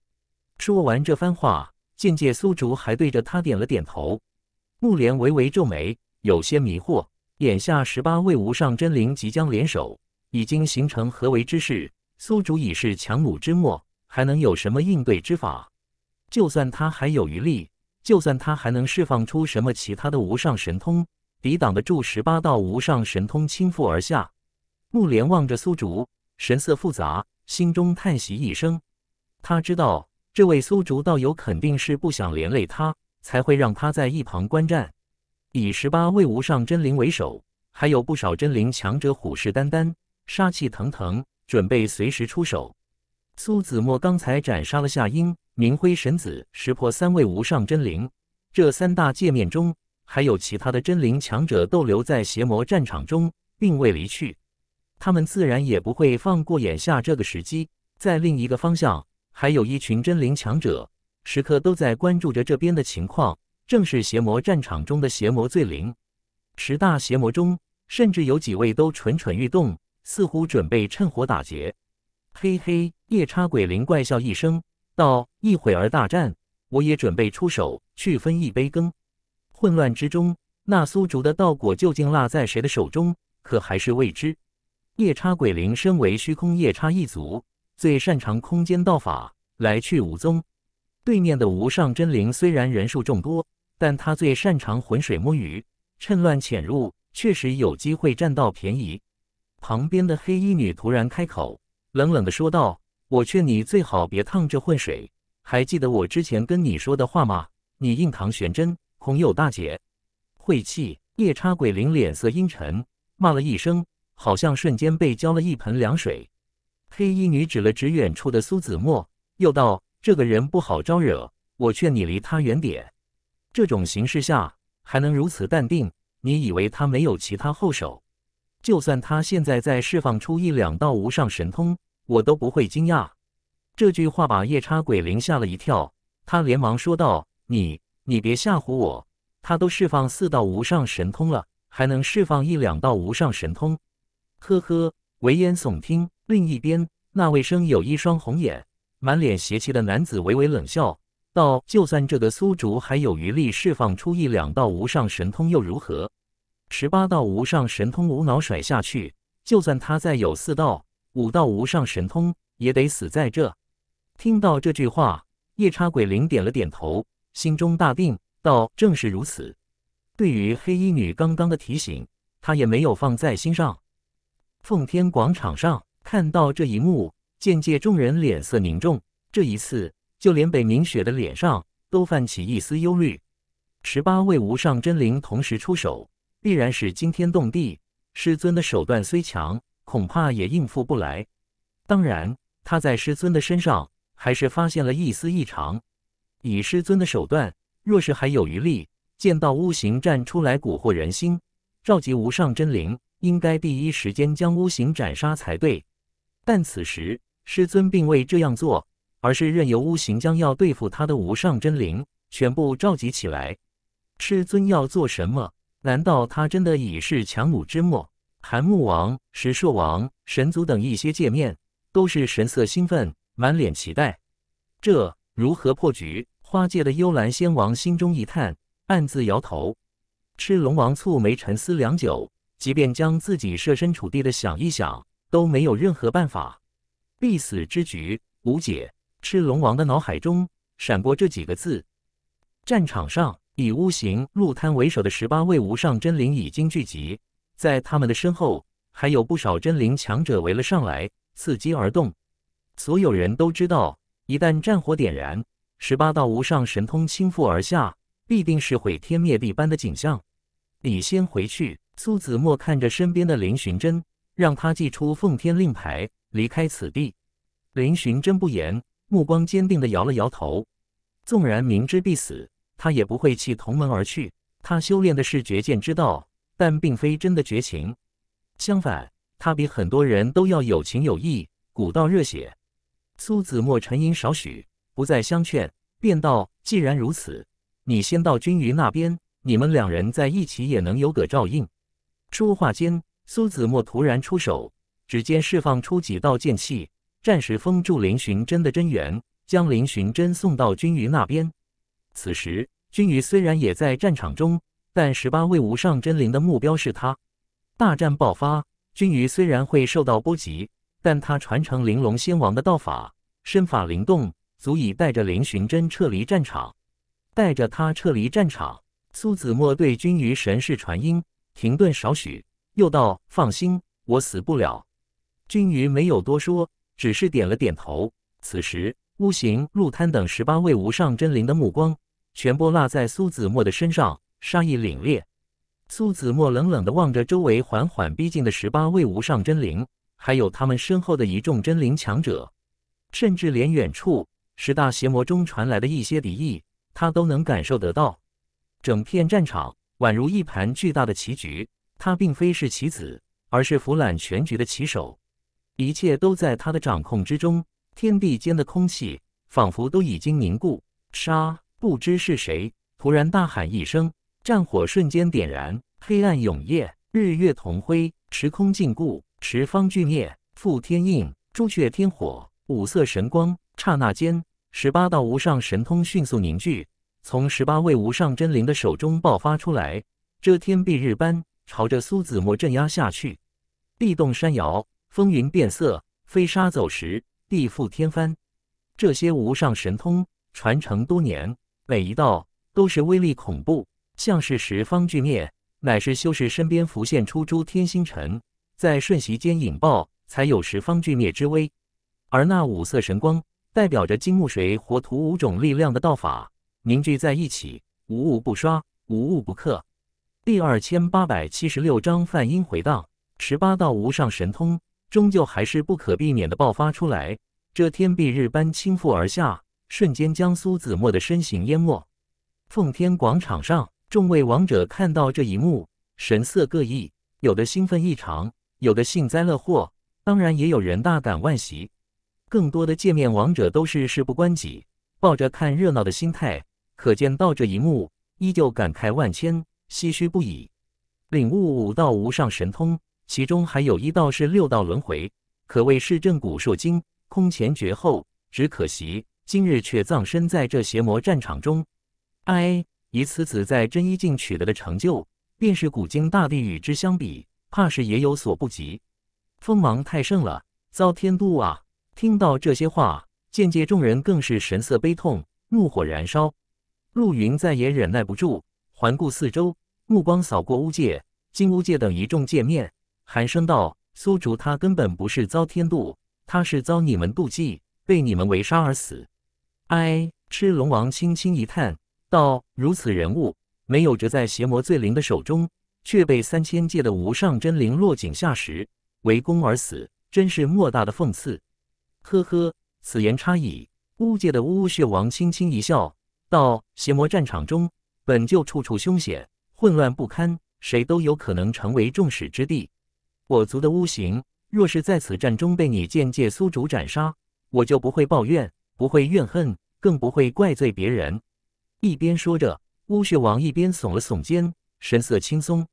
说完这番话，剑界苏竹还对着他点了点头。木莲微微皱眉，有些迷惑。眼下十八位无上真灵即将联手，已经形成合围之势，苏竹已是强弩之末。还能有什么应对之法？就算他还有余力，就算他还能释放出什么其他的无上神通，抵挡得住十八道无上神通倾覆而下？木莲望着苏竹，神色复杂，心中叹息一声。他知道，这位苏竹道友肯定是不想连累他，才会让他在一旁观战。以十八位无上真灵为首，还有不少真灵强者虎视眈眈，杀气腾腾，准备随时出手。苏子墨刚才斩杀了夏英、明辉神子，识破三位无上真灵。这三大界面中还有其他的真灵强者逗留在邪魔战场中，并未离去。他们自然也不会放过眼下这个时机。在另一个方向，还有一群真灵强者，时刻都在关注着这边的情况。正是邪魔战场中的邪魔最灵，十大邪魔中，甚至有几位都蠢蠢欲动，似乎准备趁火打劫。嘿嘿，夜叉鬼灵怪笑一声道：“一会儿大战，我也准备出手去分一杯羹。”混乱之中，那苏竹的道果究竟落在谁的手中，可还是未知。夜叉鬼灵身为虚空夜叉一族，最擅长空间道法，来去无踪。对面的无上真灵虽然人数众多，但他最擅长浑水摸鱼，趁乱潜入，确实有机会占到便宜。旁边的黑衣女突然开口。冷冷地说道：“我劝你最好别趟这浑水。还记得我之前跟你说的话吗？你硬扛玄真，恐有大劫。”晦气！夜叉鬼灵脸色阴沉，骂了一声，好像瞬间被浇了一盆凉水。黑衣女指了指远处的苏子墨，又道：“这个人不好招惹，我劝你离他远点。这种形势下还能如此淡定，你以为他没有其他后手？”就算他现在再释放出一两道无上神通，我都不会惊讶。这句话把夜叉鬼灵吓了一跳，他连忙说道：“你你别吓唬我，他都释放四道无上神通了，还能释放一两道无上神通？”呵呵，危言耸听。另一边，那位生有一双红眼、满脸邪气的男子微微冷笑道：“就算这个苏竹还有余力释放出一两道无上神通，又如何？”十八道无上神通无脑甩下去，就算他再有四道、五道无上神通，也得死在这。听到这句话，夜叉鬼灵点了点头，心中大定，道：“正是如此。”对于黑衣女刚刚的提醒，他也没有放在心上。奉天广场上看到这一幕，渐界众人脸色凝重，这一次就连北冥雪的脸上都泛起一丝忧虑。十八位无上真灵同时出手。必然是惊天动地。师尊的手段虽强，恐怕也应付不来。当然，他在师尊的身上还是发现了一丝异常。以师尊的手段，若是还有余力，见到巫行站出来蛊惑人心，召集无上真灵，应该第一时间将巫行斩杀才对。但此时师尊并未这样做，而是任由巫行将要对付他的无上真灵全部召集起来。师尊要做什么？难道他真的已是强弩之末？韩穆王、石硕王、神族等一些界面都是神色兴奋，满脸期待。这如何破局？花界的幽兰仙王心中一叹，暗自摇头。赤龙王蹙眉沉思良久，即便将自己设身处地的想一想，都没有任何办法。必死之局，无解。赤龙王的脑海中闪过这几个字：战场上。以巫行、陆贪为首的十八位无上真灵已经聚集，在他们的身后，还有不少真灵强者围了上来，伺机而动。所有人都知道，一旦战火点燃，十八道无上神通倾覆而下，必定是毁天灭地般的景象。你先回去。苏子墨看着身边的林寻真，让他祭出奉天令牌，离开此地。林寻真不言，目光坚定地摇了摇头。纵然明知必死。他也不会弃同门而去。他修炼的是绝剑之道，但并非真的绝情。相反，他比很多人都要有情有义，古道热血。苏子墨沉吟少许，不再相劝，便道：“既然如此，你先到君瑜那边，你们两人在一起也能有个照应。”说话间，苏子墨突然出手，指尖释放出几道剑气，暂时封住林寻真的真元，将林寻真送到君瑜那边。此时。君鱼虽然也在战场中，但十八位无上真灵的目标是他。大战爆发，君鱼虽然会受到波及，但他传承玲珑仙王的道法，身法灵动，足以带着林寻真撤离战场，带着他撤离战场。苏子墨对君鱼神识传音，停顿少许，又道：“放心，我死不了。”君鱼没有多说，只是点了点头。此时，巫行、陆贪等十八位无上真灵的目光。全部落在苏子墨的身上，杀意凛冽。苏子墨冷冷地望着周围缓缓逼近的十八位无上真灵，还有他们身后的一众真灵强者，甚至连远处十大邪魔中传来的一些敌意，他都能感受得到。整片战场宛如一盘巨大的棋局，他并非是棋子，而是俯览全局的棋手。一切都在他的掌控之中，天地间的空气仿佛都已经凝固。杀！不知是谁突然大喊一声，战火瞬间点燃，黑暗永夜，日月同辉，时空禁锢，十方俱灭，覆天印，朱雀天火，五色神光。刹那间，十八道无上神通迅速凝聚，从十八位无上真灵的手中爆发出来，遮天蔽日般朝着苏子墨镇压下去。地动山摇，风云变色，飞沙走石，地覆天翻。这些无上神通传承多年。每一道都是威力恐怖，像是十方俱灭，乃是修士身边浮现出诸天星辰，在瞬息间引爆，才有十方俱灭之威。而那五色神光，代表着金木水火土五种力量的道法凝聚在一起，无物不刷，无物不克。第二千八百七十六章梵音回荡，十八道无上神通终究还是不可避免的爆发出来，遮天蔽日般倾覆而下。瞬间将苏子墨的身形淹没。奉天广场上，众位王者看到这一幕，神色各异，有的兴奋异常，有的幸灾乐祸，当然也有人大感万喜。更多的界面王者都是事不关己，抱着看热闹的心态。可见到这一幕，依旧感慨万千，唏嘘不已。领悟五道无上神通，其中还有一道是六道轮回，可谓是震古烁今，空前绝后。只可惜。今日却葬身在这邪魔战场中，唉！以此子在真一境取得的成就，便是古今大帝与之相比，怕是也有所不及。锋芒太盛了，遭天妒啊！听到这些话，剑界众人更是神色悲痛，怒火燃烧。陆云再也忍耐不住，环顾四周，目光扫过巫界、金乌界等一众界面，寒声道：“苏竹，他根本不是遭天妒，他是遭你们妒忌，被你们围杀而死。”哎，赤龙王轻轻一叹，道：“如此人物，没有折在邪魔罪灵的手中，却被三千界的无上真灵落井下石，围攻而死，真是莫大的讽刺。”呵呵，此言差矣。巫界的巫血王轻轻一笑，道：“邪魔战场中，本就处处凶险，混乱不堪，谁都有可能成为众矢之的。我族的巫行，若是在此战中被你剑界苏主斩杀，我就不会抱怨，不会怨恨。”更不会怪罪别人。一边说着，乌血王一边耸了耸肩，神色轻松。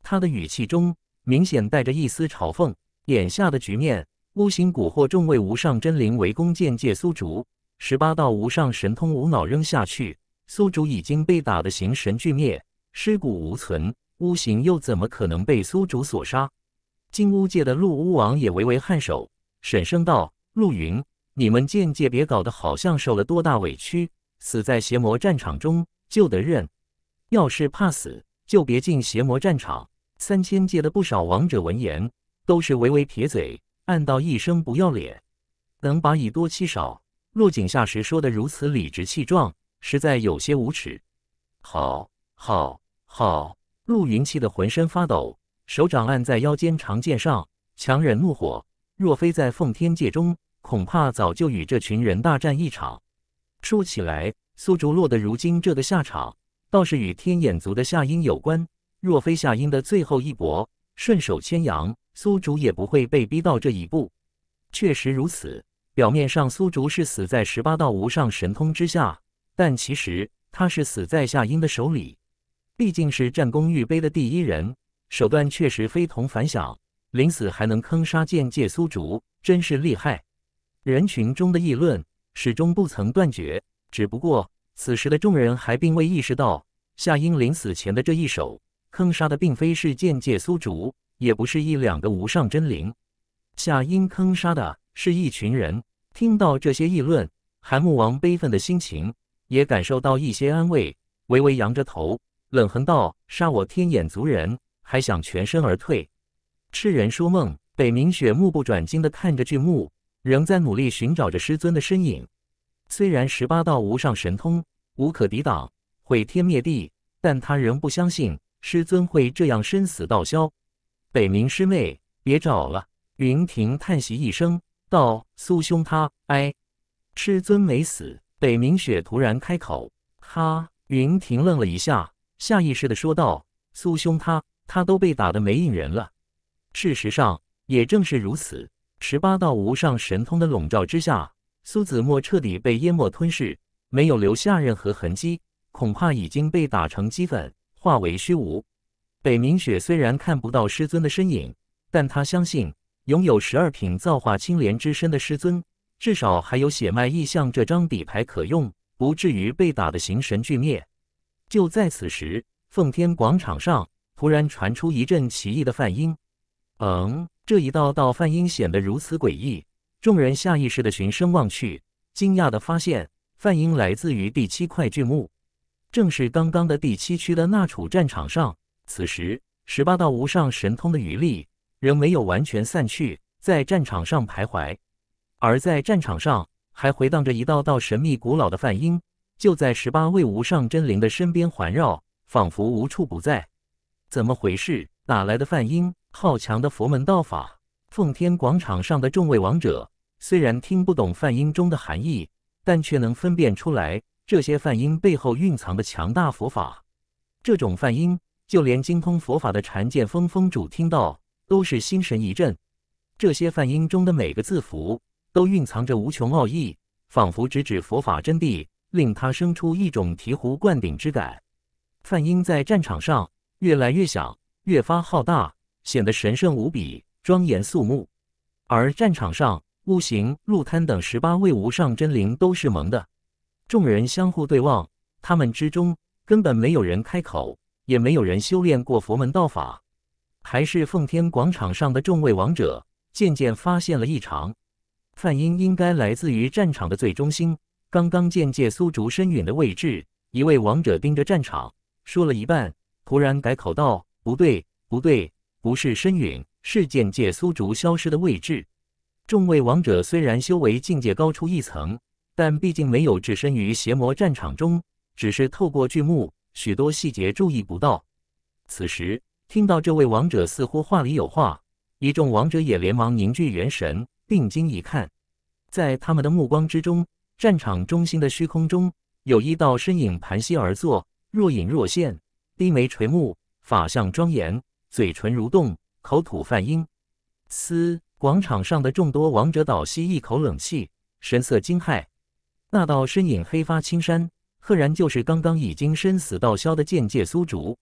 他的语气中明显带着一丝嘲讽。眼下的局面，巫行蛊惑众位无上真灵围攻剑界苏竹，十八道无上神通无脑扔下去，苏竹已经被打得形神俱灭，尸骨无存。巫行又怎么可能被苏竹所杀？金乌界的陆乌王也微微颔首，沈声道：“陆云。”你们境界别搞得好像受了多大委屈，死在邪魔战场中就得认。要是怕死，就别进邪魔战场。三千界的不少王者闻言，都是微微撇嘴，暗道一声不要脸，能把以多欺少、落井下石说得如此理直气壮，实在有些无耻。好好好，陆云气得浑身发抖，手掌按在腰间长剑上，强忍怒火。若非在奉天界中。恐怕早就与这群人大战一场。说起来，苏竹落的如今这个下场，倒是与天眼族的夏英有关。若非夏英的最后一搏，顺手牵羊，苏竹也不会被逼到这一步。确实如此。表面上苏竹是死在十八道无上神通之下，但其实他是死在夏英的手里。毕竟是战功玉碑的第一人，手段确实非同凡响。临死还能坑杀剑界苏竹，真是厉害。人群中的议论始终不曾断绝，只不过此时的众人还并未意识到夏英临死前的这一手，坑杀的并非是剑界苏竹，也不是一两个无上真灵，夏英坑杀的是一群人。听到这些议论，韩穆王悲愤的心情也感受到一些安慰，微微扬着头，冷哼道：“杀我天眼族人，还想全身而退，痴人说梦。”北冥雪目不转睛地看着巨木仍在努力寻找着师尊的身影。虽然十八道无上神通无可抵挡，毁天灭地，但他仍不相信师尊会这样生死道消。北冥师妹，别找了。云庭叹息一声道：“苏兄他……哎，师尊没死。”北冥雪突然开口：“他。”云庭愣了一下，下意识的说道：“苏兄他……他都被打得没影人了。”事实上，也正是如此。十八道无上神通的笼罩之下，苏子墨彻底被淹没吞噬，没有留下任何痕迹，恐怕已经被打成齑粉，化为虚无。北冥雪虽然看不到师尊的身影，但他相信，拥有十二品造化青莲之身的师尊，至少还有血脉异象这张底牌可用，不至于被打得形神俱灭。就在此时，奉天广场上突然传出一阵奇异的梵音，“嗯。”这一道道梵音显得如此诡异，众人下意识地循声望去，惊讶地发现，梵音来自于第七块巨木，正是刚刚的第七区的那处战场上。此时，十八道无上神通的余力仍没有完全散去，在战场上徘徊。而在战场上，还回荡着一道道神秘古老的梵音，就在十八位无上真灵的身边环绕，仿佛无处不在。怎么回事？哪来的梵音？好强的佛门道法，奉天广场上的众位王者虽然听不懂梵音中的含义，但却能分辨出来这些梵音背后蕴藏的强大佛法。这种梵音，就连精通佛法的禅剑峰峰主听到，都是心神一震。这些梵音中的每个字符，都蕴藏着无穷奥义，仿佛直指佛法真谛，令他生出一种醍醐灌顶之感。梵音在战场上越来越响，越发浩大。显得神圣无比、庄严肃穆，而战场上，悟行、入贪等十八位无上真灵都是蒙的。众人相互对望，他们之中根本没有人开口，也没有人修炼过佛门道法。还是奉天广场上的众位王者渐渐发现了异常。梵音应该来自于战场的最中心，刚刚见界苏竹身影的位置。一位王者盯着战场，说了一半，突然改口道：“不对，不对。”不是身影，是剑界苏竹消失的位置。众位王者虽然修为境界高出一层，但毕竟没有置身于邪魔战场中，只是透过巨幕，许多细节注意不到。此时听到这位王者似乎话里有话，一众王者也连忙凝聚元神，定睛一看，在他们的目光之中，战场中心的虚空中有一道身影盘膝而坐，若隐若现，低眉垂目，法相庄严。嘴唇蠕动，口吐梵音。嘶！广场上的众多王者倒吸一口冷气，神色惊骇。那道身影，黑发青衫，赫然就是刚刚已经身死道消的剑界苏竹。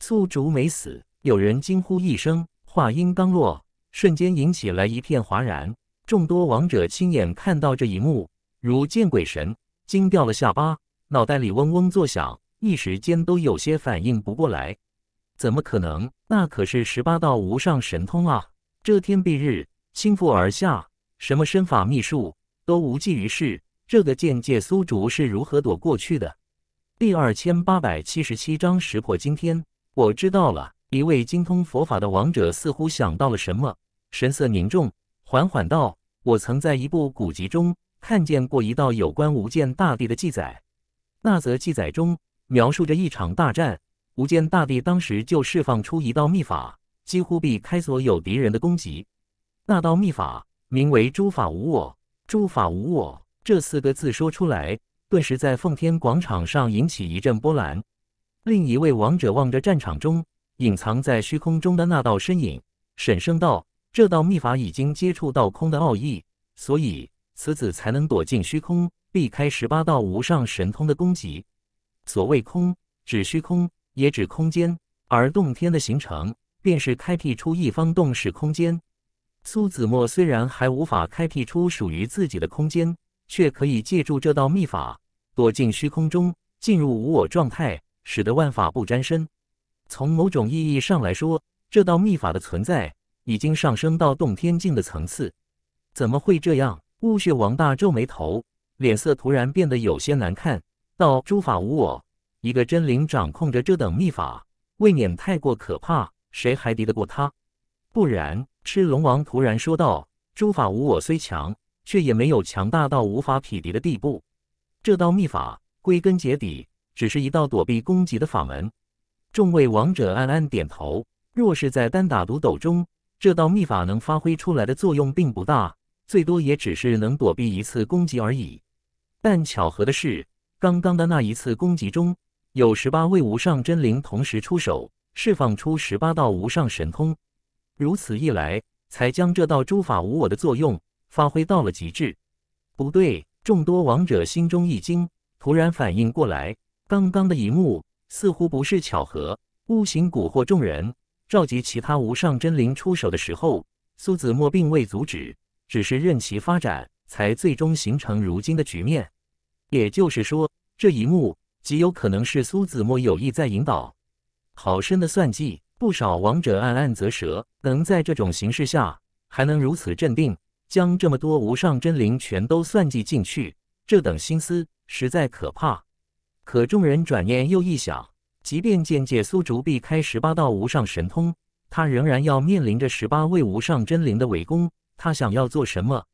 苏竹没死！有人惊呼一声，话音刚落，瞬间引起了一片哗然。众多王者亲眼看到这一幕，如见鬼神，惊掉了下巴，脑袋里嗡嗡作响，一时间都有些反应不过来。怎么可能？那可是十八道无上神通啊！遮天蔽日，倾覆而下，什么身法秘术都无济于事。这个剑界苏竹是如何躲过去的？第二千八百七十七章石破惊天。我知道了，一位精通佛法的王者似乎想到了什么，神色凝重，缓缓道：“我曾在一部古籍中看见过一道有关无间大帝的记载。那则记载中描述着一场大战。”无间大帝当时就释放出一道秘法，几乎避开所有敌人的攻击。那道秘法名为“诸法无我”，“诸法无我”这四个字说出来，顿时在奉天广场上引起一阵波澜。另一位王者望着战场中隐藏在虚空中的那道身影，沈声道：“这道秘法已经接触到空的奥义，所以此子才能躲进虚空，避开十八道无上神通的攻击。所谓空，指虚空。”也指空间，而洞天的形成便是开辟出一方洞室空间。苏子墨虽然还无法开辟出属于自己的空间，却可以借助这道秘法躲进虚空中，进入无我状态，使得万法不沾身。从某种意义上来说，这道秘法的存在已经上升到洞天境的层次。怎么会这样？雾血王大皱眉头，脸色突然变得有些难看，道：“诸法无我。”一个真灵掌控着这等秘法，未免太过可怕，谁还敌得过他？不然，赤龙王突然说道：“诸法无我虽强，却也没有强大到无法匹敌的地步。这道秘法，归根结底，只是一道躲避攻击的法门。”众位王者暗暗点头。若是在单打独斗中，这道秘法能发挥出来的作用并不大，最多也只是能躲避一次攻击而已。但巧合的是，刚刚的那一次攻击中，有十八位无上真灵同时出手，释放出十八道无上神通，如此一来，才将这道诸法无我的作用发挥到了极致。不对，众多王者心中一惊，突然反应过来，刚刚的一幕似乎不是巧合。悟行蛊惑众人，召集其他无上真灵出手的时候，苏子墨并未阻止，只是任其发展，才最终形成如今的局面。也就是说，这一幕。极有可能是苏子墨有意在引导，好深的算计！不少王者暗暗啧舌，能在这种形势下还能如此镇定，将这么多无上真灵全都算计进去，这等心思实在可怕。可众人转念又一想，即便剑界苏竹避开十八道无上神通，他仍然要面临着十八位无上真灵的围攻。他想要做什么？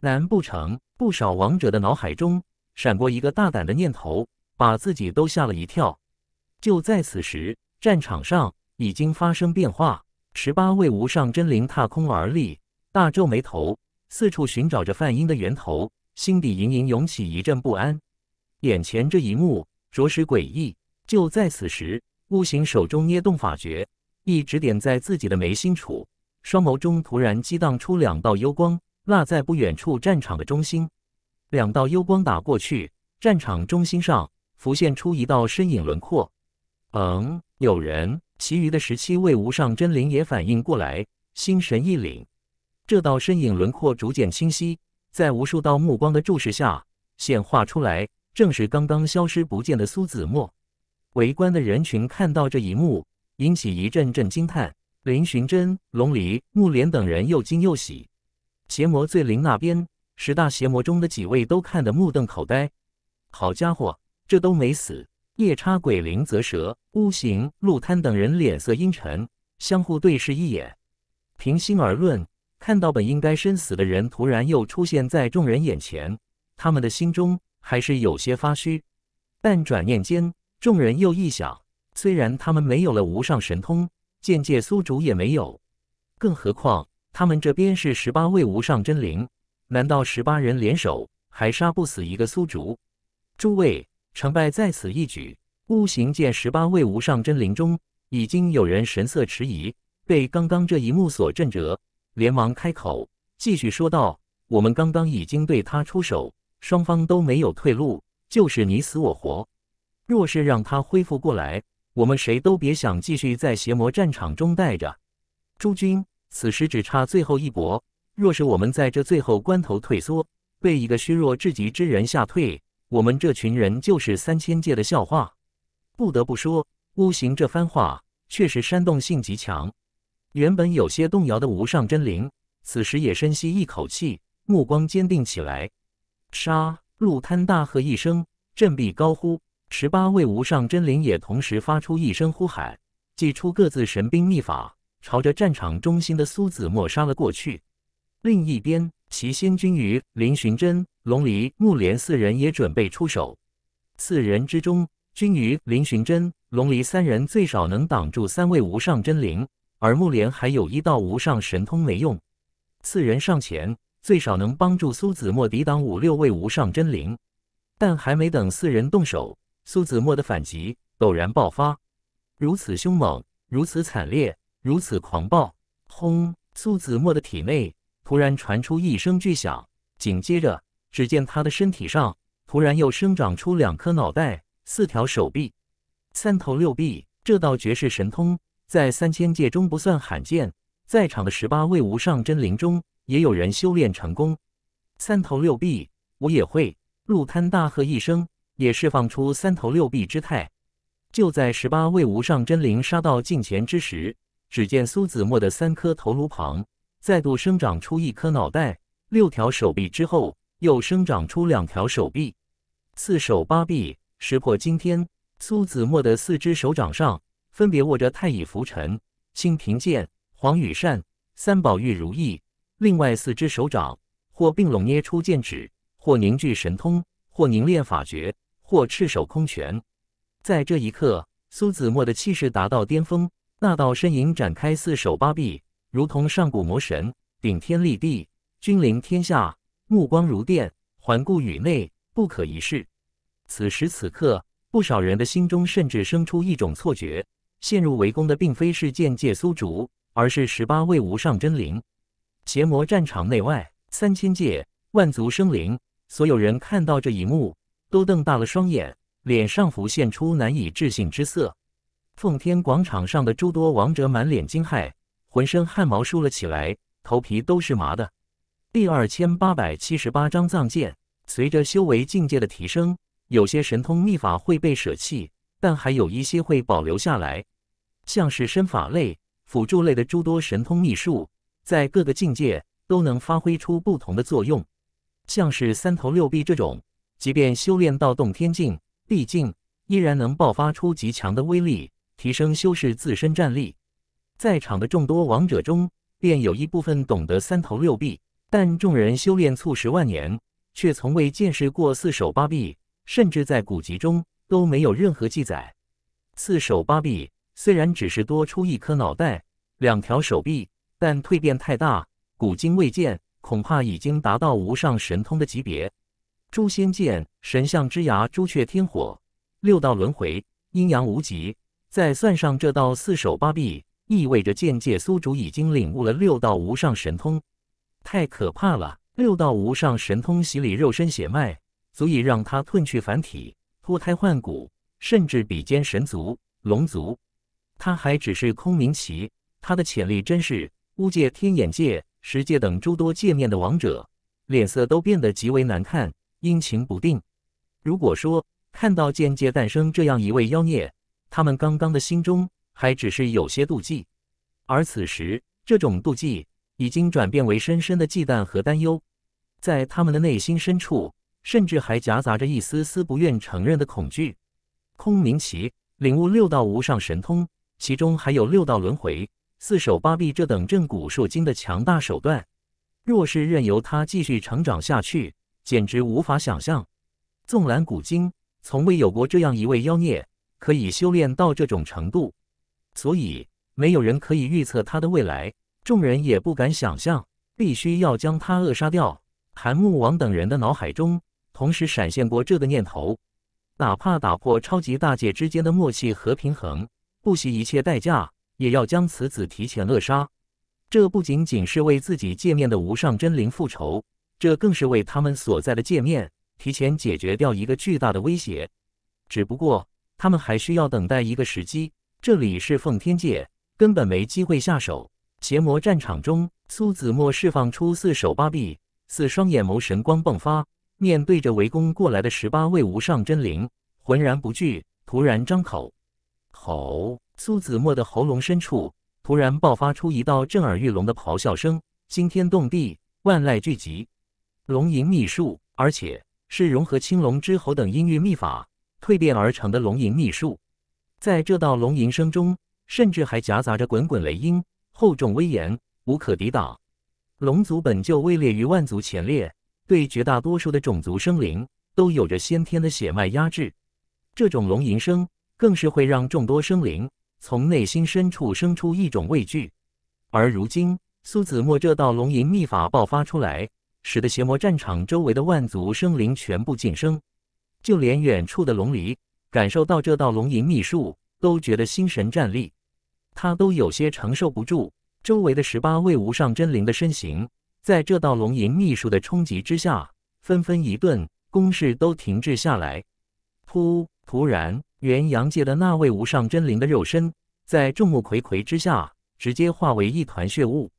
难不成……不少王者的脑海中闪过一个大胆的念头。把自己都吓了一跳。就在此时，战场上已经发生变化。十八位无上真灵踏空而立，大皱眉头，四处寻找着梵音的源头，心底隐隐涌起一阵不安。眼前这一幕着实诡异。就在此时，悟行手中捏动法诀，一指点在自己的眉心处，双眸中突然激荡出两道幽光，落在不远处战场的中心。两道幽光打过去，战场中心上。浮现出一道身影轮廓，嗯，有人。其余的十七位无上真灵也反应过来，心神一凛。这道身影轮廓逐渐清晰，在无数道目光的注视下显化出来，正是刚刚消失不见的苏子墨。围观的人群看到这一幕，引起一阵阵惊叹。林寻真、龙离、木莲等人又惊又喜。邪魔罪灵那边，十大邪魔中的几位都看得目瞪口呆。好家伙！这都没死，夜叉鬼灵则蛇、乌行、陆贪等人脸色阴沉，相互对视一眼。平心而论，看到本应该身死的人突然又出现在众人眼前，他们的心中还是有些发虚。但转念间，众人又一想，虽然他们没有了无上神通，剑界苏竹也没有，更何况他们这边是十八位无上真灵，难道十八人联手还杀不死一个苏竹？诸位。成败在此一举。悟行见十八位无上真灵中，已经有人神色迟疑，被刚刚这一幕所震折，连忙开口继续说道：“我们刚刚已经对他出手，双方都没有退路，就是你死我活。若是让他恢复过来，我们谁都别想继续在邪魔战场中待着。诸君，此时只差最后一搏。若是我们在这最后关头退缩，被一个虚弱至极之人吓退。”我们这群人就是三千界的笑话。不得不说，巫行这番话确实煽动性极强。原本有些动摇的无上真灵，此时也深吸一口气，目光坚定起来。杀！陆贪大喝一声，振臂高呼。十八位无上真灵也同时发出一声呼喊，祭出各自神兵秘法，朝着战场中心的苏子墨杀了过去。另一边，齐仙君与林寻真。龙离、木莲四人也准备出手。四人之中，君瑜、林寻真、龙离三人最少能挡住三位无上真灵，而木莲还有一道无上神通没用。四人上前，最少能帮助苏子墨抵挡五六位无上真灵。但还没等四人动手，苏子墨的反击陡然爆发，如此凶猛，如此惨烈，如此狂暴！轰！苏子墨的体内突然传出一声巨响，紧接着。只见他的身体上突然又生长出两颗脑袋、四条手臂，三头六臂。这道绝世神通在三千界中不算罕见，在场的十八位无上真灵中也有人修炼成功。三头六臂，我也会！陆贪大喝一声，也释放出三头六臂之态。就在十八位无上真灵杀到近前之时，只见苏子墨的三颗头颅旁再度生长出一颗脑袋、六条手臂之后。又生长出两条手臂，四手八臂，石破惊天。苏子墨的四只手掌上分别握着太乙浮尘、清平剑、黄羽扇、三宝玉如意，另外四只手掌或并拢捏出剑指，或凝聚神通，或凝练法诀，或赤手空拳。在这一刻，苏子墨的气势达到巅峰。那道身影展开四手八臂，如同上古魔神，顶天立地，君临天下。目光如电，环顾宇内，不可一世。此时此刻，不少人的心中甚至生出一种错觉：陷入围攻的并非是剑界苏竹，而是十八位无上真灵。邪魔战场内外，三千界万族生灵，所有人看到这一幕，都瞪大了双眼，脸上浮现出难以置信之色。奉天广场上的诸多王者满脸惊骇，浑身汗毛竖了起来，头皮都是麻的。第二千八百七十八章藏剑。随着修为境界的提升，有些神通秘法会被舍弃，但还有一些会保留下来。像是身法类、辅助类的诸多神通秘术，在各个境界都能发挥出不同的作用。像是三头六臂这种，即便修炼到洞天境、地境，依然能爆发出极强的威力，提升修士自身战力。在场的众多王者中，便有一部分懂得三头六臂。但众人修炼促十万年，却从未见识过四手八臂，甚至在古籍中都没有任何记载。四手八臂虽然只是多出一颗脑袋、两条手臂，但蜕变太大，古今未见，恐怕已经达到无上神通的级别。诛仙剑、神象之牙、朱雀天火、六道轮回、阴阳无极，再算上这道四手八臂，意味着剑界宿主已经领悟了六道无上神通。太可怕了！六道无上神通洗礼肉身血脉，足以让他褪去凡体，脱胎换骨，甚至比肩神族、龙族。他还只是空明奇，他的潜力真是巫界、天眼界、石界等诸多界面的王者。脸色都变得极为难看，阴晴不定。如果说看到剑界诞生这样一位妖孽，他们刚刚的心中还只是有些妒忌，而此时这种妒忌。已经转变为深深的忌惮和担忧，在他们的内心深处，甚至还夹杂着一丝丝不愿承认的恐惧。空明奇领悟六道无上神通，其中还有六道轮回、四手八臂这等镇古烁今的强大手段。若是任由他继续成长下去，简直无法想象。纵览古今，从未有过这样一位妖孽可以修炼到这种程度，所以没有人可以预测他的未来。众人也不敢想象，必须要将他扼杀掉。韩木王等人的脑海中同时闪现过这个念头：哪怕打破超级大界之间的默契和平衡，不惜一切代价，也要将此子提前扼杀。这不仅仅是为自己界面的无上真灵复仇，这更是为他们所在的界面提前解决掉一个巨大的威胁。只不过，他们还需要等待一个时机。这里是奉天界，根本没机会下手。邪魔战场中，苏子墨释放出四手八臂，四双眼眸神光迸发，面对着围攻过来的十八位无上真灵，浑然不惧。突然张口，吼！苏子墨的喉咙深处突然爆发出一道震耳欲聋的咆哮声，惊天动地，万籁俱寂。龙吟秘术，而且是融合青龙之吼等音韵秘法蜕变而成的龙吟秘术，在这道龙吟声中，甚至还夹杂着滚滚雷音。厚重威严，无可抵挡。龙族本就位列于万族前列，对绝大多数的种族生灵都有着先天的血脉压制。这种龙吟声更是会让众多生灵从内心深处生出一种畏惧。而如今，苏子墨这道龙吟秘法爆发出来，使得邪魔战场周围的万族生灵全部晋升，就连远处的龙离，感受到这道龙吟秘术，都觉得心神战栗。他都有些承受不住，周围的十八位无上真灵的身形，在这道龙吟秘术的冲击之下，纷纷一顿，攻势都停滞下来。突突然，元阳界的那位无上真灵的肉身，在众目睽睽之下，直接化为一团血雾。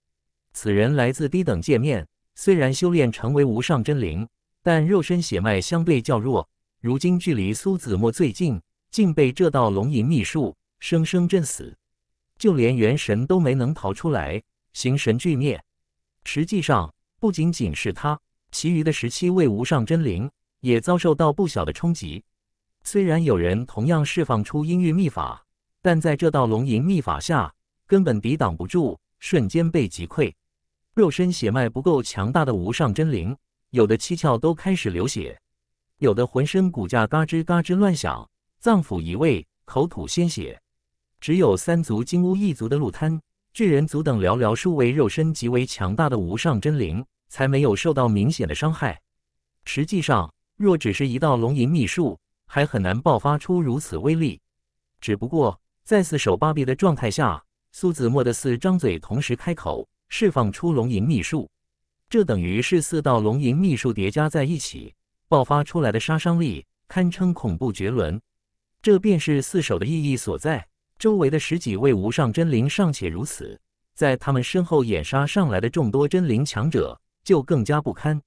此人来自低等界面，虽然修炼成为无上真灵，但肉身血脉相对较弱。如今距离苏子墨最近，竟被这道龙吟秘术生生震死。就连元神都没能逃出来，形神俱灭。实际上，不仅仅是他，其余的十七位无上真灵也遭受到不小的冲击。虽然有人同样释放出阴郁秘法，但在这道龙吟秘法下，根本抵挡不住，瞬间被击溃。肉身血脉不够强大的无上真灵，有的七窍都开始流血，有的浑身骨架嘎吱嘎吱乱响，脏腑移位，口吐鲜血。只有三族、金乌一族的鹿贪、巨人族等寥寥数位肉身极为强大的无上真灵，才没有受到明显的伤害。实际上，若只是一道龙吟秘术，还很难爆发出如此威力。只不过，在四手八臂的状态下，苏子墨的四张嘴同时开口释放出龙吟秘术，这等于是四道龙吟秘术叠加在一起爆发出来的杀伤力，堪称恐怖绝伦。这便是四手的意义所在。周围的十几位无上真灵尚且如此，在他们身后掩杀上来的众多真灵强者就更加不堪。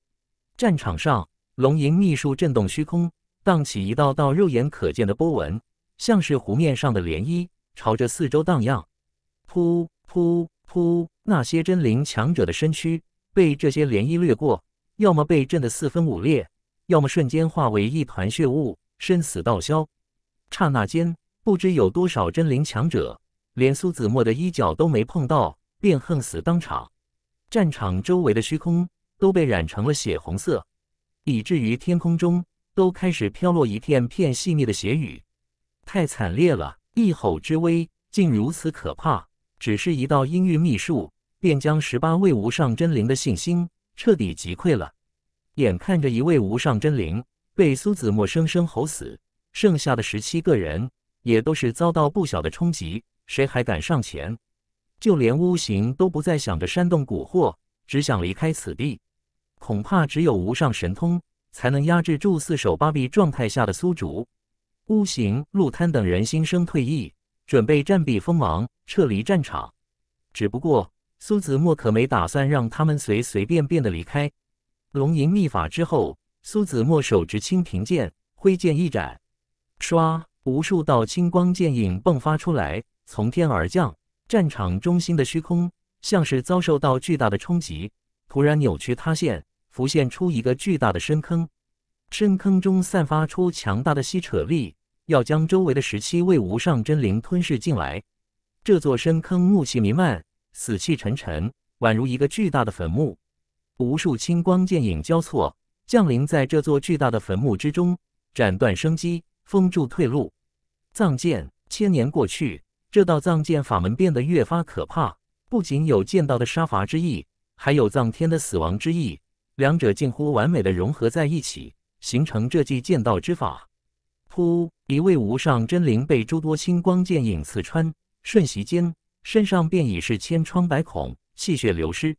战场上，龙吟秘术震动虚空，荡起一道道肉眼可见的波纹，像是湖面上的涟漪，朝着四周荡漾。噗噗噗！那些真灵强者的身躯被这些涟漪掠过，要么被震得四分五裂，要么瞬间化为一团血雾，生死道消。刹那间。不知有多少真灵强者，连苏子墨的衣角都没碰到，便横死当场。战场周围的虚空都被染成了血红色，以至于天空中都开始飘落一片片细腻的血雨。太惨烈了！一吼之威竟如此可怕，只是一道阴郁秘术，便将十八位无上真灵的信心彻底击溃了。眼看着一位无上真灵被苏子墨生生吼死，剩下的十七个人。也都是遭到不小的冲击，谁还敢上前？就连巫行都不再想着煽动蛊惑，只想离开此地。恐怕只有无上神通才能压制住四手八臂状态下的苏竹、巫行、陆贪等人心生退意，准备暂避锋芒，撤离战场。只不过苏子墨可没打算让他们随随便便的离开。龙吟秘法之后，苏子墨手执青平剑，挥剑一斩，唰！无数道青光剑影迸发出来，从天而降。战场中心的虚空像是遭受到巨大的冲击，突然扭曲塌陷，浮现出一个巨大的深坑。深坑中散发出强大的吸扯力，要将周围的十七位无上真灵吞噬进来。这座深坑雾气弥漫，死气沉沉，宛如一个巨大的坟墓。无数青光剑影交错降临在这座巨大的坟墓之中，斩断生机，封住退路。藏剑千年过去，这道藏剑法门变得越发可怕。不仅有剑道的杀伐之意，还有藏天的死亡之意，两者近乎完美的融合在一起，形成这记剑道之法。噗！一位无上真灵被诸多星光剑影刺穿，瞬息间身上便已是千疮百孔，气血流失。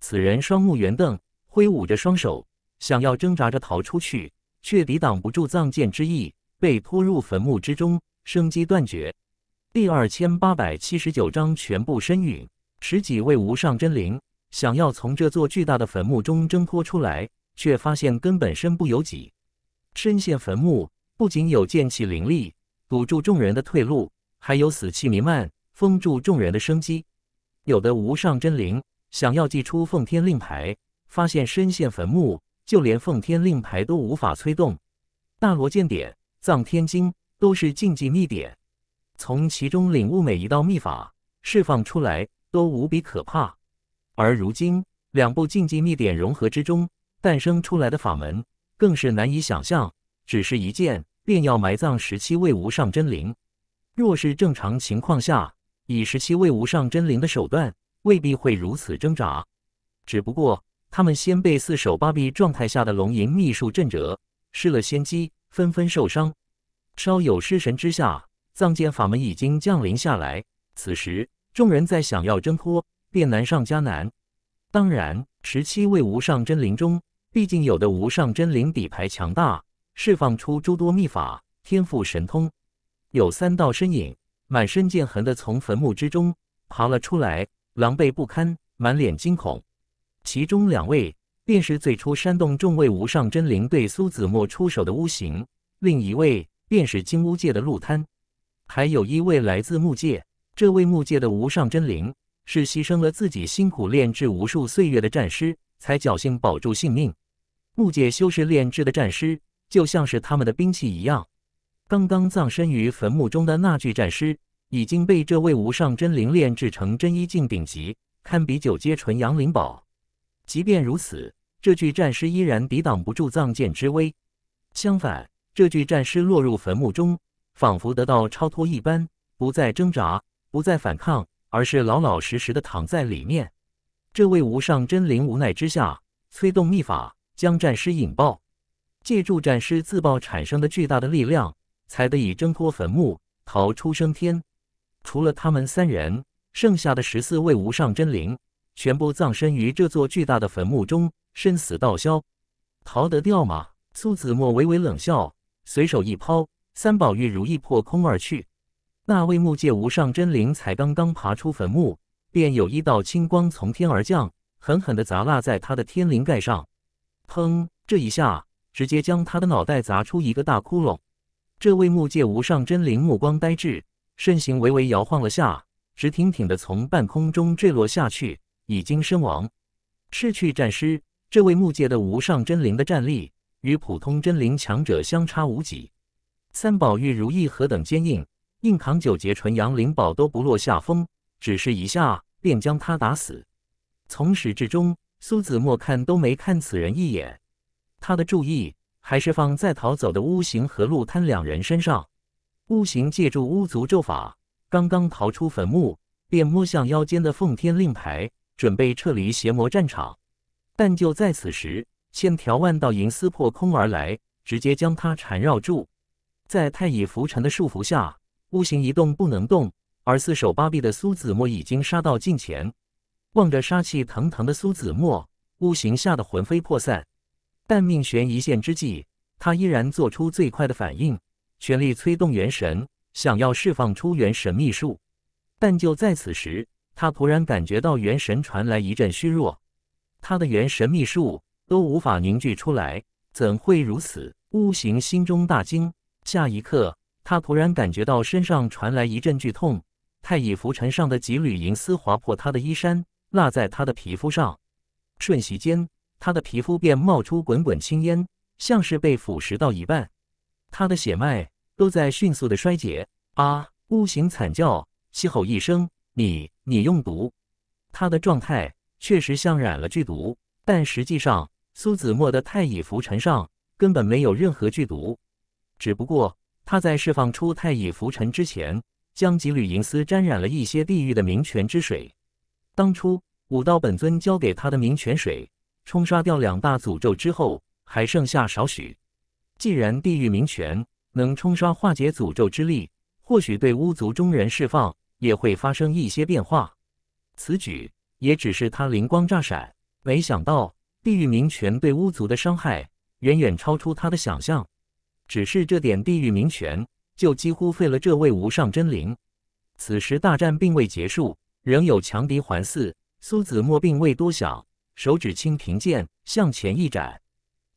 此人双目圆瞪，挥舞着双手，想要挣扎着逃出去，却抵挡不住藏剑之意，被拖入坟墓之中。生机断绝，第二千八百七十九章全部身陨。十几位无上真灵想要从这座巨大的坟墓中挣脱出来，却发现根本身不由己，身陷坟墓。不仅有剑气凌厉堵住众人的退路，还有死气弥漫封住众人的生机。有的无上真灵想要祭出奉天令牌，发现身陷坟墓，就连奉天令牌都无法催动。大罗剑典，藏天经。都是禁忌秘典，从其中领悟每一道秘法，释放出来都无比可怕。而如今两部禁忌秘典融合之中诞生出来的法门，更是难以想象。只是一剑，便要埋葬十七位无上真灵。若是正常情况下，以十七位无上真灵的手段，未必会如此挣扎。只不过他们先被四手八臂状态下的龙吟秘术震折，失了先机，纷纷受伤。稍有失神之下，藏剑法门已经降临下来。此时，众人在想要挣脱，便难上加难。当然，十七位无上真灵中，毕竟有的无上真灵底牌强大，释放出诸多秘法、天赋神通。有三道身影，满身剑痕的从坟墓之中爬了出来，狼狈不堪，满脸惊恐。其中两位便是最初煽动众位无上真灵对苏子墨出手的巫行，另一位。便是金乌界的鹿滩，还有一位来自木界。这位木界的无上真灵，是牺牲了自己辛苦炼制无数岁月的战尸，才侥幸保住性命。木界修士炼制的战尸，就像是他们的兵器一样。刚刚葬身于坟墓中的那具战尸，已经被这位无上真灵炼制成真一境顶级，堪比九阶纯阳灵宝。即便如此，这具战尸依然抵挡不住葬剑之威。相反。这具战尸落入坟墓中，仿佛得到超脱一般，不再挣扎，不再反抗，而是老老实实的躺在里面。这位无上真灵无奈之下，催动秘法将战尸引爆，借助战尸自爆产生的巨大的力量，才得以挣脱坟墓，逃出升天。除了他们三人，剩下的十四位无上真灵全部葬身于这座巨大的坟墓中，生死道消。逃得掉吗？苏子墨微微冷笑。随手一抛，三宝玉如意破空而去。那位木界无上真灵才刚刚爬出坟墓，便有一道青光从天而降，狠狠地砸落在他的天灵盖上。砰！这一下直接将他的脑袋砸出一个大窟窿。这位木界无上真灵目光呆滞，身形微微摇晃了下，直挺挺地从半空中坠落下去，已经身亡。失去战师，这位木界的无上真灵的战力。与普通真灵强者相差无几，三宝玉如意何等坚硬，硬扛九节纯阳灵宝都不落下风，只是一下便将他打死。从始至终，苏子墨看都没看此人一眼，他的注意还是放在逃走的巫行和陆贪两人身上。巫行借助巫族咒法，刚刚逃出坟墓，便摸向腰间的奉天令牌，准备撤离邪魔战场。但就在此时，千条万道银丝破空而来，直接将他缠绕住。在太乙浮尘的束缚下，巫行一动不能动。而四手八臂的苏子墨已经杀到近前，望着杀气腾腾的苏子墨，巫行吓得魂飞魄散。但命悬一线之际，他依然做出最快的反应，全力催动元神，想要释放出元神秘术。但就在此时，他突然感觉到元神传来一阵虚弱，他的元神秘术。都无法凝聚出来，怎会如此？巫行心中大惊。下一刻，他突然感觉到身上传来一阵剧痛，太乙浮尘上的几缕银丝划破他的衣衫，落在他的皮肤上。瞬息间，他的皮肤便冒出滚滚青烟，像是被腐蚀到一半。他的血脉都在迅速的衰竭。啊！巫行惨叫，嘶吼一声：“你，你用毒！”他的状态确实像染了剧毒，但实际上。苏子墨的太乙浮尘上根本没有任何剧毒，只不过他在释放出太乙浮尘之前，将几缕银丝沾染了一些地狱的明泉之水。当初武道本尊交给他的明泉水，冲刷掉两大诅咒之后，还剩下少许。既然地狱明泉能冲刷化解诅咒之力，或许对巫族中人释放也会发生一些变化。此举也只是他灵光乍闪，没想到。地狱冥泉对巫族的伤害远远超出他的想象，只是这点地狱冥泉就几乎废了这位无上真灵。此时大战并未结束，仍有强敌环伺。苏子墨并未多想，手指清平剑向前一斩，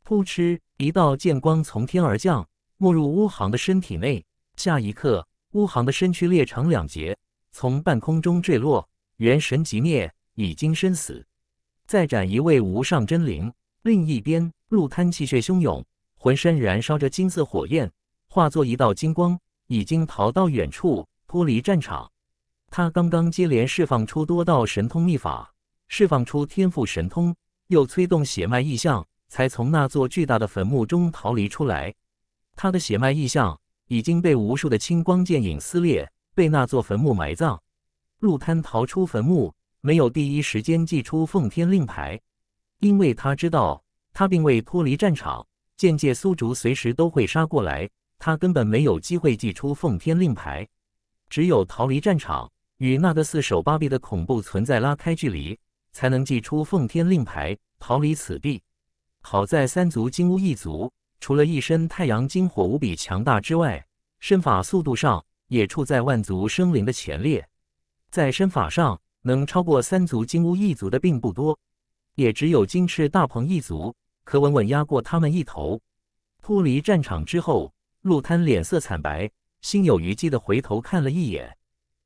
扑哧，一道剑光从天而降，没入巫行的身体内。下一刻，巫行的身躯裂成两截，从半空中坠落，元神即灭，已经身死。再斩一位无上真灵。另一边，陆贪气血汹涌，浑身燃烧着金色火焰，化作一道金光，已经逃到远处，脱离战场。他刚刚接连释放出多道神通秘法，释放出天赋神通，又催动血脉异象，才从那座巨大的坟墓中逃离出来。他的血脉异象已经被无数的青光剑影撕裂，被那座坟墓埋葬。陆贪逃出坟墓。没有第一时间祭出奉天令牌，因为他知道他并未脱离战场，剑界苏竹随时都会杀过来，他根本没有机会祭出奉天令牌。只有逃离战场，与那个四手八臂的恐怖存在拉开距离，才能祭出奉天令牌，逃离此地。好在三足金乌一族，除了一身太阳金火无比强大之外，身法速度上也处在万族生灵的前列，在身法上。能超过三族金乌一族的并不多，也只有金翅大鹏一族可稳稳压过他们一头。脱离战场之后，陆贪脸色惨白，心有余悸地回头看了一眼。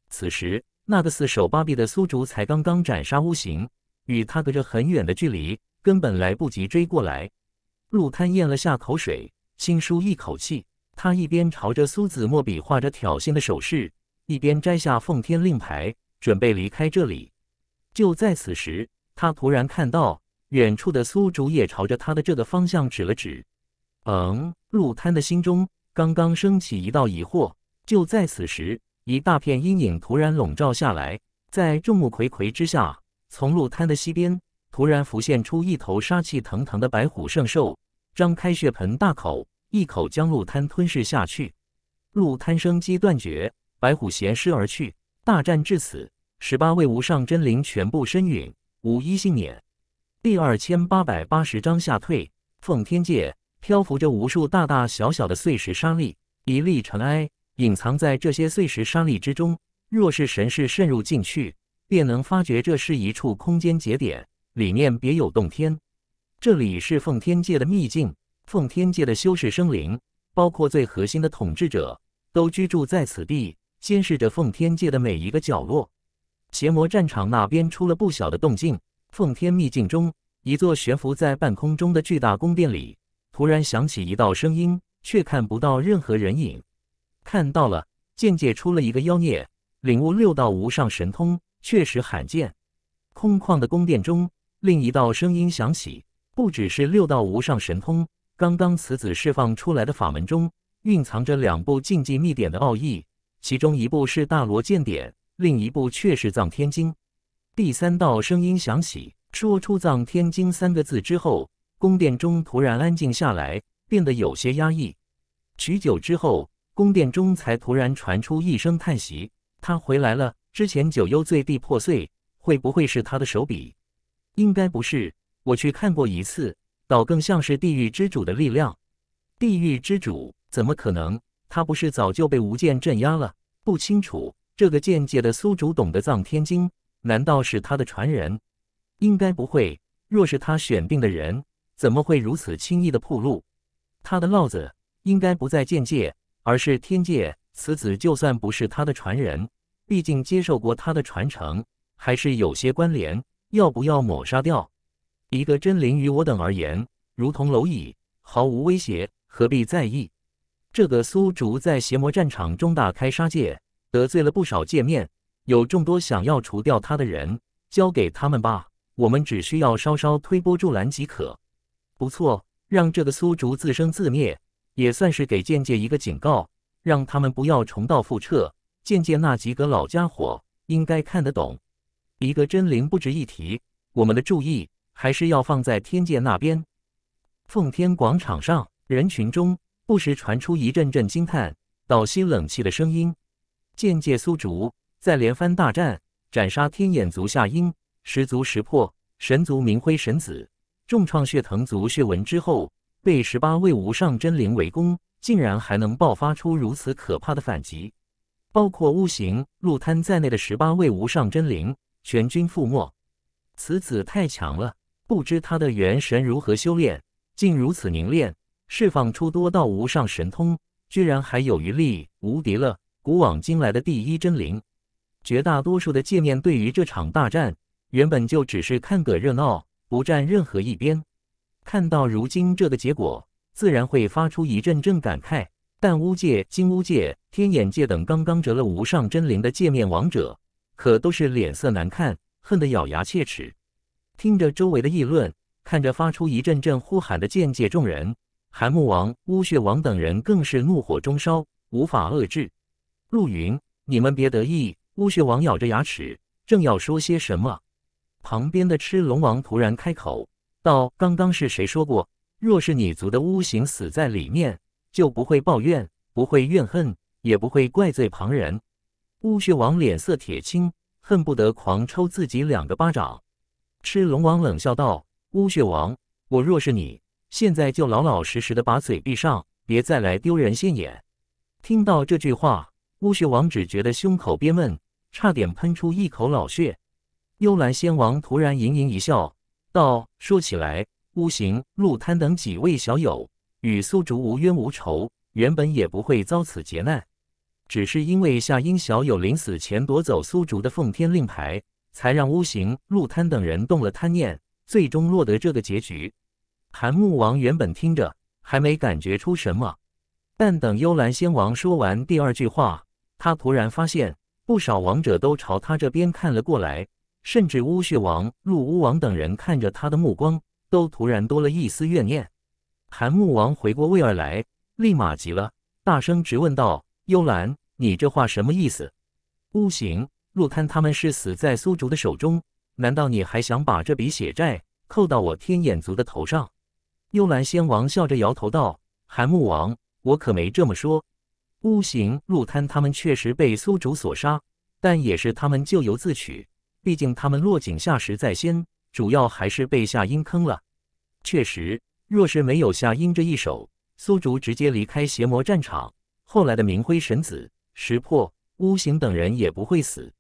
此时，那个四手八臂的苏竹才刚刚斩杀乌行，与他隔着很远的距离，根本来不及追过来。陆贪咽了下口水，轻舒一口气，他一边朝着苏子墨比划着挑衅的手势，一边摘下奉天令牌。准备离开这里，就在此时，他突然看到远处的苏竹也朝着他的这个方向指了指。嗯，陆滩的心中刚刚升起一道疑惑，就在此时，一大片阴影突然笼罩下来，在众目睽睽之下，从陆滩的西边突然浮现出一头杀气腾腾的白虎圣兽，张开血盆大口，一口将陆滩吞噬下去，陆滩生机断绝，白虎衔尸而去。大战至此，十八位无上真灵全部身陨。无一幸免。第二千八百八十章下退。奉天界漂浮着无数大大小小的碎石沙粒，一粒尘埃隐藏在这些碎石沙粒之中。若是神识渗入进去，便能发觉这是一处空间节点，里面别有洞天。这里是奉天界的秘境，奉天界的修士生灵，包括最核心的统治者，都居住在此地。监视着奉天界的每一个角落，邪魔战场那边出了不小的动静。奉天秘境中，一座悬浮在半空中的巨大宫殿里，突然响起一道声音，却看不到任何人影。看到了，境界出了一个妖孽，领悟六道无上神通，确实罕见。空旷的宫殿中，另一道声音响起：“不只是六道无上神通，刚刚此子释放出来的法门中，蕴藏着两部禁忌秘典的奥义。”其中一部是大罗剑典，另一部却是藏天经。第三道声音响起，说出“藏天经”三个字之后，宫殿中突然安静下来，变得有些压抑。许久之后，宫殿中才突然传出一声叹息：“他回来了。”之前九幽坠地破碎，会不会是他的手笔？应该不是，我去看过一次，倒更像是地狱之主的力量。地狱之主怎么可能？他不是早就被无剑镇压了？不清楚，这个剑界的苏主懂得藏天经，难道是他的传人？应该不会。若是他选定的人，怎么会如此轻易的铺路？他的烙子应该不在剑界，而是天界。此子就算不是他的传人，毕竟接受过他的传承，还是有些关联。要不要抹杀掉？一个真灵于我等而言，如同蝼蚁，毫无威胁，何必在意？这个苏竹在邪魔战场中大开杀戒，得罪了不少界面，有众多想要除掉他的人。交给他们吧，我们只需要稍稍推波助澜即可。不错，让这个苏竹自生自灭，也算是给剑界一个警告，让他们不要重蹈覆辙。剑界那几个老家伙应该看得懂，一个真灵不值一提。我们的注意还是要放在天界那边。奉天广场上，人群中。不时传出一阵阵惊叹、倒吸冷气的声音。剑界苏竹在连番大战、斩杀天眼族夏英、十族识破神族明辉神子、重创血藤族血纹之后，被十八位无上真灵围攻，竟然还能爆发出如此可怕的反击！包括巫行、陆贪在内的十八位无上真灵全军覆没。此子太强了，不知他的元神如何修炼，竟如此凝练。释放出多道无上神通，居然还有余力无敌了。古往今来的第一真灵，绝大多数的界面对于这场大战原本就只是看个热闹，不站任何一边。看到如今这个结果，自然会发出一阵阵感慨。但巫界、金乌界、天眼界等刚刚折了无上真灵的界面王者，可都是脸色难看，恨得咬牙切齿。听着周围的议论，看着发出一阵阵呼喊的剑界众人。寒木王、乌血王等人更是怒火中烧，无法遏制。陆云，你们别得意！乌血王咬着牙齿，正要说些什么，旁边的赤龙王突然开口道：“刚刚是谁说过，若是你族的巫行死在里面，就不会抱怨，不会怨恨，也不会怪罪旁人？”乌血王脸色铁青，恨不得狂抽自己两个巴掌。赤龙王冷笑道：“乌血王，我若是你。”现在就老老实实的把嘴闭上，别再来丢人现眼。听到这句话，巫学王只觉得胸口憋闷，差点喷出一口老血。幽兰仙王突然盈盈一笑，道：“说起来，巫行、陆贪等几位小友与苏竹无冤无仇，原本也不会遭此劫难。只是因为夏英小友临死前夺走苏竹的奉天令牌，才让巫行、陆贪等人动了贪念，最终落得这个结局。”韩木王原本听着还没感觉出什么，但等幽兰仙王说完第二句话，他突然发现不少王者都朝他这边看了过来，甚至乌血王、陆乌王等人看着他的目光都突然多了一丝怨念。韩木王回过味儿来，立马急了，大声直问道：“幽兰，你这话什么意思？巫行、陆贪他们是死在苏竹的手中，难道你还想把这笔血债扣到我天眼族的头上？”幽兰仙王笑着摇头道：“韩穆王，我可没这么说。巫行、入贪他们确实被苏竹所杀，但也是他们咎由自取。毕竟他们落井下石在先，主要还是被夏英坑了。确实，若是没有夏英这一手，苏竹直接离开邪魔战场，后来的明辉神子识破巫行等人也不会死。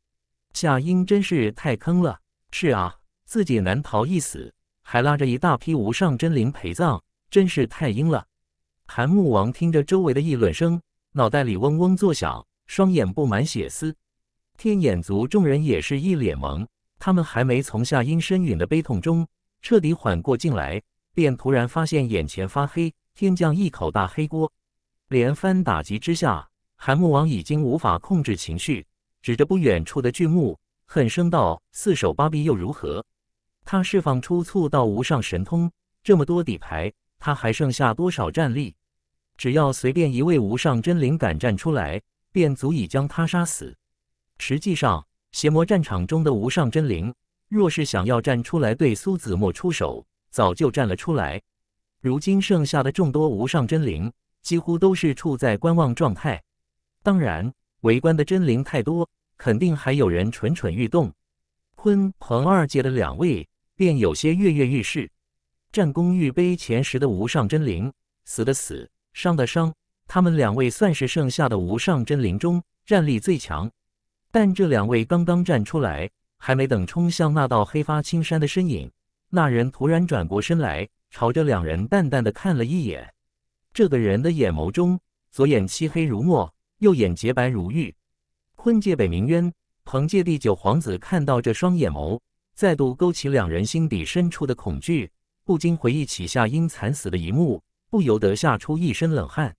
夏英真是太坑了。是啊，自己难逃一死。”还拉着一大批无上真灵陪葬，真是太阴了！韩穆王听着周围的议论声，脑袋里嗡嗡作响，双眼布满血丝。天眼族众人也是一脸懵，他们还没从夏阴身陨的悲痛中彻底缓过劲来，便突然发现眼前发黑，天降一口大黑锅。连番打击之下，韩穆王已经无法控制情绪，指着不远处的巨木，恨声道：“四手八臂又如何？”他释放出促到无上神通，这么多底牌，他还剩下多少战力？只要随便一位无上真灵敢站出来，便足以将他杀死。实际上，邪魔战场中的无上真灵，若是想要站出来对苏子墨出手，早就站了出来。如今剩下的众多无上真灵，几乎都是处在观望状态。当然，围观的真灵太多，肯定还有人蠢蠢欲动。鲲鹏二界的两位。便有些跃跃欲试。战功玉碑前十的无上真灵，死的死，伤的伤，他们两位算是剩下的无上真灵中战力最强。但这两位刚刚站出来，还没等冲向那道黑发青山的身影，那人突然转过身来，朝着两人淡淡的看了一眼。这个人的眼眸中，左眼漆黑如墨，右眼洁白如玉。坤界北冥渊，捧界第九皇子看到这双眼眸。再度勾起两人心底深处的恐惧，不禁回忆起夏英惨死的一幕，不由得吓出一身冷汗。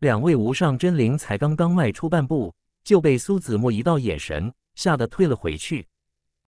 两位无上真灵才刚刚迈出半步，就被苏子墨一道眼神吓得退了回去。